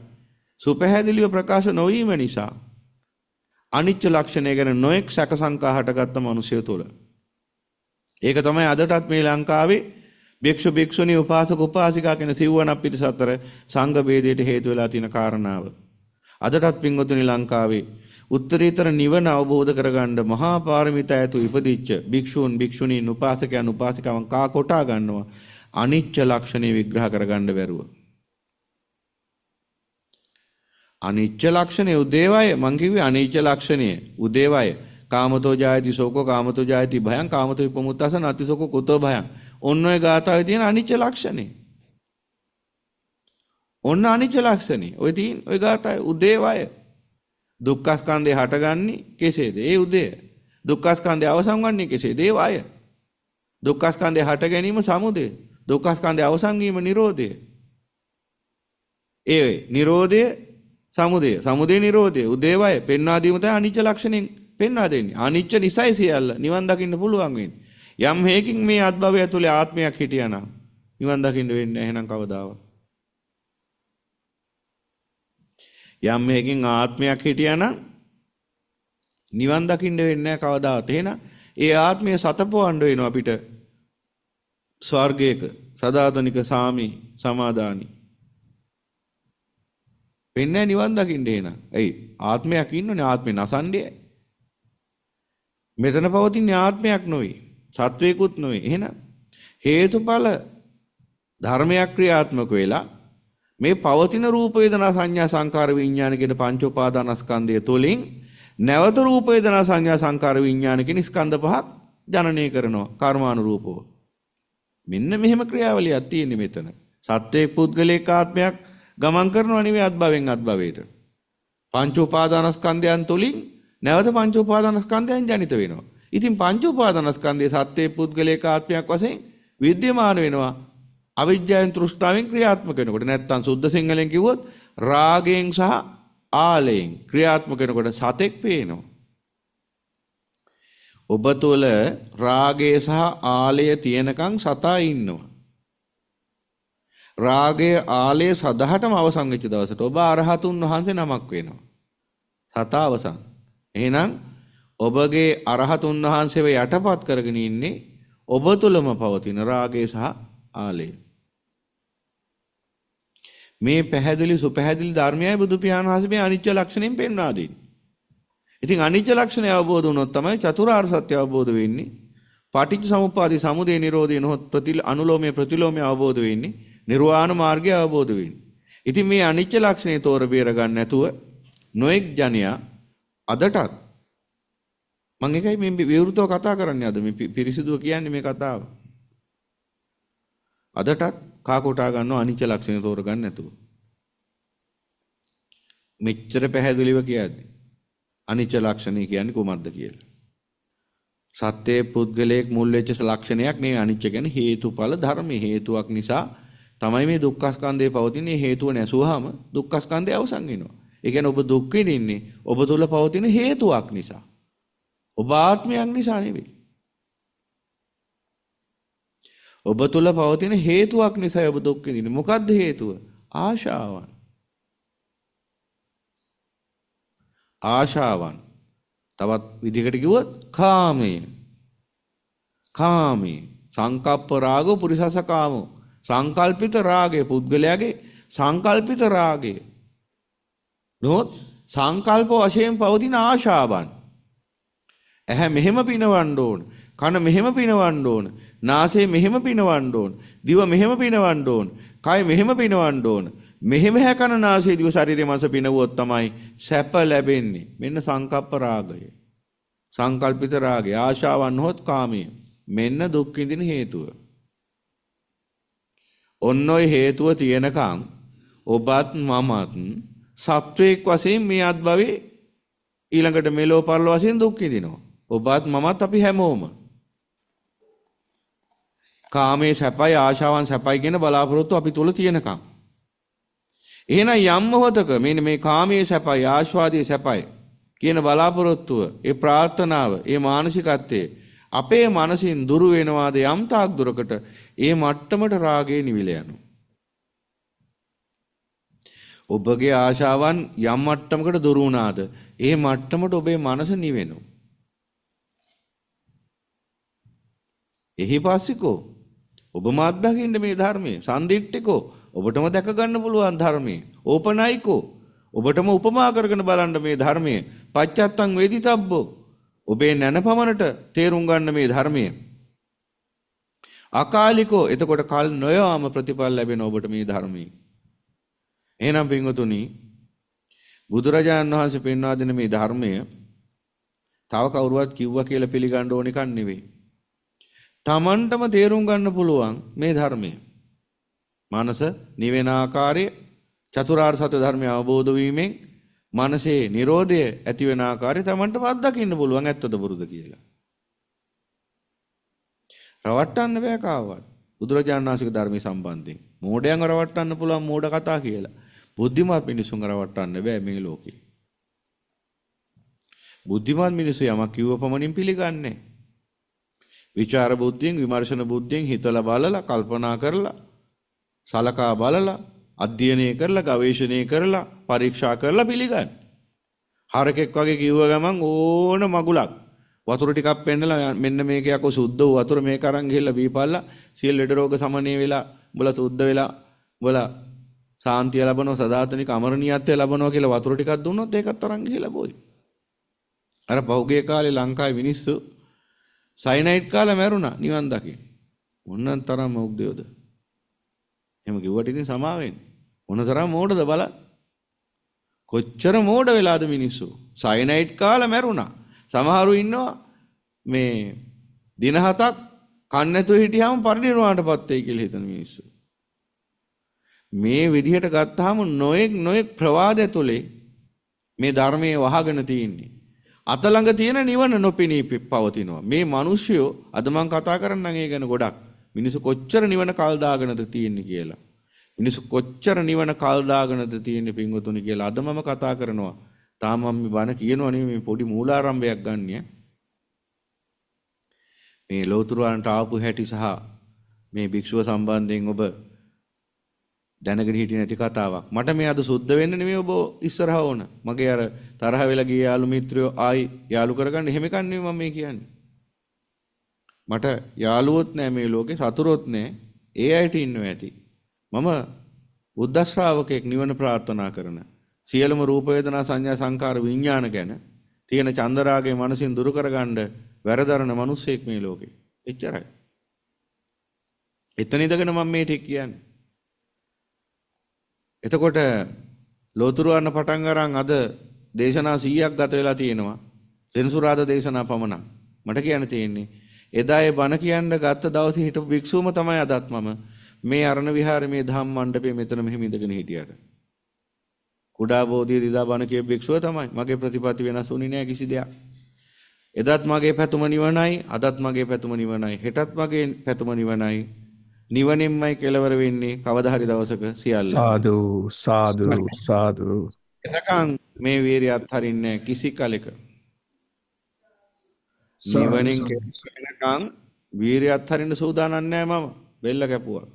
සුපැහැදිලිව ප්‍රකාශ නොවීම නිසා අනිච්ච ලක්ෂණය ගැන නොඑක් සැක සංකා හටගත්ත මිනිසය තුළ ඒක තමයි අදටත් මේ ලංකාවේ භික්ෂු භික්ෂුණී උපාසක උපාසිකා කියන සිව්වනක් පිරිස අතර සංඝ ભેදයට හේතු වෙලා තියෙන කාරණාව අදටත් පින්වතුනි ලංකාවේ උත්තරීතර නිවන අවබෝධ කරගන්න මහා පාරමිතා ඇතු ඉපදිච්ච භික්ෂූන් භික්ෂුණීන් උපාසකයන් උපාසිකාවන් කා කොටා ගන්නවා අනිච්ච ලක්ෂණේ විග්‍රහ කරගන්න බැරුව. අනිච්ච ලක්ෂණය උදේවය මං කිව්වේ අනිච්ච ලක්ෂණය උදේවය කාමතෝ ජායති සෝකෝ කාමතෝ ජායති භයං කාමතෝ විපමුත්තස නති සෝකෝ කුතෝ භයං ඔන්න ඔය ගාථාවේ තියෙන අනිච්ච ලක්ෂණේ ඔන්න අනිච්ච ලක්ෂණේ ඔය තියෙන ඔය ගාථාවේ උදේවය දුක්ඛස්කන්ධය හටගන්නේ කෙසේද? ඒ උදය. දුක්ඛස්කන්ධය අවසන් වන්නේ කෙසේද? ඒ වාය. දුක්ඛස්කන්ධය හට ගැනීම සමුදය. දුක්ඛස්කන්ධය අවසන් වීම නිරෝධය. ඒ නිරෝධය සමුදය. සමුදය නිරෝධය. උදේවය පෙන්වා දීම තමයි අනිච්ච ලක්ෂණෙන් පෙන්වා දෙන්නේ. අනිච්ච නිසයි සියල්ල නිවන් දකින්න පුළුවන් වෙන්නේ. යම් හේකින් මේ අත්භවය තුලේ ආත්මයක් හිටියානම් නිවන් දකින්න වෙන්නේ නැහැ එහෙනම් කවදාවත්. යම් මේකින් ආත්මයක් හිටියානම් නිවන් දකින්න වෙන්නේ නැහැ කවදාවත්. එහෙනම් ඒ ආත්මය සතපවන්න වෙනවා අපිට ස්වර්ගයක සදාතනික සාමි සමාදානි. වෙන්නේ නිවන් දකින්න එහෙනම්. ඇයි? ආත්මයක් ඉන්නෝනේ ආත්මේ නසන්නේ. මෙතන පවතින ආත්මයක් නොවේ. සත්වේකුත් නොවේ. එහෙනම් හේතුඵල ධර්මයක් ක්‍රියාත්මක වෙලා මේ පවතින රූප වේදනා සංඥා සංකාර විඥාන කියන පංච උපාදානස්කන්ධය තුලින් නැවත රූප වේදනා සංඥා සංකාර විඥාන කියන ස්කන්ධ පහක් ජනනය කරනවා කර්මානුරූපව. මෙන්න මෙහෙම ක්‍රියාවලියක් තියෙන්නේ මෙතන. සත්වයේ පුද්ගලික ආත්මයක් ගමන් කරනවා නෙවෙයි අත්භවෙන් අත්භවයට. පංච උපාදානස්කන්ධයන් තුලින් නැවත පංච උපාදානස්කන්ධයන් ජනිත වෙනවා. ඉතින් පංච උපාදානස්කන්ධයේ සත්‍යයේ පුද්ගලික ආත්මයක් වශයෙන් විද්‍යමාන වෙනවා. අවිද්‍යාවෙන් තෘෂ්ණාවෙන් ක්‍රියාත්මක වෙනකොට නැත්තම් සුද්ධ සිංහලෙන් කිව්වොත් රාගයෙන් සහ ආලයෙන් ක්‍රියාත්මක වෙනකොට සතෙක් පේනවා. ඔබ තුල රාගය සහ ආලය තියෙනකන් සතා ඉන්නවා. රාගය ආලය සදහටම අවසන් වෙච්ච දවසට ඔබ අරහතුන් වහන්සේ නමක් වෙනවා. සතා අවසන්. එහෙනම් ඔබගේ අරහතුන් වහන්සේව යටපත් කරගෙන ඉන්නේ ඔබ තුලම පවතින රාගය සහ ආලය. මේ පැහැදිලි සුපැහැදිලි ධර්මයයි බුදු පියාණන් වහන්සේ මේ අනිත්‍ය ලක්ෂණයෙන් පෙන්වා දෙන්නේ. ඉතින් අනිත්‍ය ලක්ෂණය අවබෝධ වුණොත් තමයි චතුරාර්ය සත්‍ය අවබෝධ වෙන්නේ. පටිච්ච සමුප්පාදේ සමුදය නිරෝධය නොහොත් ප්‍රතිල අනුලෝමයේ ප්‍රතිලෝමයේ අවබෝධ වෙන්නේ. නිර්වාණ මාර්ගය අවබෝධ වෙන්නේ. ඉතින් මේ අනිත්‍ය ලක්ෂණය තෝර බේර ගන්න නැතුව නොඑක් ජනයා අදටත් මම එකයි මේ විවෘතව කතා කරන්නේ අද මේ පිරිසිදුව කියන්නේ මේ කතාව. අදටත් කා කොටා ගන්නවා අනිච්ච ලක්ෂණ තෝරගන්න නැතුව. මෙච්චර පැහැදිලිව කියද්දි අනිච්ච ලක්ෂණය කියන්නේ කොහොමද කියලා. සත්‍යයේ පුද්ගලයෙක් මුල් වෙච්ච ලක්ෂණයක් නේ අනිච්ච කියන්නේ හේතුඵල ධර්ම හේතුවක් නිසා තමයි මේ දුක්ඛස්කන්ධය පවතින්නේ හේතුව නැසුවාම දුක්ඛස්කන්ධය අවසන් වෙනවා. ඒ කියන්නේ ඔබ දුක් විඳින්නේ ඔබ තුල පවතින හේතුවක් නිසා. ඔබ ආත්මයක් නිසා නෙවෙයි. ඔබ තුල පවතින හේතුවක් නිසා ඔබ දුක් විඳින්නේ. මොකද්ද හේතුව? ආශාවන්. ආශාවන්. තවත් විදිහකට කිව්වොත් කාමය. කාමය. සංකප්ප රාගෝ පුරිසස කාමෝ. සංකල්පිත රාගය පුද්ගලයාගේ සංකල්පිත රාගය. නොහොත් සංකල්ප වශයෙන් පවතින ආශාවන්. ඇහැ මෙහෙම පිනවන්න ඕන. කන මෙහෙම පිනවන්න ඕන. නාසය මෙහෙම පිනවන්න ඕන. දිව මෙහෙම පිනවන්න ඕන. කය මෙහෙම පිනවන්න ඕන. මෙහෙම හැකන නාසය දිව ශරීරය මස පිනවුවොත් තමයි සැප ලැබෙන්නේ. මෙන්න සංකප්ප රාගය. සංකල්පිත රාගය ආශාවන් හොත් කාමය. මෙන්න දුක් විඳින හේතුව. ඔන්න ඔය හේතුව තියෙනකම් ඔබත් මමත් සත්වයක් වශයෙන් මේ අත්භවයේ ඊළඟට මෙලෝ පරලෝ වශයෙන් දුක් විඳිනවා. ඔබත් මමත් අපි හැමෝම කාමයේ සැපයි ආශාවන් සැපයි කියන බලාපොරොත්තු අපි තුල තියෙනකම්. එහෙනම් යම් මොහතක මේ මේ කාමයේ සැපයි ආශාදී සැපයි කියන බලාපොරොත්තුව, ඒ ප්‍රාර්ථනාව, ඒ මානසිකත්වයේ අපේ මනසින් දුර වෙනවාද යම් තාක් දුරකට ඒ මට්ටමට රාගේ නිවිල යනවා. ඔබගේ ආශාවන් යම් මට්ටමකට දුරු වුණාද ඒ මට්ටමට ඔබේ මනස නිවෙනවා. එහි පාසිකෝ ඔබ මාත් දකින්න මේ ධර්මයේ සම්දිට්ඨිකෝ ඔබටම දැක ගන්න පුළුවන් ධර්මයේ ඕපනයිකෝ ඔබටම උපමා කරගෙන බලන්න මේ ධර්මයේ පච්චත්තං වේදිතබ්බෝ ඔබේ නැනපමණට තේරුම් ගන්න මේ ධර්මයේ අකාලිකෝ එතකොට කල් නොයවාම ප්‍රතිඵල ලැබෙන ඔබට මේ ධර්මයේ එහෙනම් පින්වතුනි බුදුරජාණන් වහන්සේ පෙන්වා දෙන මේ ධර්මය තව කවුරුවත් කිව්වා කියලා පිළිගන්න ඕන එකක් නෙවෙයි තමන්ටම තේරුම් ගන්න පුළුවන් මේ ධර්මය. මනස නිවෙන ආකාරයේ චතුරාර්ය සත්‍ය ධර්මය අවබෝධ වීමෙන් මනසේ Nirodhaය ඇති වෙන ආකාරය තමන්ටම අත්දකින්න පුළුවන් ඇත්තද පුරුද කියලා. රවට්ටන්න බෑ කාවත්. බුදුරජාණන් වහන්සේගේ ධර්මයේ සම්බන්ධයෙන් මෝඩයන් රවට්ටන්න පුළුවන් මෝඩ කතා කියලා. බුද්ධිමත් මිනිසුන් රවට්ටන්න බෑ මේ ලෝකේ. බුද්ධිමත් මිනිස්සු යමක් කිව්ව පමණින් පිළිගන්නේ විචාර බුද්ධියෙන් විමර්ශන බුද්ධියෙන් හිතලා බලලා කල්පනා කරලා සලකා බලලා අධ්‍යයනය කරලා ගවේෂණය කරලා පරීක්ෂා කරලා පිළිගන්න. හරකෙක් වගේ කිව්ව ගමන් ඕන මගුලක් වතුර ටිකක් පෙන්නලා මෙන්න මේක යකෝ සුද්ධ වූ වතුර මේක අරන් ගිහලා බීපල්ලා සියලු ලෙඩ රෝග සමනය වෙලා උඹලා සුද්ධ වෙලා උඹලා සාන්තිය ලැබනවා සදාතනික අමරණීයත්වය ලැබනවා කියලා වතුර ටිකක් දුන්නොත් ඒකත් අරන් ගිහලා බොයි. අර පහුගිය කාලේ ලංකාවේ මිනිස්සු සයිනයිට් කාලා මැරුණා නිවන් දකින්න. මොනනම් තරම් මෞග්දයෝද? එහෙම කිව්වට ඉතින් සමාව වෙන්නේ. මොන තරම් මෝඩද බලන්න. කොච්චර මෝඩ වෙලාද මිනිස්සු. සයිනයිට් කාලා මැරුණා. සමහරු ඉන්නවා මේ දින හතක් කන් නැතුව හිටියාම පරිණිරවාණයටපත් වෙයි කියලා හිතන මිනිස්සු. මේ විදිහට ගත්තාම නොඑක් නොඑක් ප්‍රවාද ඇතුලේ මේ ධර්මයේ වහගෙන තියෙන්නේ. අතළඟ තියෙන නිවන නොපෙනී පවතිනවා. මේ මිනිස්සුયો අද මං කතා කරන්නම් ඒ ගැන ගොඩක්. මිනිස්සු කොච්චර නිවන කල් දාගෙනද තියෙන්නේ කියලා. මිනිස්සු කොච්චර නිවන කල් දාගෙනද තියෙන්නේ පින්වතුනි කියලා අද මම කතා කරනවා. තාම මම බණ කියනවා නෙමෙයි මේ පොඩි මූලාරම්භයක් ගන්න. මේ ලෝතුරාන්ට ආපු හැටි සහ මේ භික්ෂුව සම්බන්ධයෙන් ඔබ දැනගෙන හිටියේ නැති කතාවක්. මට මේ අද සුද්ධ වෙන්න නෙමෙයි ඔබ ඉස්සරහ ඕන. මගේ අර තරහ වෙලා ගිය යාළු මිත්‍රයෝ ආයි යාළු කරගන්න එහෙම එකක් නෙමෙයි මම මේ කියන්නේ. මට යාළුවොත් නෑ මේ ලෝකේ සතුරොත් නෑ. ඒ අයට ඉන්නවා ඇති. මම බුද්ධ ශ්‍රාවකෙක් නිවන ප්‍රාර්ථනා කරන සියලුම රූප වේදනා සංඥා සංකාර විඥාන ගැන තියෙන චන්දරාගේ මනසින් දුරු කරගන්න වැරදරන මිනිසෙක් මේ ලෝකේ. එච්චරයි. එතන ඉඳගෙන මම මේ ටික කියන්නේ. එතකොට ලෝතුරුවන්න පටන් අරන් අද දේශනා 100ක් ගත වෙලා තියෙනවා. සෙන්සුරාද දේශනා පමණක්. මට කියන්න තියෙන්නේ එදා ඒ බණ කියන්න ගත්ත දවසේ හිටපු භික්ෂුවම තමයි අදත් මම මේ අරණ විහාරයේ මේ ධම් මණ්ඩපයේ මෙතන මෙහෙම ඉඳගෙන හිටියට. කුඩා බෝධිය දිදා බණ කියපු භික්ෂුව තමයි. මගේ ප්‍රතිපatti වෙනස් වුණේ නෑ කිසි දෙයක්. එදත් මගේ පැතුම නිවනයි, අදත් මගේ පැතුම නිවනයි, හෙටත් මගේ පැතුම නිවනයි. නිවනින්මයි කෙලවර වෙන්නේ කවදා හරි දවසක සියල්ල. සාදු සාදු සාදු. එතකන් මේ වීරිය අත්හරින්නේ කිසි කලෙක. නිවනින් කෙලවරනකන් වීරිය අත්හරින්න සූදානම් නැහැ මම. බෙල්ල කැපුවා.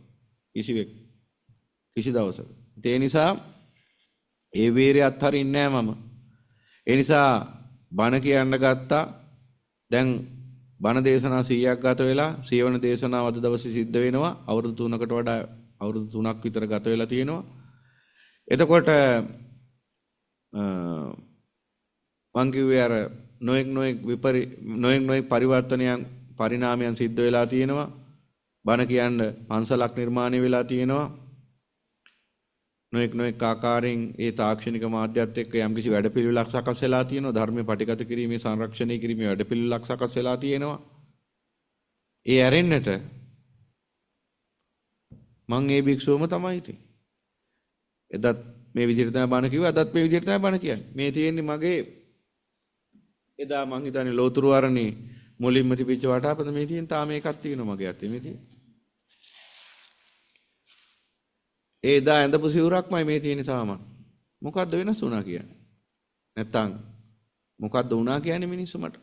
කිසිවෙක් කිසි දවසක. ඒ නිසා ඒ වීරිය අත්හරින්නේ නැහැ මම. ඒ නිසා බණ කියන්න ගත්තා. දැන් බණ දේශනා 100ක් ගත වෙලා සියවන දේශනාව අද දවසේ සිද්ධ වෙනවා අවුරුදු 3කට වඩා අවුරුදු 3ක් විතර ගත වෙලා තියෙනවා එතකොට මං කිව්වේ අර නොඑක් නොඑක් විපරි නොඑක් නොඑක් පරිවර්තනයන් පරිණාමයන් සිද්ධ වෙලා තියෙනවා බණ කියන්න පන්සලක් නිර්මාණය වෙලා තියෙනවා නොඑක් නොඑක් ආකාරයෙන් ඒ තාක්ෂණික මාධ්‍යත් එක්ක යම්කිසි වැඩපිළිවෙලක් සකස් වෙලා තියෙනවා ධර්මයේ පටිගත කිරීමේ සංරක්ෂණය කිරීමේ වැඩපිළිවෙලක් සකස් වෙලා තියෙනවා ඒ ඇරෙන්නට මං ඒ භික්ෂුවම තමයි ඉතින් එදත් මේ විදිහට තමයි බණ කිව්වා අදත් මේ විදිහට තමයි බණ කියන්නේ මේ තියෙන්නේ මගේ එදා මං හිතන්නේ ලෝතුරු වරණේ මුලින්ම තිබිච්ච වටාපත මේ තියෙන තාම එකක් තියෙනවා මගේ අතේ මේ තියෙන්නේ ඒ එදා ඇඳපු සිවුරක්මයි මේ තියෙන තාමත්. මොකද්ද වෙනස් වුණා කියන්නේ? නැත්තම් මොකද්ද වුණා කියන්නේ මිනිස්සු මට?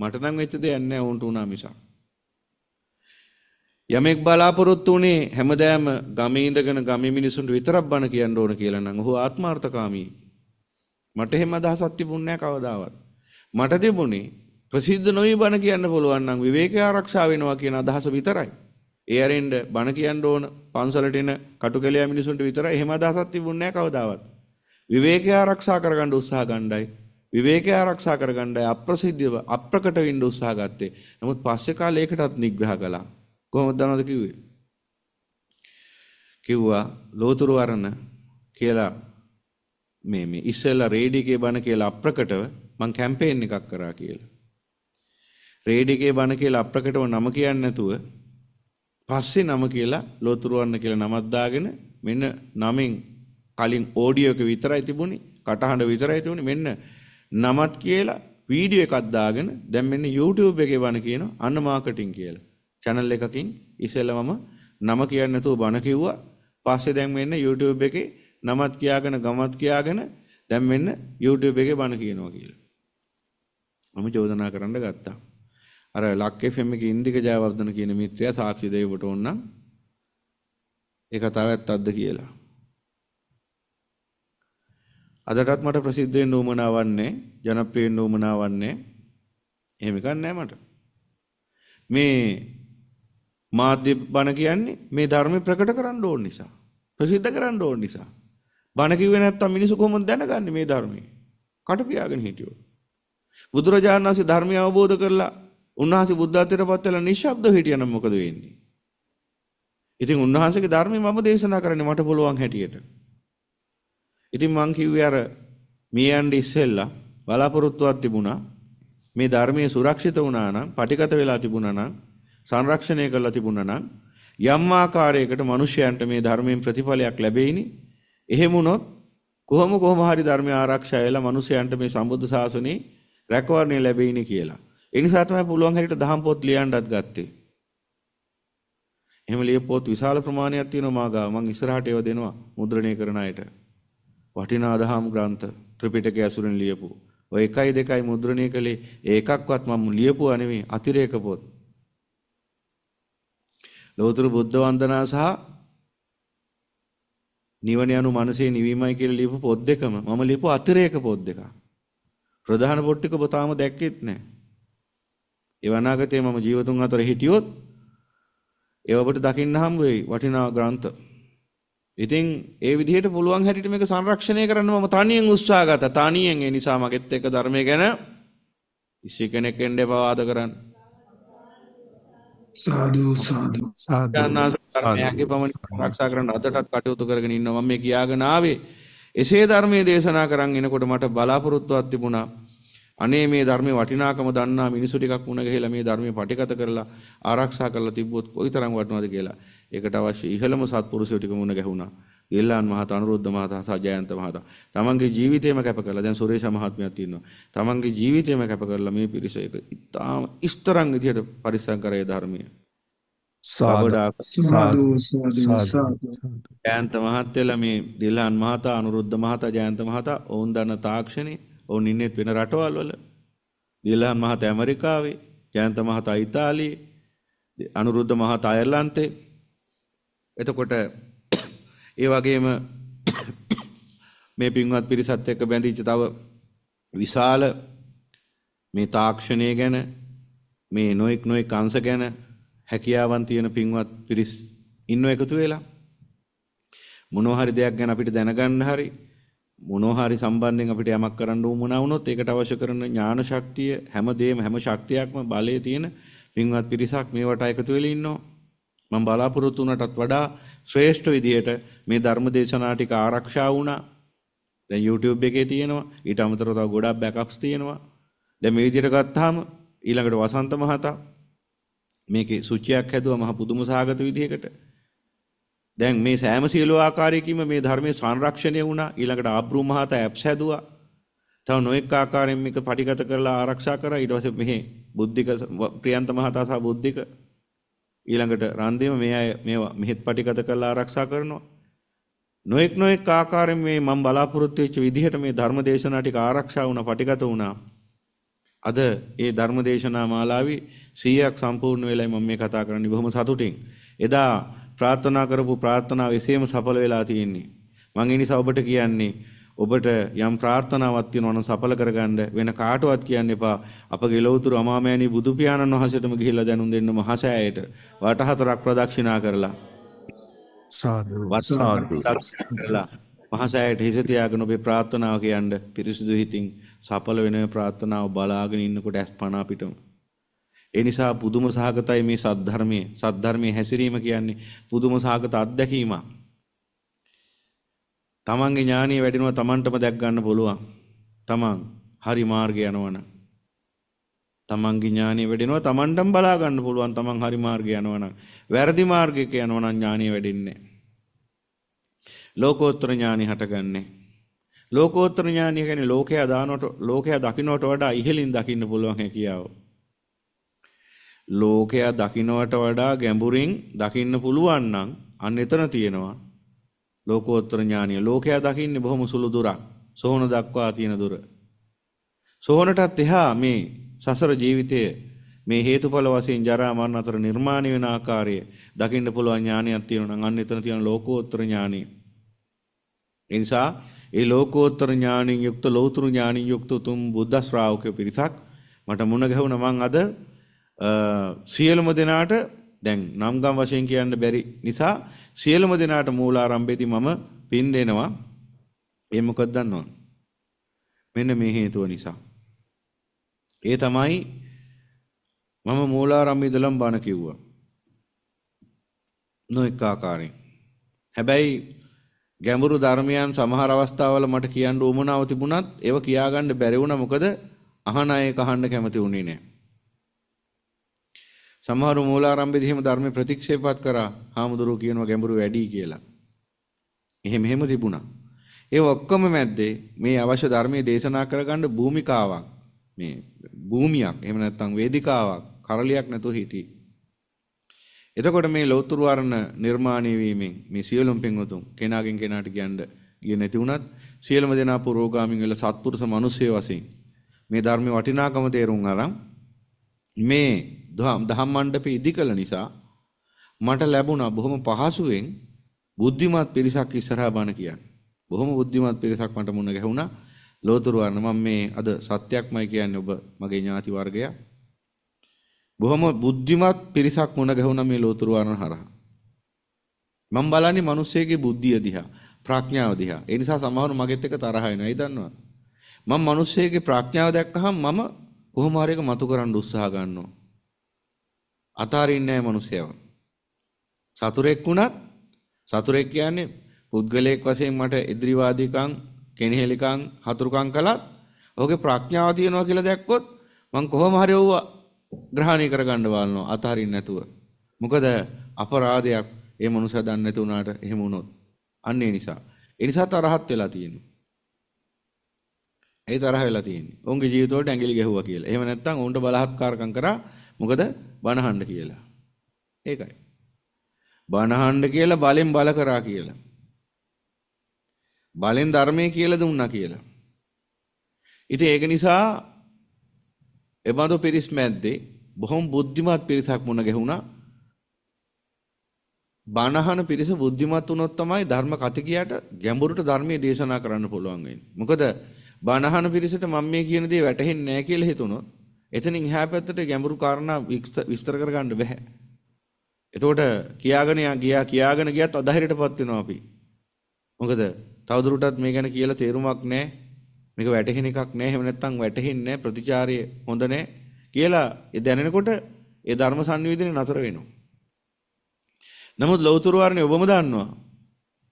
මට නම් වෙච්ච දෙයක් නෑ උන්ට වුණා මිසක්. යමෙක් බලාපොරොත්තු වුණේ හැමදාම ගමේ ඉඳගෙන ගමේ මිනිසුන්ට විතරක් බණ කියන්න ඕන කියලා නම් ඔහු ආත්මార్థකාමී. මට එහෙම අදහසක් තිබුණේ නෑ කවදාවත්. මට තිබුණේ ප්‍රසිද්ධ නොවි බණ කියන්න පුළුවන් නම් විවේකී ආරක්ෂා වෙනවා කියන අදහස විතරයි. ඒ අරින්ඩ බණ කියන්න ඕන පන්සලට එන කටුකෙලියා මිනිසුන්ට විතරයි එහෙම අදහසක් තිබුණේ නැහැ කවදාවත්. විවේකය ආරක්ෂා කරගන්න උත්සාහ ගණ්ඩායි. විවේකය ආරක්ෂා කරගණ්ඩායි අප්‍රසිද්ධව අප්‍රකට වෙන්න උත්සාහ ගත්තේ. නමුත් පස්සේ කාලේ ඒකටත් නිග්‍රහ කළා. කොහොමද දනවද කිව්වේ? කිව්වා ලෝතුරු වරණ කියලා මේ මේ ඉස්සෙල්ලා රේඩිකේ බණ කියලා අප්‍රකටව මං කැම්පේන් එකක් කරා කියලා. රේඩිකේ බණ කියලා අප්‍රකටව නම කියන්නේ නැතුව පස්සේ නම කියලා ලෝතුරුවන්න කියලා නමක් දාගෙන මෙන්න නමෙන් කලින් ඕඩියෝ එක විතරයි තිබුණේ කටහඬ විතරයි තිබුණේ මෙන්න නමත් කියලා වීඩියෝ එකක් දාගෙන දැන් මෙන්න YouTube එකේ වණ කියන අන්න මාකටිං කියලා channel එකකින් ඉස්සෙල්ලම නම කියන්නේ නැතුව බණ කිව්වා පස්සේ දැන් මෙන්න YouTube එකේ නමත් කියාගෙන ගමත් කියාගෙන දැන් මෙන්න YouTube එකේ බණ කියනවා කියලා මම චෝදනා කරන්න ගත්තා අර ලක් FM එකේ ඉන්දික ජයවර්ධන කියන මිත්‍රයා සාක්ෂි දෙවිවට ඕනනම් ඒ කතාව ඇත්තක්ද කියලා. අදටත් මට ප්‍රසිද්ධ වෙන්න උමනාවන්නේ ජනප්‍රිය වෙන්න උමනාවන්නේ එහෙම ගන්නෑ මට. මේ මාධ්‍ය බණ කියන්නේ මේ ධර්මය ප්‍රකට කරන්න ඕන නිසා. ප්‍රසිද්ධ කරන්න ඕන නිසා. බණ කිව්වේ නැත්තම් මිනිස්සු කොහොමද දැනගන්නේ මේ ධර්මය? කට පියාගෙන හිටියොත්. බුදුරජාණන් වහන්සේ ධර්මය අවබෝධ කරලා උන්වහන්සේ බුද්ධත්වයට පත් වෙලා නිශ්ශබ්දව හිටියනම් මොකද වෙන්නේ? ඉතින් උන්වහන්සේගේ ධර්මය මම දේශනා කරන්නේ මට පුළුවන් හැටියට. ඉතින් මං කිව්වේ අර මේ යන්නේ ඉස්සෙල්ලා බලාපොරොත්තුවක් තිබුණා මේ ධර්මයේ සුරක්ෂිත වුණා නම් පටිගත වෙලා තිබුණා නම් සංරක්ෂණය කරලා තිබුණා නම් යම් ආකාරයකට මිනිසයන්ට මේ ධර්මයෙන් ප්‍රතිඵලයක් ලැබෙයිනි එහෙම වුණොත් කොහොම කොහොම හරි ධර්මය ආරක්ෂා වෙලා මිනිසයන්ට මේ සම්බුද්ධ ශාසනේ රැකවරණය ලැබෙයිනි කියලා ඒ නිසා තමයි පුළුවන් හැටියට දහම් පොත් ලියන්නත් ගත්තේ. එහෙම ලියපොත් විශාල ප්‍රමාණයක් තියෙනවා මා ගාව. මම ඉස්සරහට ඒවා දෙනවා මුද්‍රණය කරන අයට. වටිනා දහම් ග්‍රන්ථ ත්‍රිපිටකය ඇසුරෙන් ලියපු. ඔය එකයි දෙකයි මුද්‍රණය කළේ ඒකක්වත් මම ලියපුවා නෙමෙයි අතිරේක පොත්. ලෝතර බුද්ධ වන්දනා සහ නිවන යනු මනසේ නිවීමයි කියලා ලියපු පොත් දෙකම මම ලියපු අතිරේක පොත් දෙකක්. ප්‍රධාන පොත් ටික ඔබ තාම දැක්කෙත් නැහැ. ඒ අනාගතයේ මම ජීවතුන් අතර හිටියොත් ඒ ඔබට දකින්න හම්බ වෙයි වටිනා ග්‍රන්ථ. ඉතින් ඒ විදිහට පුළුවන් හැටියට මේක සංරක්ෂණය කරන්න මම තනියෙන් උත්සාහ ගත්තා. තනියෙන් ඒ නිසා මගෙත් එක්ක ධර්මය ගැන කිසි කෙනෙක් එන්න එපා ආද කරන්න. සාදු සාදු සාදු. ධර්මයේ පමණ ආරක්ෂා කරන්න අදටත් කටයුතු කරගෙන ඉන්නවා. මම මේ කියාගෙන ආවේ. එසේ ධර්මයේ දේශනා කරන් එනකොට මට බලාපොරොත්තුවක් තිබුණා. අනේ මේ ධර්මයේ වටිනාකම දන්නා මිනිසු ටිකක් මුණ ගැහිලා මේ ධර්මයේ පටිගත කරලා ආරක්ෂා කරලා තිබ්බොත් කොයිතරම් වටිනවද කියලා. ඒකට අවශ්‍ය ඉහළම සත්පුරුෂයෝ ටික මුණ ගැහුණා. ගෙල්ලාන් මහතා අනුරුද්ධ මහතා සහ ජයන්ත මහතා තමන්ගේ ජීවිතේම කැප කරලා දැන් සුරේෂ මහත්මයාත් ඉන්නවා තමන්ගේ ජීවිතේම කැප කරලා මේ පිරිස එක ඉතාම ඉස්තරම් විදියට පරිස්සම් කරේ ධර්මීය ජයන්ත මහත්තයලා මේ දිල්හන් මහතා අනුරුද්ධ මහතා ජයන්ත මහතා ඔවුන් දන්න තාක්ෂණේ ඔවුන් ඉන්නේත් වෙන රටවල් වල. දීලහන් මහතා ඇමරිකාවේ, ජයන්ත මහතා ඉතාලියේ, අනුරුද්ධ මහතා අයර්ලන්තේ. එතකොට ඒ වගේම මේ පින්වත් පිරිසත් එක්ක බැඳිච්ච තව විශාල මේ තාක්ෂණය ගැන මේ නොයෙක් නොයෙක් අංශ ගැන හැකියාවන් තියෙන පින්වත් පිරිස් ඉන්නව එකතු වෙලා මොනවා හරි දෙයක් ගැන අපිට දැනගන්න හරි මොනෝhari සම්බන්ධයෙන් අපිට යමක් කරන්න උවමනා වුණොත් ඒකට අවශ්‍ය කරන ඥාන ශක්තිය හැමදේම හැම ශක්තියක්ම බලයේ තියෙන පින්වත් පිරිසක් මේවට එකතු වෙලා ඉන්නවා. මම බලාපොරොත්තු වුණටත් වඩා ශ්‍රේෂ්ඨ විදියට මේ ධර්ම දේශනා ටික ආරක්ෂා වුණා. දැන් YouTube එකේ තියෙනවා. ඊට අමතරව තව ගොඩක් බෑකප්ස් තියෙනවා. දැන් මේ විදියට ගත්තාම ඊළඟට වසන්ත මහතා මේකේ සුචියක් හැදුවා මහ පුදුම සාගත විදියකට. දැන් මේ සෑම සියලු ආකාරයකින්ම මේ ධර්මයේ සංරක්ෂණය වුණා. ඊළඟට ආබ්‍රු මහත ඇප්ස් හැදුවා. තව නොඑක් ආකාරයෙන් මේක පටිගත කරලා ආරක්ෂා කරා. ඊට පස්සේ මෙහි බුද්ධික ප්‍රියන්ත මහතා සහ බුද්ධික ඊළඟට රන්දිම මේ අය මේවා මෙහෙත් පටිගත කරලා ආරක්ෂා කරනවා. නොඑක් නොඑක් ආකාරයෙන් මේ මම බලාපොරොත්තු වෙච්ච විදිහට මේ ධර්ම දේශනා ටික ආරක්ෂා වුණා පටිගත වුණා. අද ඒ ධර්මදේශනා මාලාවේ 100ක් සම්පූර්ණ වෙලයි මම මේ කතා කරන්නේ බොහොම සතුටින්. එදා ප්‍රාර්ථනා කරපු ප්‍රාර්ථනාව එසේම සඵල වෙලා තියෙන්නේ. මම ඒ නිසා ඔබට කියන්නේ ඔබට යම් ප්‍රාර්ථනාවක් තියෙනවා නම් සඵල කරගන්න වෙන කාටවත් කියන්න එපා. අපගේ ලෞතර අමාමෑණී බුදු පියාණන් වහන්සේටම ගිහිල්ලා දැනුම් දෙන්න මහසෑයට වටහතරක් ප්‍රදක්ෂිනා කරලා සාදු වස්සාදු කරලා මහසෑයට හිස තියාගෙන ඔබේ ප්‍රාර්ථනාව කියන්න පිරිසිදු හිතින් සඵල වෙන ප්‍රාර්ථනාව බලාගෙන ඉන්නකොට ඇස් පණ අපිටම ඒ නිසා පුදුම සහගතයි මේ සද්ධර්මයේ සද්ධර්මයේ හැසිරීම කියන්නේ පුදුම සහගත අත්දැකීමක්. තමන්ගේ ඥානිය වැඩිනවා තමන්ටම දැක් ගන්න පුළුවන්. තමන් හරි මාර්ගේ යනවනම් තමන්ගේ ඥානෙ වැඩෙනවා තමන්ටම බලා ගන්න පුළුවන් තමන් හරි මාර්ගය යනවනම් වැරදි මාර්ගයක යනවනම් ඥානෙ වැඩෙන්නේ ලෝකෝත්තර ඥානෙ හටගන්නේ ලෝකෝත්තර ඥානිය කියන්නේ ලෝකයා දානට ලෝකයා දකින්නට වඩා ඉහළින් දකින්න පුළුවන් හැකියාව ලෝකයා දකින්නට වඩා ගැඹුරින් දකින්න පුළුවන් නම් අන්න එතන තියෙනවා ලෝකෝත්තර ඥානිය. ලෝකයා දකින්නේ බොහොම සුළු දුරක්. සෝහන දක්වා තියෙන දුර. සෝහනටත් එහා මේ සසර ජීවිතය මේ හේතුඵල වශයෙන් ජරා මරණ අතර නිර්මාණය වෙන ආකාරය දකින්න පුළුවන් ඥානයක් තියෙනවා නම් අන්න එතන තියෙන ලෝකෝත්තර ඥානිය. ඒ නිසා ඒ ලෝකෝත්තර ඥානින් යුක්ත ලෞතුරු ඥානින් යුක්ත උතුම් බුද්ධ ශ්‍රාවක පිරිසක් මට මුණ ගැහුණා මං අද සියලුම දෙනාට දැන් නම්ගම් වශයෙන් කියන්න බැරි නිසා සියලුම දෙනාට මූලාරම්භයේදී මම පින් දෙනවා. ඒ මොකද දන්නවද? මෙන්න මේ හේතුව නිසා. ඒ තමයි මම මූලාරම්භයේ ඉඳලම බණ කිව්වා. නොඑක ආකාරයෙන්. හැබැයි ගැඹුරු ධර්මයන් සමහර අවස්ථාවල මට කියන්න උවමනාව තිබුණත් ඒව කියාගන්න බැරි වුණා මොකද අහන අය කහන්න කැමති වුණේ නැහැ. සමහරු මූලාරම්භයේදී එහෙම ධර්ම ප්‍රතික්ෂේපවත් කරා හාමුදුරුව කියනවා ගැඹුරු වැඩි කියලා. එහෙම එහෙම තිබුණා. ඒ ඔක්කොම මැද්දේ මේ අවශ්‍ය ධර්මයේ දේශනා කරගන්න භූමිකාවක් මේ භූමියක් එහෙම නැත්නම් වේදිකාවක් කරලියක් නැතුව හිටී. එතකොට මේ ලෞතර වර්ණ නිර්මාණය වීමෙන් මේ සියලුම් පින්වතුන් කෙනාගෙන් කෙනාට කියන්න ගියේ නැති වුණත් සියලුම දෙනා පුරෝගාමින් වෙලා සත්පුරුෂ මිනිස්ය වශයෙන් මේ ධර්මයේ වටිනාකම තේරුම් අරන් මේ දහම් මණ්ඩපේ ඉදි කළ නිසා මට ලැබුණා බොහොම පහසුවෙන් බුද්ධිමත් පිරිසක් ඉස්සරහා බණ කියන්න. බොහොම බුද්ධිමත් පිරිසක් මට මුණ ගැහුණා. ලෝතුරුවන්න මම මේ අද සත්‍යක්මයි කියන්නේ ඔබ මගේ ඥාති වර්ගය. බොහොම බුද්ධිමත් පිරිසක් මුණ ගැහුණා මේ ලෝතුරුවන්න හරහා. මම බලන්නේ මිනිස්සෙගේ බුද්ධිය දිහා, ප්‍රඥාව දිහා. ඒ නිසා සමහරව මගෙත් එක තරහ එනවා. ඒ දන්නවා. මම මිනිස්සෙගේ ප්‍රඥාව දැක්කහම මම කොහොම හරි එක මතු කරන්න උත්සාහ ගන්නවා. අතාරින්නේ නැහැ මිනිස්සයව. සතුරෙක් වුණත් සතුරෙක් කියන්නේ පුද්ගලයෙක් වශයෙන් මට ඉදිරිවාදිකම්, කෙනෙහිලිකම්, හතුරුකම් කළත් ඔහුගේ ප්‍රඥාව තියෙනවා කියලා දැක්කොත් මං කොහොම හරි ඔව්ව ග්‍රහණය කරගන්න බලනවා අතාරින්න නැතුව. මොකද අපරාධයක් ඒ මනුස්සයා දන්නේ නැති වුණාට එහෙම වුණොත්. අන්න ඒ නිසා. ඒ නිසා තරහත් වෙලා තියෙනවා. ඒ තරහ වෙලා තියෙන්නේ. ඔවුන්ගේ ජීවිතවලට ඇඟිලි ගැහුවා කියලා. එහෙම නැත්නම් ඔවුන්ට බලහත්කාරකම් කරා. මොකද බණහන්ඩ කියලා. ඒකයි. බණහන්ඩ කියලා බලෙන් බල කරා කියලා. බලෙන් ධර්මය කියලා දුන්නා කියලා. ඉතින් ඒක නිසා එබඳු පිරිස් මැද්දේ බොහොම බුද්ධිමත් පිරිසක් මුණ ගැහුණා. බණහන පිරිස බුද්ධිමත් වුණොත් තමයි ධර්ම කතිකයට ගැඹුරට ධර්මයේ දේශනා කරන්න පුළුවන් වෙන්නේ. මොකද බණහන පිරිසට මම මේ කියන දේ වැටහෙන්නේ නැහැ කියලා හිතුණොත් එතනින් එහා පැත්තට ගැඹුරු කාරණා විස්තර කරගන්න බෑ. එතකොට කියාගෙන ගියා කියාගෙන ගියත් අධෛර්යයටපත් වෙනවා අපි. මොකද තවදුරටත් මේ ගැන කියලා තේරුමක් නැහැ. මේක වැටහෙන එකක් නැහැ. එහෙම නැත්නම් වැටහෙන්නේ නැහැ. ප්‍රතිචාරය හොඳ නැහැ කියලා ඒ දැනෙනකොට ඒ ධර්ම සංවේදනය නතර වෙනවා. නමුත් ලෞතර වර්ණේ ඔබම දන්නවා.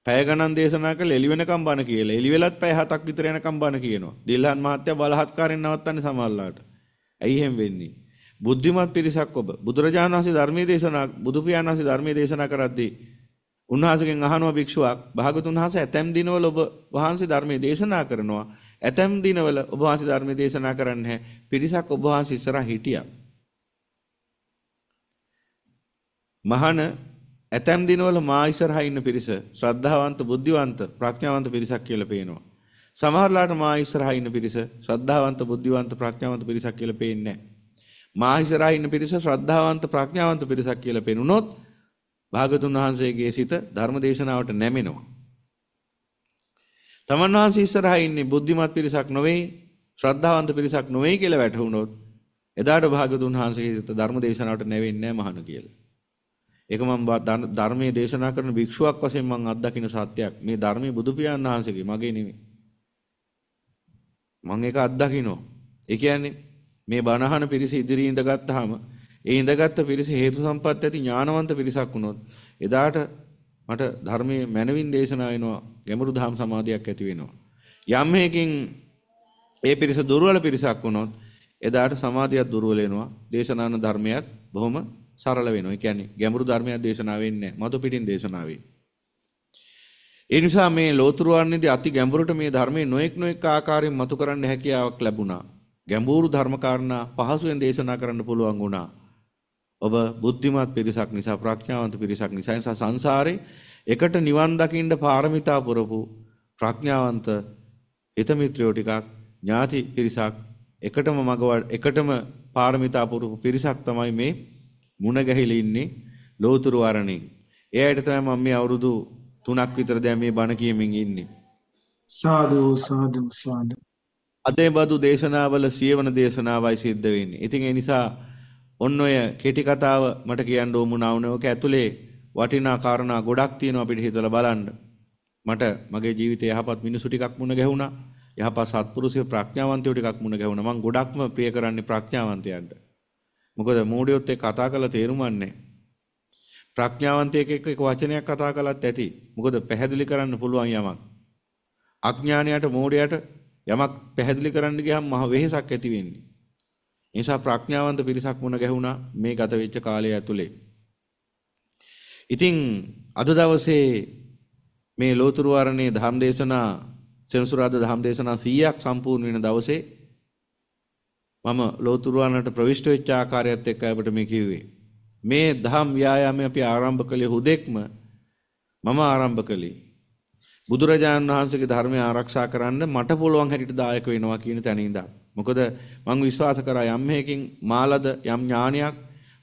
පැය ගණන් දේශනා කළ එළි වෙනකම් බණ කියලා. එළි වෙලත් පැය 7ක් විතර යනකම් බණ කියනවා. දිල්හන් මහත්තයා බලහත්කාරයෙන් නවත්තන්නේ සමහරලාට. ඇයි එහෙම වෙන්නේ? බුද්ධිමත් පිරිසක් ඔබ බුදුරජාණන් වහන්සේ ධර්මයේ දේශනා බුදු පියාණන් වහන්සේ ධර්මයේ දේශනා කරද්දී උන්වහන්සේගෙන් අහනවා භික්ෂුවක් භාගතුන් වහන්සේ ඇතැම් දිනවල ඔබ වහන්සේ ධර්මයේ දේශනා කරනවා ඇතැම් දිනවල ඔබ වහන්සේ ධර්මයේ දේශනා කරන්නේ නැහැ පිරිසක් ඔබ වහන්සේ ඉස්සරහා හිටියා මහාන ඇතැම් දිනවල මා ඉස්සරහා ඉන්න පිරිස ශ්‍රද්ධාවන්ත බුද්ධිවන්ත ප්‍රඥාවන්ත පිරිසක් කියලා පේනවා සමහරලාට මා ඉස්සරහා ඉන්න පිරිස ශ්‍රද්ධාවන්ත බුද්ධිවන්ත ප්‍රඥාවන්ත පිරිසක් කියලා පේන්නේ නැහැ. මා ඉස්සරහා ඉන්න පිරිස ශ්‍රද්ධාවන්ත ප්‍රඥාවන්ත පිරිසක් කියලා පෙනුනොත් භාගතුන් වහන්සේගේ සිත ධර්මදේශනාවට නැමෙනවා. තමන් වහන්සේ ඉස්සරහා ඉන්නේ බුද්ධිමත් පිරිසක් නොවේ ශ්‍රද්ධාවන්ත පිරිසක් නොවේ කියලා වැටහුනොත් එදාට භාගතුන් වහන්සේගේ සිත ධර්මදේශනාවට නැවෙන්නේ නැහැ මහණ කියලා. ඒක මම ධර්මයේ දේශනා කරන භික්ෂුවක් වශයෙන් මම අත්දකින්න සත්‍යයක්. මේ ධර්මයේ බුදු පියාණන් වහන්සේගේ මගේ නෙමෙයි. මම ඒක අත්දකිනවා. ඒ කියන්නේ මේ බණහන පිරිස ඉදිරියේ ඉඳගත්තාම ඒ ඉඳගත්තු පිරිස හේතු සම්පත් ඇති ඥානවන්ත පිරිසක් වුණොත් එදාට මට ධර්මයේ මනවින් දේශනා වෙනවා ගැඹුරු ධම් සමාධියක් ඇති වෙනවා. යම් හේකින් ඒ පිරිස දුර්වල පිරිසක් වුණොත් එදාට සමාධියක් දුර්වල වෙනවා. දේශනාන ධර්මයක් බොහොම සරල වෙනවා. ඒ කියන්නේ ගැඹුරු ධර්මයක් දේශනා වෙන්නේ නැහැ. මතු පිටින් දේශනා වෙන්නේ. ඒ නිසා මේ ලෝතුරු ආන්නේදී අති ගැඹුරට මේ ධර්මයේ නොඑක් නොඑක් ආකාරයෙන් මතු කරන්න හැකියාවක් ලැබුණා. ගැඹුරු ධර්මකාරණා පහසුවෙන් දේශනා කරන්න පුළුවන් වුණා. ඔබ බුද්ධිමත් පිරිසක් නිසා ප්‍රඥාවන්ත පිරිසක් නිසා සංසාරේ එකට නිවන් දකින්න පාරමිතා පුරපු ප්‍රඥාවන්ත හිත මිත්‍රයෝ ටිකක් ඥාති පිරිසක් එකටම මග එකටම පාරමිතා පුරපු පිරිසක් තමයි මේ මුණ ගැහිලා ඉන්නේ ලෝතුරු ආරණේ. ඒ ඇයිට තමයි මම මේ අවුරුදු තුනක් විතර දැන් මේ බණ කියමින් ඉන්නේ. සාදු සාදු සාදු. අදේ බදු දේශනාවල සියවන දේශනාවයි සිද්ධ වෙන්නේ. ඉතින් ඒ නිසා ඔන්න ඔය කෙටි කතාව මට කියන්න ඕමුණා වුණේ ඔක ඇතුලේ වටිනා කාරණා ගොඩක් තියෙනවා අපිට හිතලා බලන්න. මට මගේ ජීවිතේ යහපත් මිනිසු ටිකක් මුණ ගැහුණා. යහපත් සත්පුරුෂය ප්‍රඥාවන්තයෝ ටිකක් මුණ ගැහුණා. මම ගොඩක්ම ප්‍රිය කරන්නේ ප්‍රඥාවන්තයන්ට. මොකද මෝඩියොත් එක්ක කතා කරලා තේරුම් ගන්නෑ. ප්‍රඥාවන්තයෙක් එක්ක එක වචනයක් කතා කළත් ඇති. මොකද පැහැදිලි කරන්න පුළුවන් යමක්. අඥානයට මෝඩයට යමක් පැහැදිලි කරන්න ගියහම මහ වෙහෙසක් ඇති වෙන්නේ. ඒ නිසා ප්‍රඥාවන්ත පිරිසක් මුණ ගැහුණා මේ ගත වෙච්ච කාලය ඇතුලේ. ඉතින් අද දවසේ මේ ලෝතුරු වරණේ ධම් දේශනා සෙනසුරාදා ධම් දේශනා 100ක් සම්පූර්ණ වෙන දවසේ මම ලෝතුරු වරණට ප්‍රවිෂ්ඨ වෙච්ච ආකාරයත් එක්ක අපිට මේ කිව්වේ. මේ දහම් ව්‍යායාමය අපි ආරම්භ කළේ හුදෙක්ම මම ආරම්භ කළේ බුදුරජාණන් වහන්සේගේ ධර්මය ආරක්ෂා කරන්න මට පුළුවන් හැටියට දායක වෙනවා කියන තැන ඉඳන්. මොකද මම විශ්වාස කරා යම් හේකින් මාළද යම් ඥානයක්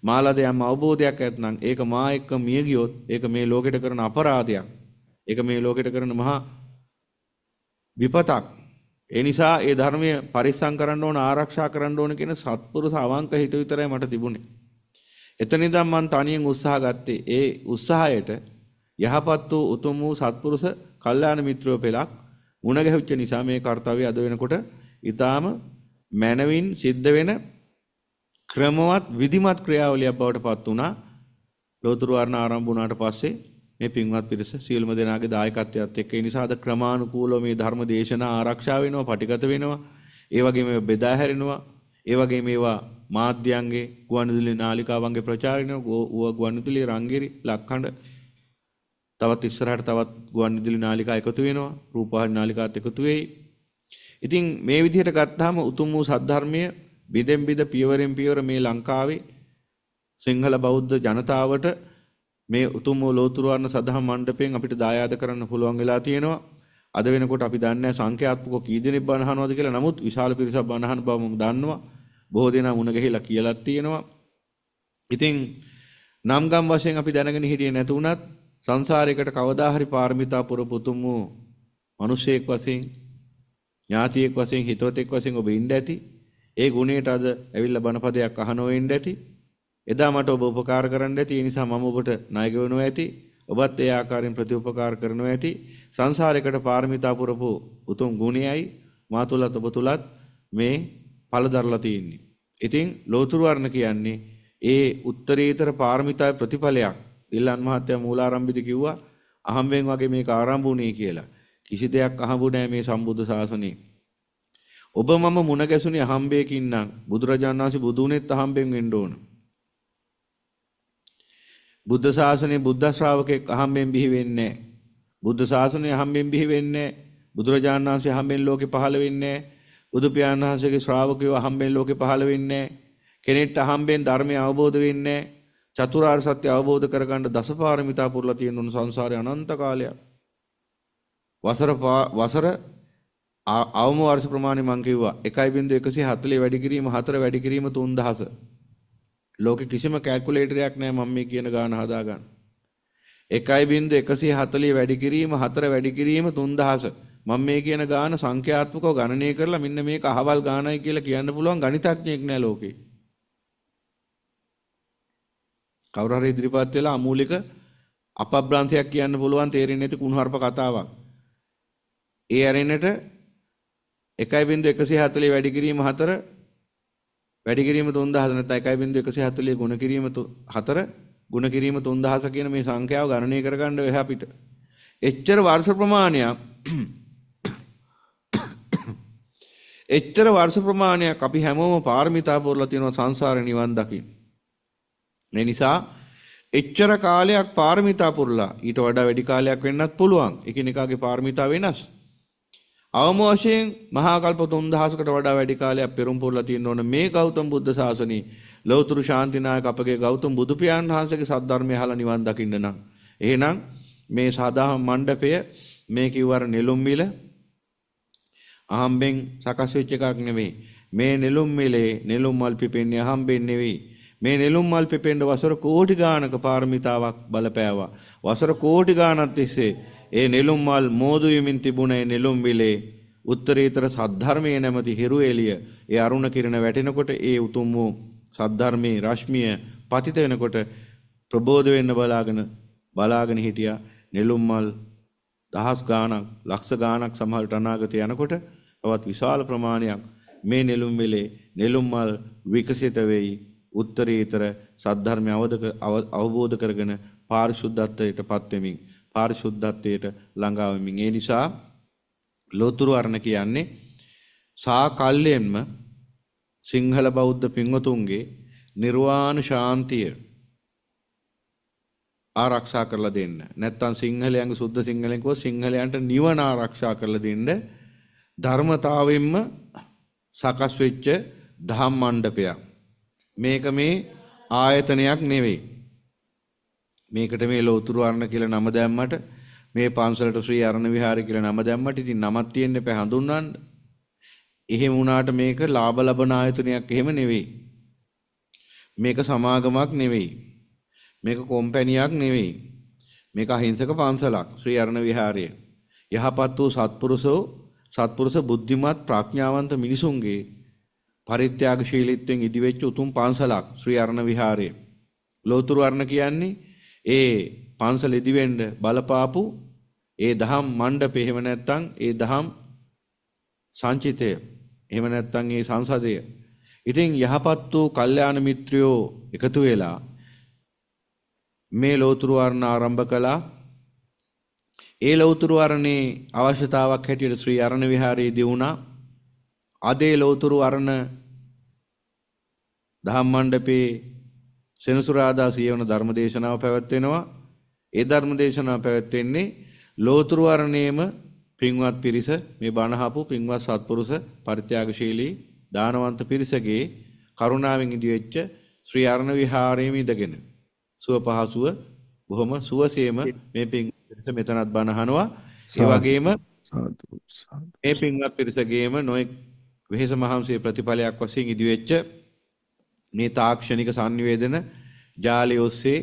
මාළද යම් අවබෝධයක් ඇත්නම් ඒක මා එක්ක මිය ගියොත් ඒක මේ ලෝකෙට කරන අපරාධයක්. ඒක මේ ලෝකෙට කරන මහා විපතක්. ඒ නිසා ඒ ධර්මය පරිස්සම් කරන්න ඕන ආරක්ෂා කරන්න ඕන කියන සත්පුරුෂ අවංක හිත විතරයි මට තිබුණේ. එතන ඉඳන් මම තනියෙන් උත්සාහ ගත්තේ ඒ උත්සාහයට යහපත් වූ උතුම් වූ සත්පුරුෂ කල්යාණ මිත්‍රයෝ පෙලක් මුණ ගැහුච්ච නිසා මේ කාර්යය අද වෙනකොට ඊටාම මනවින් සිද්ධ වෙන ක්‍රමවත් විධිමත් ක්‍රියාවලියක් බවට පත් වුණා ලෝතුරු වර්ණ ආරම්භ වුණාට පස්සේ මේ පින්වත් පිරිස සියලුම දෙනාගේ දායකත්වයත් එක්ක ඒ නිසා අද ක්‍රමානුකූලව මේ ධර්ම දේශනා ආරක්ෂා වෙනවා, පටිගත වෙනවා. ඒ වගේම බෙදා හැරෙනවා, ඒ වගේ මේවා මාධ්‍යයන්ගේ ගුවන්විදුලි නාලිකාවන්ගේ ප්‍රචාරණ ගුවන්විදුලි රංගෙරි ලක්හඬ තවත් ඉස්සරහට තවත් ගුවන්විදුලි නාලිකා එකතු වෙනවා රූපවාහිනී නාලිකාත් එකතු වෙයි ඉතින් මේ විදිහට ගත්තාම උතුම් වූ සද්ධර්මය බිදෙන් බිද පියවරෙන් පියවර මේ ලංකාවේ සිංහල බෞද්ධ ජනතාවට මේ උතුම් වූ ලෝතර වර්ණ සදහම් මණ්ඩපයෙන් අපිට දායාද කරන්න පුළුවන් වෙලා තියෙනවා. අද වෙනකොට අපි දන්නේ සංඛ්‍යාත්මකව කී දෙනෙක් බණ අහනවද කියලා. නමුත් විශාල පිරිසක් බණ අහන බව මම දන්නවා. බොහෝ දෙනා මුණ ගැහිලා කියලාත් තියෙනවා. ඉතින් නම්ගම් වශයෙන් අපි දැනගෙන හිටියේ නැතුණත් සංසාරයකට කවදා හරි පාරමිතා පුරපුතුම් වූ මිනිසෙක් වශයෙන් ඥාතියෙක් වශයෙන් හිතවතෙක් වශයෙන් ඔබ ඉන්න ඇති. ඒ ගුණයට අද ඇවිල්ලා බණපදයක් අහනෝ ඉන්න ඇති. එදා මට ඔබ උපකාර කරන්න ඇති. ඒ නිසා මම ඔබට ණයක වෙනවා ඇති. ඔබත් ඒ ආකාරයෙන් ප්‍රතිඋපකාර කරනවා ඇති. සංසාරයකට පාරමිතා පුරපු උතුම් ගුණයයි මා තුලත් ඔබ තුලත් මේ පළදරලා තියෙන්නේ. ඉතින් ලෝතුරුවරණ කියන්නේ ඒ උත්තරීතර පාරමිතා ප්‍රතිඵලයක් ඉල්ලන් මහත්තයා මූලාරම්භිද කිව්වා අහම්බෙන් වගේ මේක ආරම්භ වුණේ කියලා. කිසි දෙයක් අහඹු නෑ මේ සම්බුද්ධ ශාසනයේ. ඔබ මම මුණ ගැසුනේ අහම්බයකින් නම් බුදුරජාණන් වහන්සේ බුදු වුණෙත් අහම්බෙන් වෙන්න ඕන. බුද්ධ ශාසනයේ බුද්ධ ශ්‍රාවකෙක් අහම්බෙන් බිහි වෙන්නේ බුද්ධ ශාසනය අහම්බෙන් බිහි වෙන්නේ බුදුරජාණන් වහන්සේ අහම්බෙන් ලෝකේ පහළ වෙන්නේ බුදු පියාණන් වහන්සේගේ ශ්‍රාවකයෝ අහම්බෙන් ලෝකේ පහළ වෙන්නේ නැහැ. කෙනෙක්ට අහම්බෙන් ධර්මය අවබෝධ වෙන්නේ නැහැ. චතුරාර්ය සත්‍ය අවබෝධ කරගන්න දසපාරමිතා පුරලා තියෙන උන් සංසාරේ අනන්ත කාලයක්. වසර වසර අවම වර්ෂ ප්‍රමාණය මං කිව්වා 1.140 වැඩි කිරීම 4 වැඩි කිරීම 3000. ලෝකේ කිසිම කැල්කියුලේටරයක් නැහැ මම මේ කියන ගාන හදාගන්න. 1.140 වැඩි කිරීම 4 වැඩි කිරීම 3000. මම මේ කියන ගාන සංඛ්‍යාත්මකව ගණනය කරලා මෙන්න මේක අහවල් ගානයි කියලා කියන්න පුළුවන් ගණිතඥයෙක් නෑ ලෝකේ. කවුරු හරි ඉදිරිපත් වෙලා අමූලික අපබ්‍රංශයක් කියන්න පුළුවන් තේරෙන්නේ නැති කුණුහරුප කතාවක්. ඒ ඇරෙන්නට 1.140 වැඩි කිරීම 4 වැඩි කිරීම 3000 නැත්නම් 1.140 ගුණ කිරීම 4 ගුණ කිරීම 3000 කියන මේ සංඛ්‍යාව ගණනය කරගන්න වෙහ අපිට. එච්චර වර්ෂ ප්‍රමාණයක් එච්චර වර්ෂ ප්‍රමාණයක් අපි හැමෝම පාරමිතා පුරලා තියෙනවා සංසාර නිවන් දකින්න. මේ නිසා එච්චර කාලයක් පාරමිතා පුරලා ඊට වඩා වැඩි කාලයක් වෙන්නත් පුළුවන්. එකිනෙකාගේ පාරමිතා වෙනස්. අවම වශයෙන් මහා කල්ප 3000කට වඩා වැඩි කාලයක් පෙරම් පුරලා තියෙන ඕන මේ ගෞතම බුද්ධ ශාසනයේ ලෞතර ශාන්තිනායක අපගේ ගෞතම බුදු පියාණන් වහන්සේගේ සද්ධර්මය අහලා නිවන් දකින්න නම් එහෙනම් මේ සාදා මණ්ඩපය මේ කිව්වර නෙළුම්විල අහම්බෙන් සකස් වෙච්ච එකක් නෙවෙයි. මේ නෙළුම් මිලේ නෙළුම් මල් පිපෙන්නේ අහම්බෙන් නෙවෙයි. මේ නෙළුම් මල් පිපෙන්න වසර කෝටි ගාණක පාරමිතාවක් බලපෑවා. වසර කෝටි ගාණක් තිස්සේ ඒ නෙළුම් මල් මෝදු වෙමින් තිබුණ ඒ නෙළුම් මිලේ උත්තරීතර සද්ධර්මයේ නැමැති හිරු එළිය ඒ අරුණ කිරණ වැටෙනකොට ඒ උතුම් වූ සද්ධර්මයේ රශ්මිය පතිත වෙනකොට ප්‍රබෝධ වෙන්න බලාගෙන බලාගෙන හිටියා නෙළුම් මල් දහස් ගාණක් ලක්ෂ ගාණක් සමහරට අනාගතේ යනකොට තවත් විශාල ප්‍රමාණයක් මේ නෙළුම් වෙලේ නෙළුම් මල් විකසිත වෙයි උත්තරීතර සද්ධර්මය අවබෝධ කරගෙන පාරිශුද්ධත්වයට පත්වෙමින් පාරිශුද්ධත්වයට ළඟාවමින් ඒ නිසා ලෝතුරු අරණ කියන්නේ සා කල්යෙන්ම සිංහල බෞද්ධ පින්වතුන්ගේ නිර්වාණ ශාන්තිය ආරක්ෂා කරලා දෙන්න. නැත්තම් සිංහලයන්ගේ සුද්ධ සිංහලෙන් කිව්ව සිංහලයන්ට නිවන ආරක්ෂා කරලා දෙන්න ධර්මතාවෙන්ම සකස් වෙච්ච ධම් මණ්ඩපයක්. මේක මේ ආයතනයක් නෙවෙයි. මේකට මේ ලෝතුරු අරණ කියලා නම දැම්මට මේ පන්සලට ශ්‍රී අරණ විහාරය කියලා නම දැම්මට ඉතින් නමක් තියෙන්න එපා හඳුන්වන්න. එහෙම වුණාට මේක ලාභ ලබන ආයතනයක් එහෙම නෙවෙයි. මේක සමාගමක් නෙවෙයි. මේක කොම්පැනියක් නෙවෙයි. මේක අහිංසක පන්සලක් ශ්‍රී අරණ විහාරය. යහපත් වූ සත්පුරුෂෝ සත්පුරුෂ බුද්ධිමත් ප්‍රඥාවන්ත මිනිසුන්ගේ පරිත්‍යාගශීලීත්වයෙන් ඉදිවෙච්ච උතුම් පන්සලක් ශ්‍රී අරණ විහාරය. ලෝතුරු අරණ කියන්නේ ඒ පන්සල ඉදිවෙන්න බලපාපු ඒ දහම් මණ්ඩපය එහෙම නැත්නම් ඒ දහම් සංචිතය එහෙම නැත්නම් ඒ සංසදය. ඉතින් යහපත් වූ කල්යාණ මිත්‍රයෝ එකතු වෙලා මේ ලෝතුරු වර්ණ ආරම්භ කළා. ඒ ලෝතුරු වර්ණේ අවශ්‍යතාවක් හැටියට ශ්‍රී අරණ විහාරයේදී වුණා. අදේ ලෝතුරු වර්ණ දහම් මණ්ඩපේ සෙනසුරාදා සියවන ධර්මදේශනාව පැවැත්වෙනවා. ඒ ධර්මදේශනාව පැවැත්වෙන්නේ ලෝතුරු වර්ණේම පින්වත් පිරිස මේ බණහපු පින්වත් සත්පුරුෂ පරිත්‍යාගශීලී දානවන්ත පිරිසගේ කරුණාවෙන් ඉදිවෙච්ච ශ්‍රී අරණ විහාරයේ ඉඳගෙන සුව පහසුව බොහොම සුවසේම මේ පින් පිරිස මෙතනත් බණහනවා ඒ වගේම මේ පින්වත් පිරිසගේම නොයෙක් වෙහෙස මහන්සිය ප්‍රතිඵලයක් වශයෙන් ඉදිවෙච්ච මේ තාක්ෂණික sannivedana ජාලය ඔස්සේ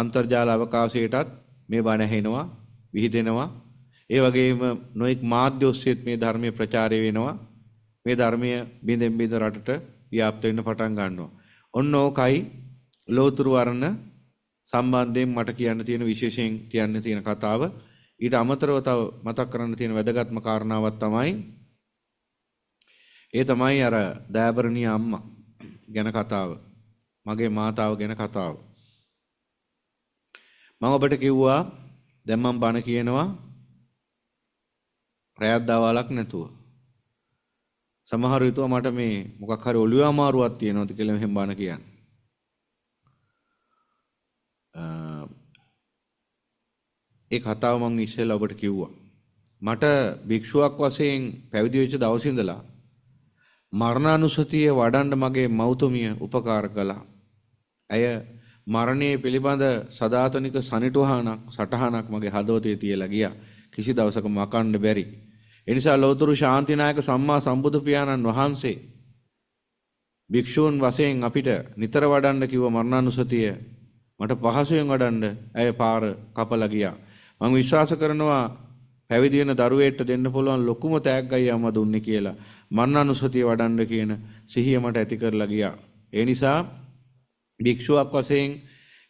අන්තර්ජාල අවකාශයටත් මේ බණ ඇහෙනවා විහිදෙනවා ඒ වගේම නොයෙක් මාධ්‍ය ඔස්සේත් මේ ධර්මයේ ප්‍රචාරය වෙනවා මේ ධර්මය බිඳෙන් බිඳ රටට ව්‍යාප්ත වෙන්න පටන් ගන්නවා ඔන්න ඕකයි ලෝතුරු වර්ණ සම්බන්ධයෙන් මට කියන්න තියෙන විශේෂයෙන් කියන්න තියෙන කතාව ඊට අමතරව තව මතක් කරන්න තියෙන වැදගත්ම කාරණාවක් තමයි ඒ තමයි අර දයාබරණී අම්මා ගැන කතාව මගේ මාතාව ගැන කතාව මම ඔබට කිව්වා දැන් මම බණ කියනවා රැයක් දවාලක් නැතුව සමහර විටව මට මේ මොකක් හරි ඔළුව අමාරුවක් තියෙනවද කියලා මෙහෙම බණ කියන්නේ ඒ කතාව මම ඉස්සෙල්ලා ඔබට කිව්වා. මට භික්ෂුවක් වශයෙන් පැවිදි වෙච්ච දවසේ ඉඳලා මරණානුසතිය වඩන්න මගේ මෞතුමිය උපකාර කළා. ඇය මරණය පිළිබඳ සදාතනික සනිටුහානක් සටහනක් මගේ හදවතේ තියලා ගියා. කිසි දවසක මකන්න බැරි. එනිසා ලෝතුරු ශාන්තිනායක සම්මා සම්බුදු පියාණන් වහන්සේ භික්ෂූන් වශයෙන් අපිට නිතර වඩන්න කිව්ව මරණානුසතිය මට පහසුවෙන් වඩන්න ඇය පාර කපලා ගියා. මම විශ්වාස කරනවා පැවිදි වෙන දරුවෙට දෙන්න පුළුවන් ලොකුම තෑග්ගයි අම්මා දුන්නේ කියලා. මරණානුසතිය වඩන්න කියන සිහිය මට ඇති කරලා ගියා. ඒ නිසා භික්ෂුවක් වශයෙන්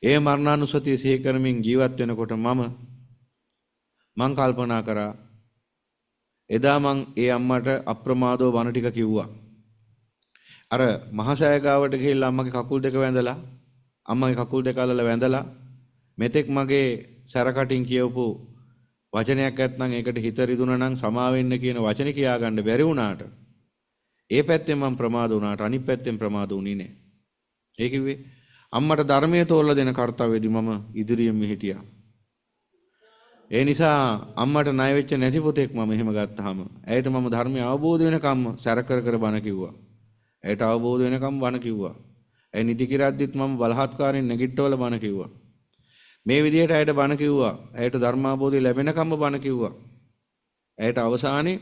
ඒ මරණානුසතිය සිහි කරමින් ජීවත් වෙනකොට මම මං කල්පනා කරා එදා මං ඒ අම්මට අප්‍රමාදව වණ ටික කිව්වා. අර මහසෑය ගාවට ගිහිල්ලා අම්මගේ කකුල් දෙක වැඳලා අම්මගේ කකුල් දෙක අල්ලලා වැඳලා මෙතෙක් මගේ සැරකටින් කියවපු වචනයක් ඇත්නම් ඒකට හිත රිදුනා නම් සමා වෙන්න කියන වචනේ කියාගන්න බැරි වුණාට ඒ පැත්තෙන් මම ප්‍රමාද වුණාට අනිත් පැත්තෙන් ප්‍රමාද වුණේ නෑ. ඒ කිව්වේ අම්මට ධර්මයේ තෝරලා දෙන කාර්යවේදී මම ඉදිරියෙන් මෙහිටියා. ඒ නිසා අම්මට ණය වෙච්ච නැති පුතෙක් මම එහෙම ගත්තාම ඇයට මම ධර්මය අවබෝධ වෙනකම්ම සැර කර කර බණ කිව්වා. ඇයට අවබෝධ වෙනකම් බණ කිව්වා. ඇය නිදි කිරද්දිත් මම බලහත්කාරයෙන් නැගිට්ටවල බණ කිව්වා. මේ විදිහට ඇයට බණ කිව්වා. ඇයට ධර්මාබෝධය ලැබෙනකම්ම බණ කිව්වා. ඇයට අවසානයේ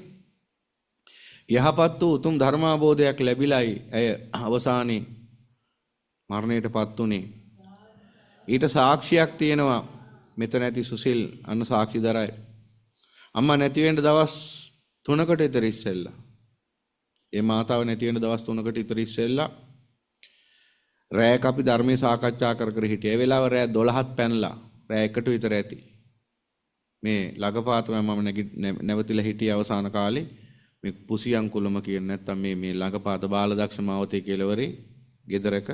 යහපත් වූ උතුම් ධර්මාබෝධයක් ලැබිලායි ඇය අවසානයේ මරණයටපත් උනේ. ඊට සාක්ෂියක් තියෙනවා. මෙතන ඇති සුසිල් අන්න සාක්ෂි දරයි. අම්මා නැති වෙන්න දවස් 3කට ඉතර ඉස්සෙල්ලා. ඒ මාතාව නැති වෙන දවස් 3කට ඉතර ඉස්සෙල්ලා රෑයක අපි ධර්මයේ සාකච්ඡා කර කර හිටියා. ඒ වෙලාව රෑ 12ත් පැනලා රෑ 1ට විතර ඇති. මේ ළඟපාතම මම නැවතිලා හිටියේ අවසාන කාලේ මේ පුසියන් කුලම කියන නැත්තම් මේ මේ ළඟපාත බාලදක්ෂ මාවතේ කියලාවරේ ගෙදරක.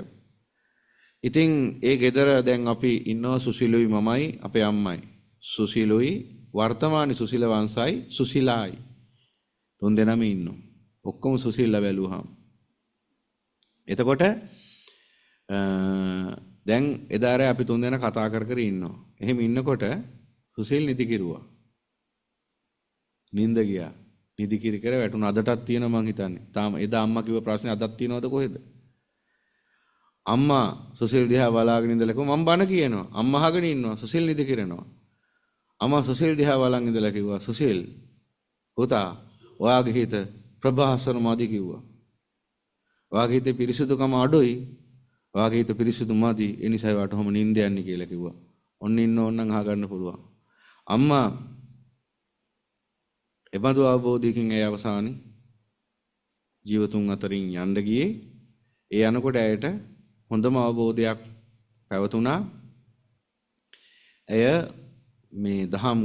ඉතින් ඒ ගෙදර දැන් අපි ඉන්නව සුසිලුයි මමයි අපේ අම්මයි. සුසිලුයි වර්තමාන සුසිල වංශයි සුසිලායි. තුන් දෙනාම ඉන්නවා. ඔක්කොම සුසිල්ලා බැලුවාම. එතකොට දැන් එදාරය අපි තුන් දෙනා කතා කර කර ඉන්නවා. එහෙම ඉන්නකොට සුසිල් නිදි කිරුවා. නිින්ද ගියා. නිදි කිරි කර වැටුණ අදටත් තියෙනවා මං හිතන්නේ. තාම එදා අම්මා කිව්ව ප්‍රශ්නේ අදත් තියෙනවද කොහෙද? අම්මා සුසිල් දිහා බලාගෙන ඉඳලා මම බන කියනවා. අම්මා අහගෙන ඉන්නවා. සුසිල් නිදි කිරනවා. අම්මා සුසිල් දිහා බලන් ඉඳලා කිව්වා සුසිල් පුතා ඔයාගේ හිත ප්‍රභාසර මාදි කිව්වා. ඔයාගේ හිතේ පිරිසුදුකම අඩුයි. ඔයාගේ හිත පිරිසිදු මදි ඒ නිසා වට හොම නිින්ද යන්නේ කියලා කිව්වා. ඔන්න ඉන්න ඕන නම් අහගන්න පුළුවන්. අම්මා එබඳු අවබෝධයකින් ඒ අවසානයේ ජීවතුන් අතරින් යන්න ගියේ. ඒ යනකොට ඇයට හොඳම අවබෝධයක් පැවතුණා. ඇය මේ දහම්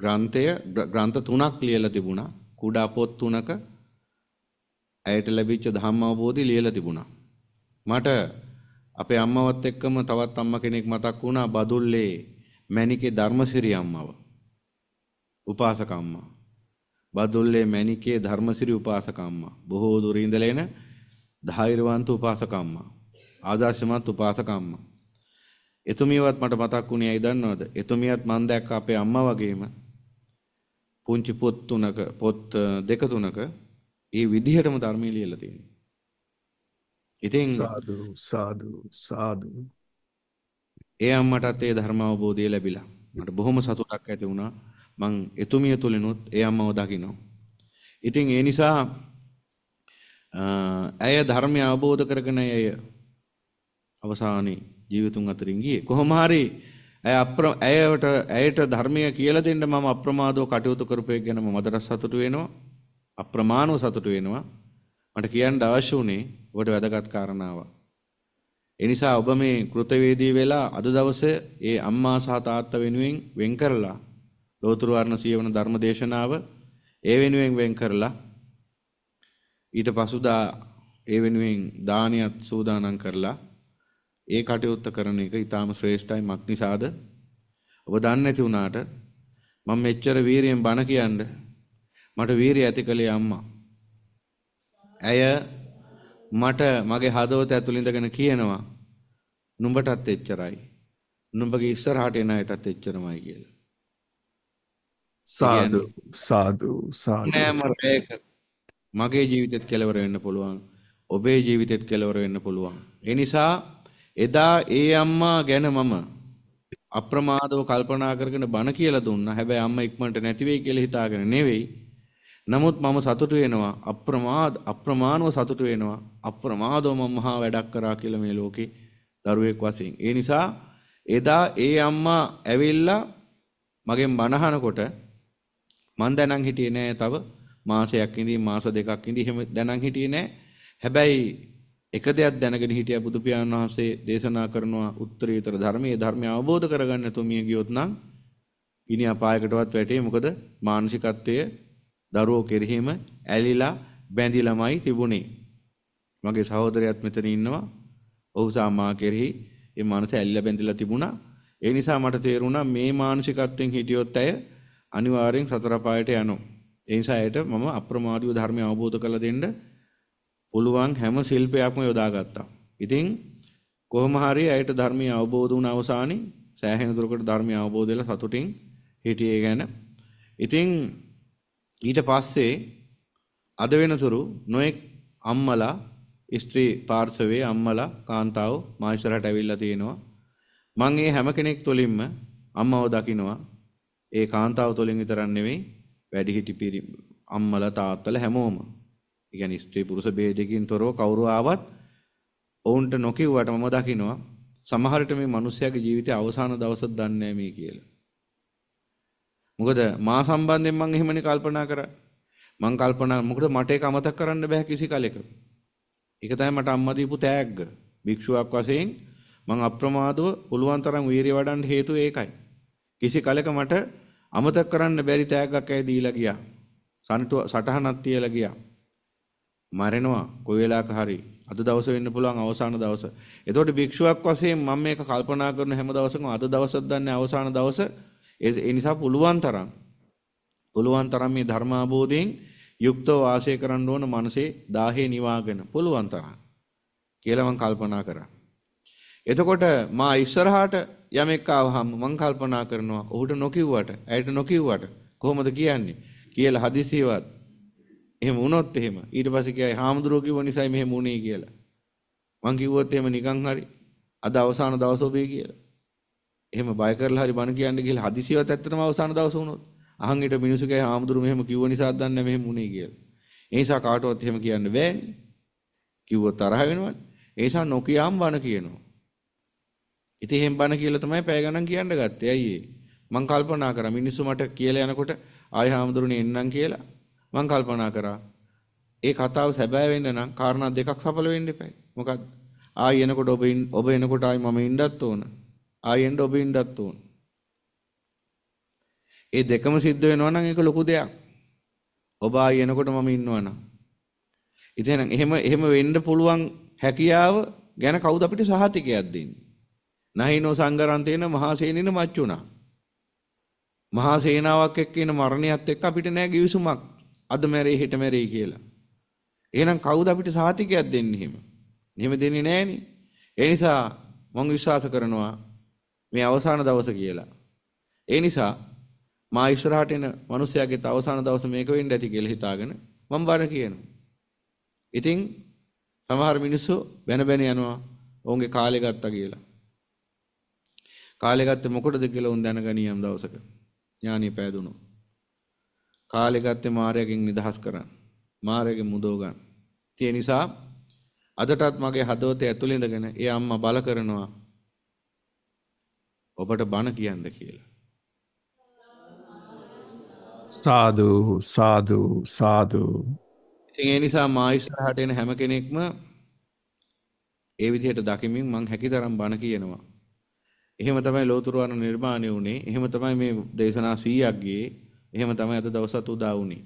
ග්‍රන්ථය ග්‍රන්ථ තුනක් ලියලා තිබුණා. කුඩා පොත් තුනක ඇයට ලැබිච්ච ධම්ම අවබෝධය ලියලා තිබුණා. මට අපේ අම්මවත් එක්කම තවත් අම්ම කෙනෙක් මතක් වුණා බදුල්ලේ මැණිකේ ධර්මසිරි අම්මව. උපාසක අම්මා. බදුල්ලේ මැණිකේ ධර්මසිරි උපාසක අම්මා. බොහෝ දුර ඉඳලා එන ධෛර්යවන්ත උපාසක අම්මා. ආදර්ශමත් උපාසක අම්මා. එතුමියවත් මට මතක් වුණේ ඇයි දන්නවද? එතුමියත් මන් දැක්ක අපේ අම්මා වගේම පුංචි පොත් තුනක පොත් දෙක තුනක ඒ විදිහටම ධර්මයේ ලියලා තියෙනවා. ඉතින් සාදු සාදු සාදු ඒ අම්මටත් ඒ ධර්ම අවබෝධය ලැබිලා මට බොහොම සතුටක් ඇති වුණා මං එතුමිය තුලිනුත් ඒ අම්මව දකිනවා ඉතින් ඒ නිසා ඇය ධර්මය අවබෝධ කරගෙන ඇය අවසානයේ ජීවිතුන් අතරින් ගියේ කොහොම හරි ඇය අප්‍ර ඇයට ඇයට ධර්මය කියලා දෙන්න මම අප්‍රමාදව කටයුතු කරපේ ගැන මම මදරස් සතුටු වෙනවා අප්‍රමාණව සතුටු වෙනවා මට කියන්න අවශ්‍ය වුණේ ඔබට වැදගත් කාරණාවක්. ඒ නිසා ඔබ මේ කෘතවේදී වෙලා අද දවසේ ඒ අම්මා සහ තාත්තා වෙනුවෙන් වෙන් කරලා ලෝතුරු වර්ණ සියවන ධර්ම දේශනාව ඒ වෙනුවෙන් වෙන් කරලා ඊට පසුදා ඒ වෙනුවෙන් දානියත් සූදානම් කරලා ඒ කටයුත්ත කරන එක ඊටාම ශ්‍රේෂ්ඨයි මක් නිසාද ඔබ දන්නේ නැති වුණාට මම මෙච්චර වීරියෙන් බණ කියන්න මට වීරිය ඇති කළේ අම්මා ඇය මට මගේ හදවත ඇතුළින්දගෙන කියනවා නුඹටත් එච්චරයි. නුඹගේ ඉස්සරහට එන අයටත් එච්චරමයි කියලා. සාදු සාදු සාදු. නෑම රේක මගේ ජීවිතෙත් කෙලවර වෙන්න පුළුවන්. ඔබේ ජීවිතෙත් කෙලවර වෙන්න පුළුවන්. ඒ නිසා එදා ඒ අම්මා ගැන මම අප්‍රමාදව කල්පනා කරගෙන බණ කියලා දුන්නා. හැබැයි අම්මා ඉක්මනට නැති වෙයි කියලා හිතාගෙන නෙවෙයි. නමුත් මම සතුටු වෙනවා අප්‍රමාද අප්‍රමාණව සතුටු වෙනවා අප්‍රමාදව මම මහා වැඩක් කරා කියලා මේ ලෝකේ දරුවෙක් වශයෙන්. ඒ නිසා එදා ඒ අම්මා ඇවිල්ලා මගෙන් බනහනකොට මං දැනන් හිටියේ නෑ තව මාසයක් ඉඳී මාස දෙකක් ඉඳී එහෙම දැනන් හිටියේ නෑ. හැබැයි එක දෙයක් දැනගෙන හිටියා බුදු පියාණන් වහන්සේ දේශනා කරනවා උත්තරීතර ධර්මයේ ධර්මය අවබෝධ කරගන්න තුමිය ගියොත් නම් ඉනි අපායකටවත් වැටේ මොකද මානසිකත්වයේ දරුවෝ කෙරෙහිම ඇලිලා බැඳිලාමයි තිබුණේ. මගේ සහෝදරයත් මෙතන ඉන්නවා. ඔහු සාමා කෙරෙහි ඒ මනස ඇලිලා බැඳිලා තිබුණා. ඒ නිසා මට තේරුණා මේ මානසිකත්වයෙන් හිටියොත් ඇය අනිවාර්යෙන් සතර පායට යනවා. ඒ නිසා ඇයට මම අප්‍රමාදීව ධර්මය අවබෝධ කරලා දෙන්න පුළුවන් හැම ශිල්පයක්ම යොදාගත්තා. ඉතින් කොහොම හරි ඇයට ධර්මය අවබෝධ වුණ අවසානයේ සෑහෙන දුරකට ධර්මය අවබෝධ වෙලා සතුටින් හිටියේ ගැන. ඉතින් ඊට පස්සේ අද වෙනතුරු නොඑක් අම්මලා ස්ත්‍රී පාර්ශවයේ අම්මලා කාන්තාව මා ඉස්සරහට ඇවිල්ලා තියෙනවා. මම ඒ හැම කෙනෙක් තුළින්ම අම්මව දකිනවා. ඒ කාන්තාව තුළින් විතරක් නෙවෙයි වැඩිහිටි පිරි අම්මලා තාත්තලා හැමෝම. ඒ කියන්නේ ස්ත්‍රී පුරුෂ ભેදයකින් තොරව කවුරු ආවත් ඔවුන්ට නොකියුවට මම දකිනවා. සමහර විට මේ මිනිස්යාගේ ජීවිතයේ අවසාන දවසක් දන්නේ නැහැ මේ කියලා. මොකද මා සම්බන්ධයෙන් මම එහෙමනේ කල්පනා කරා. මම කල්පනා මොකද මට ඒක අමතක කරන්න බෑ කිසි කලෙක. ඒක තමයි මට අම්මා දීපු තෑග්ග. භික්ෂුවක් වශයෙන් මම අප්‍රමාදව පුළුවන් තරම් වීරිය වඩන්න හේතුව ඒකයි. කිසි කලෙක මට අමතක කරන්න බැරි තෑග්ගක් ඇයි දීලා ගියා. සනටුව සටහනක් තියලා ගියා. මරෙනවා කොයි වෙලාවක හරි අද දවස වෙන්න පුළුවන් අවසාන දවස. එතකොට භික්ෂුවක් වශයෙන් මම මේක කල්පනා කරන හැම දවසකම අද දවසක් දන්නේ අවසාන දවසේ ඒ නිසා පුළුවන් තරම් පුළුවන් තරම් මේ ධර්මාබෝධයෙන් යුක්තව වාසය කරන්න ඕන මනසේ දාහේ නිවාගෙන පුළුවන් තරම් කියලා මම කල්පනා කරා. එතකොට මා ඉස්සරහාට යමෙක් ආවහම මම කල්පනා කරනවා ඔහුට නොකිව්වට ඇයට නොකිව්වට කොහොමද කියන්නේ කියලා හදිසියවත් එහෙම වුණොත් එහෙම ඊට පස්සේ කියයි හාමුදුරුවෝ කිව්ව නිසායි මෙහෙම වුණේ කියලා. මං කිව්වොත් එහෙම නිකන් හරි අද අවසාන දවස ඔබේ කියලා. එහෙම බය කරලා හරි බණ කියන්න ගිහලා හදිසියවත් ඇත්තටම අවසාන දවස වුණොත් අහන් ඊට මිනිස්සු කෑ හාමුදුරු මෙහෙම කිව්ව නිසා දන්නේ මෙහෙම වුණේ කියලා. ඒ නිසා කාටවත් එහෙම කියන්න බෑනේ. කිව්වොත් තරහ වෙනවනේ. ඒ නිසා නොකියාම බණ කියනවා. ඉතින් එහෙම බණ කියලා තමයි පැය ගණන් කියන්න ගත්තේ. ඇයි ඒ? මං කල්පනා කරා මිනිස්සු මට කියලා යනකොට ආයි හාමුදුරුනේ එන්නම් කියලා මං කල්පනා කරා. ඒ කතාව සැබෑ වෙන්න නම් කාරණා දෙකක් සඵල වෙන්න එපා. මොකද ආයි එනකොට ඔබ ඔබ එනකොට ආයි මම ඉන්නත් ඕන. ආයෙත් ඔබ ඉන්නත් ඕන. ඒ දෙකම සිද්ධ වෙනවා නම් ඒක ලොකු දෙයක්. ඔබ ආයෙ එනකොට මම ඉන්නවා නම්. ඉතින් එහෙම එහෙම වෙන්න පුළුවන් හැකියාව ගැන කවුද අපිට සහතිකයක් දෙන්නේ? නහිනෝ සංගරන්තේන මහසේනින මච්චුණා. මහා සේනාවක් එක්ක ඉන මරණයත් එක්ක අපිට නෑ කිවිසුමක්. අද මැරේ හෙට මැරේ කියලා. එහෙනම් කවුද අපිට සහතිකයක් දෙන්නේ එහෙම? එහෙම දෙන්නේ නෑනේ. ඒ නිසා මම විශ්වාස කරනවා මේ අවසාන දවස කියලා. ඒ නිසා මා ඉස්සරහට එන මිනිසයාගේ අවසාන දවස මේක වෙන්න ඇති කියලා හිතාගෙන මම බාර කියනවා. ඉතින් සමහර මිනිස්සු බැන බැන යනවා ඔවුන්ගේ කාලය ගත්තා කියලා. කාලය ගත්තේ මොකටද කියලා උන් දැනගනී යම් දවසක. ඥානිය පෑදුණා. කාලය ගත්තේ මායාවෙන් නිදහස් කරන්න. මායාවෙන් මුදව ගන්න. ඒ නිසා අදටත් මගේ හදවතේ ඇතුළේ ඉඳගෙන ඒ අම්මා බල කරනවා ඔබට බණ කියන්න කියලා. සාධූ සාධූ සාධූ ඒ නිසා මායිස්සරහට එන හැම කෙනෙක්ම ඒ විදිහට දකිමින් මං හැකි තරම් බණ කියනවා. එහෙම තමයි ලෝතුරුවන නිර්මාණය වුණේ එහෙම තමයි මේ දේශනා සීයක්ගේ එහෙම තමයි අද දවසත් උදා වුණේ.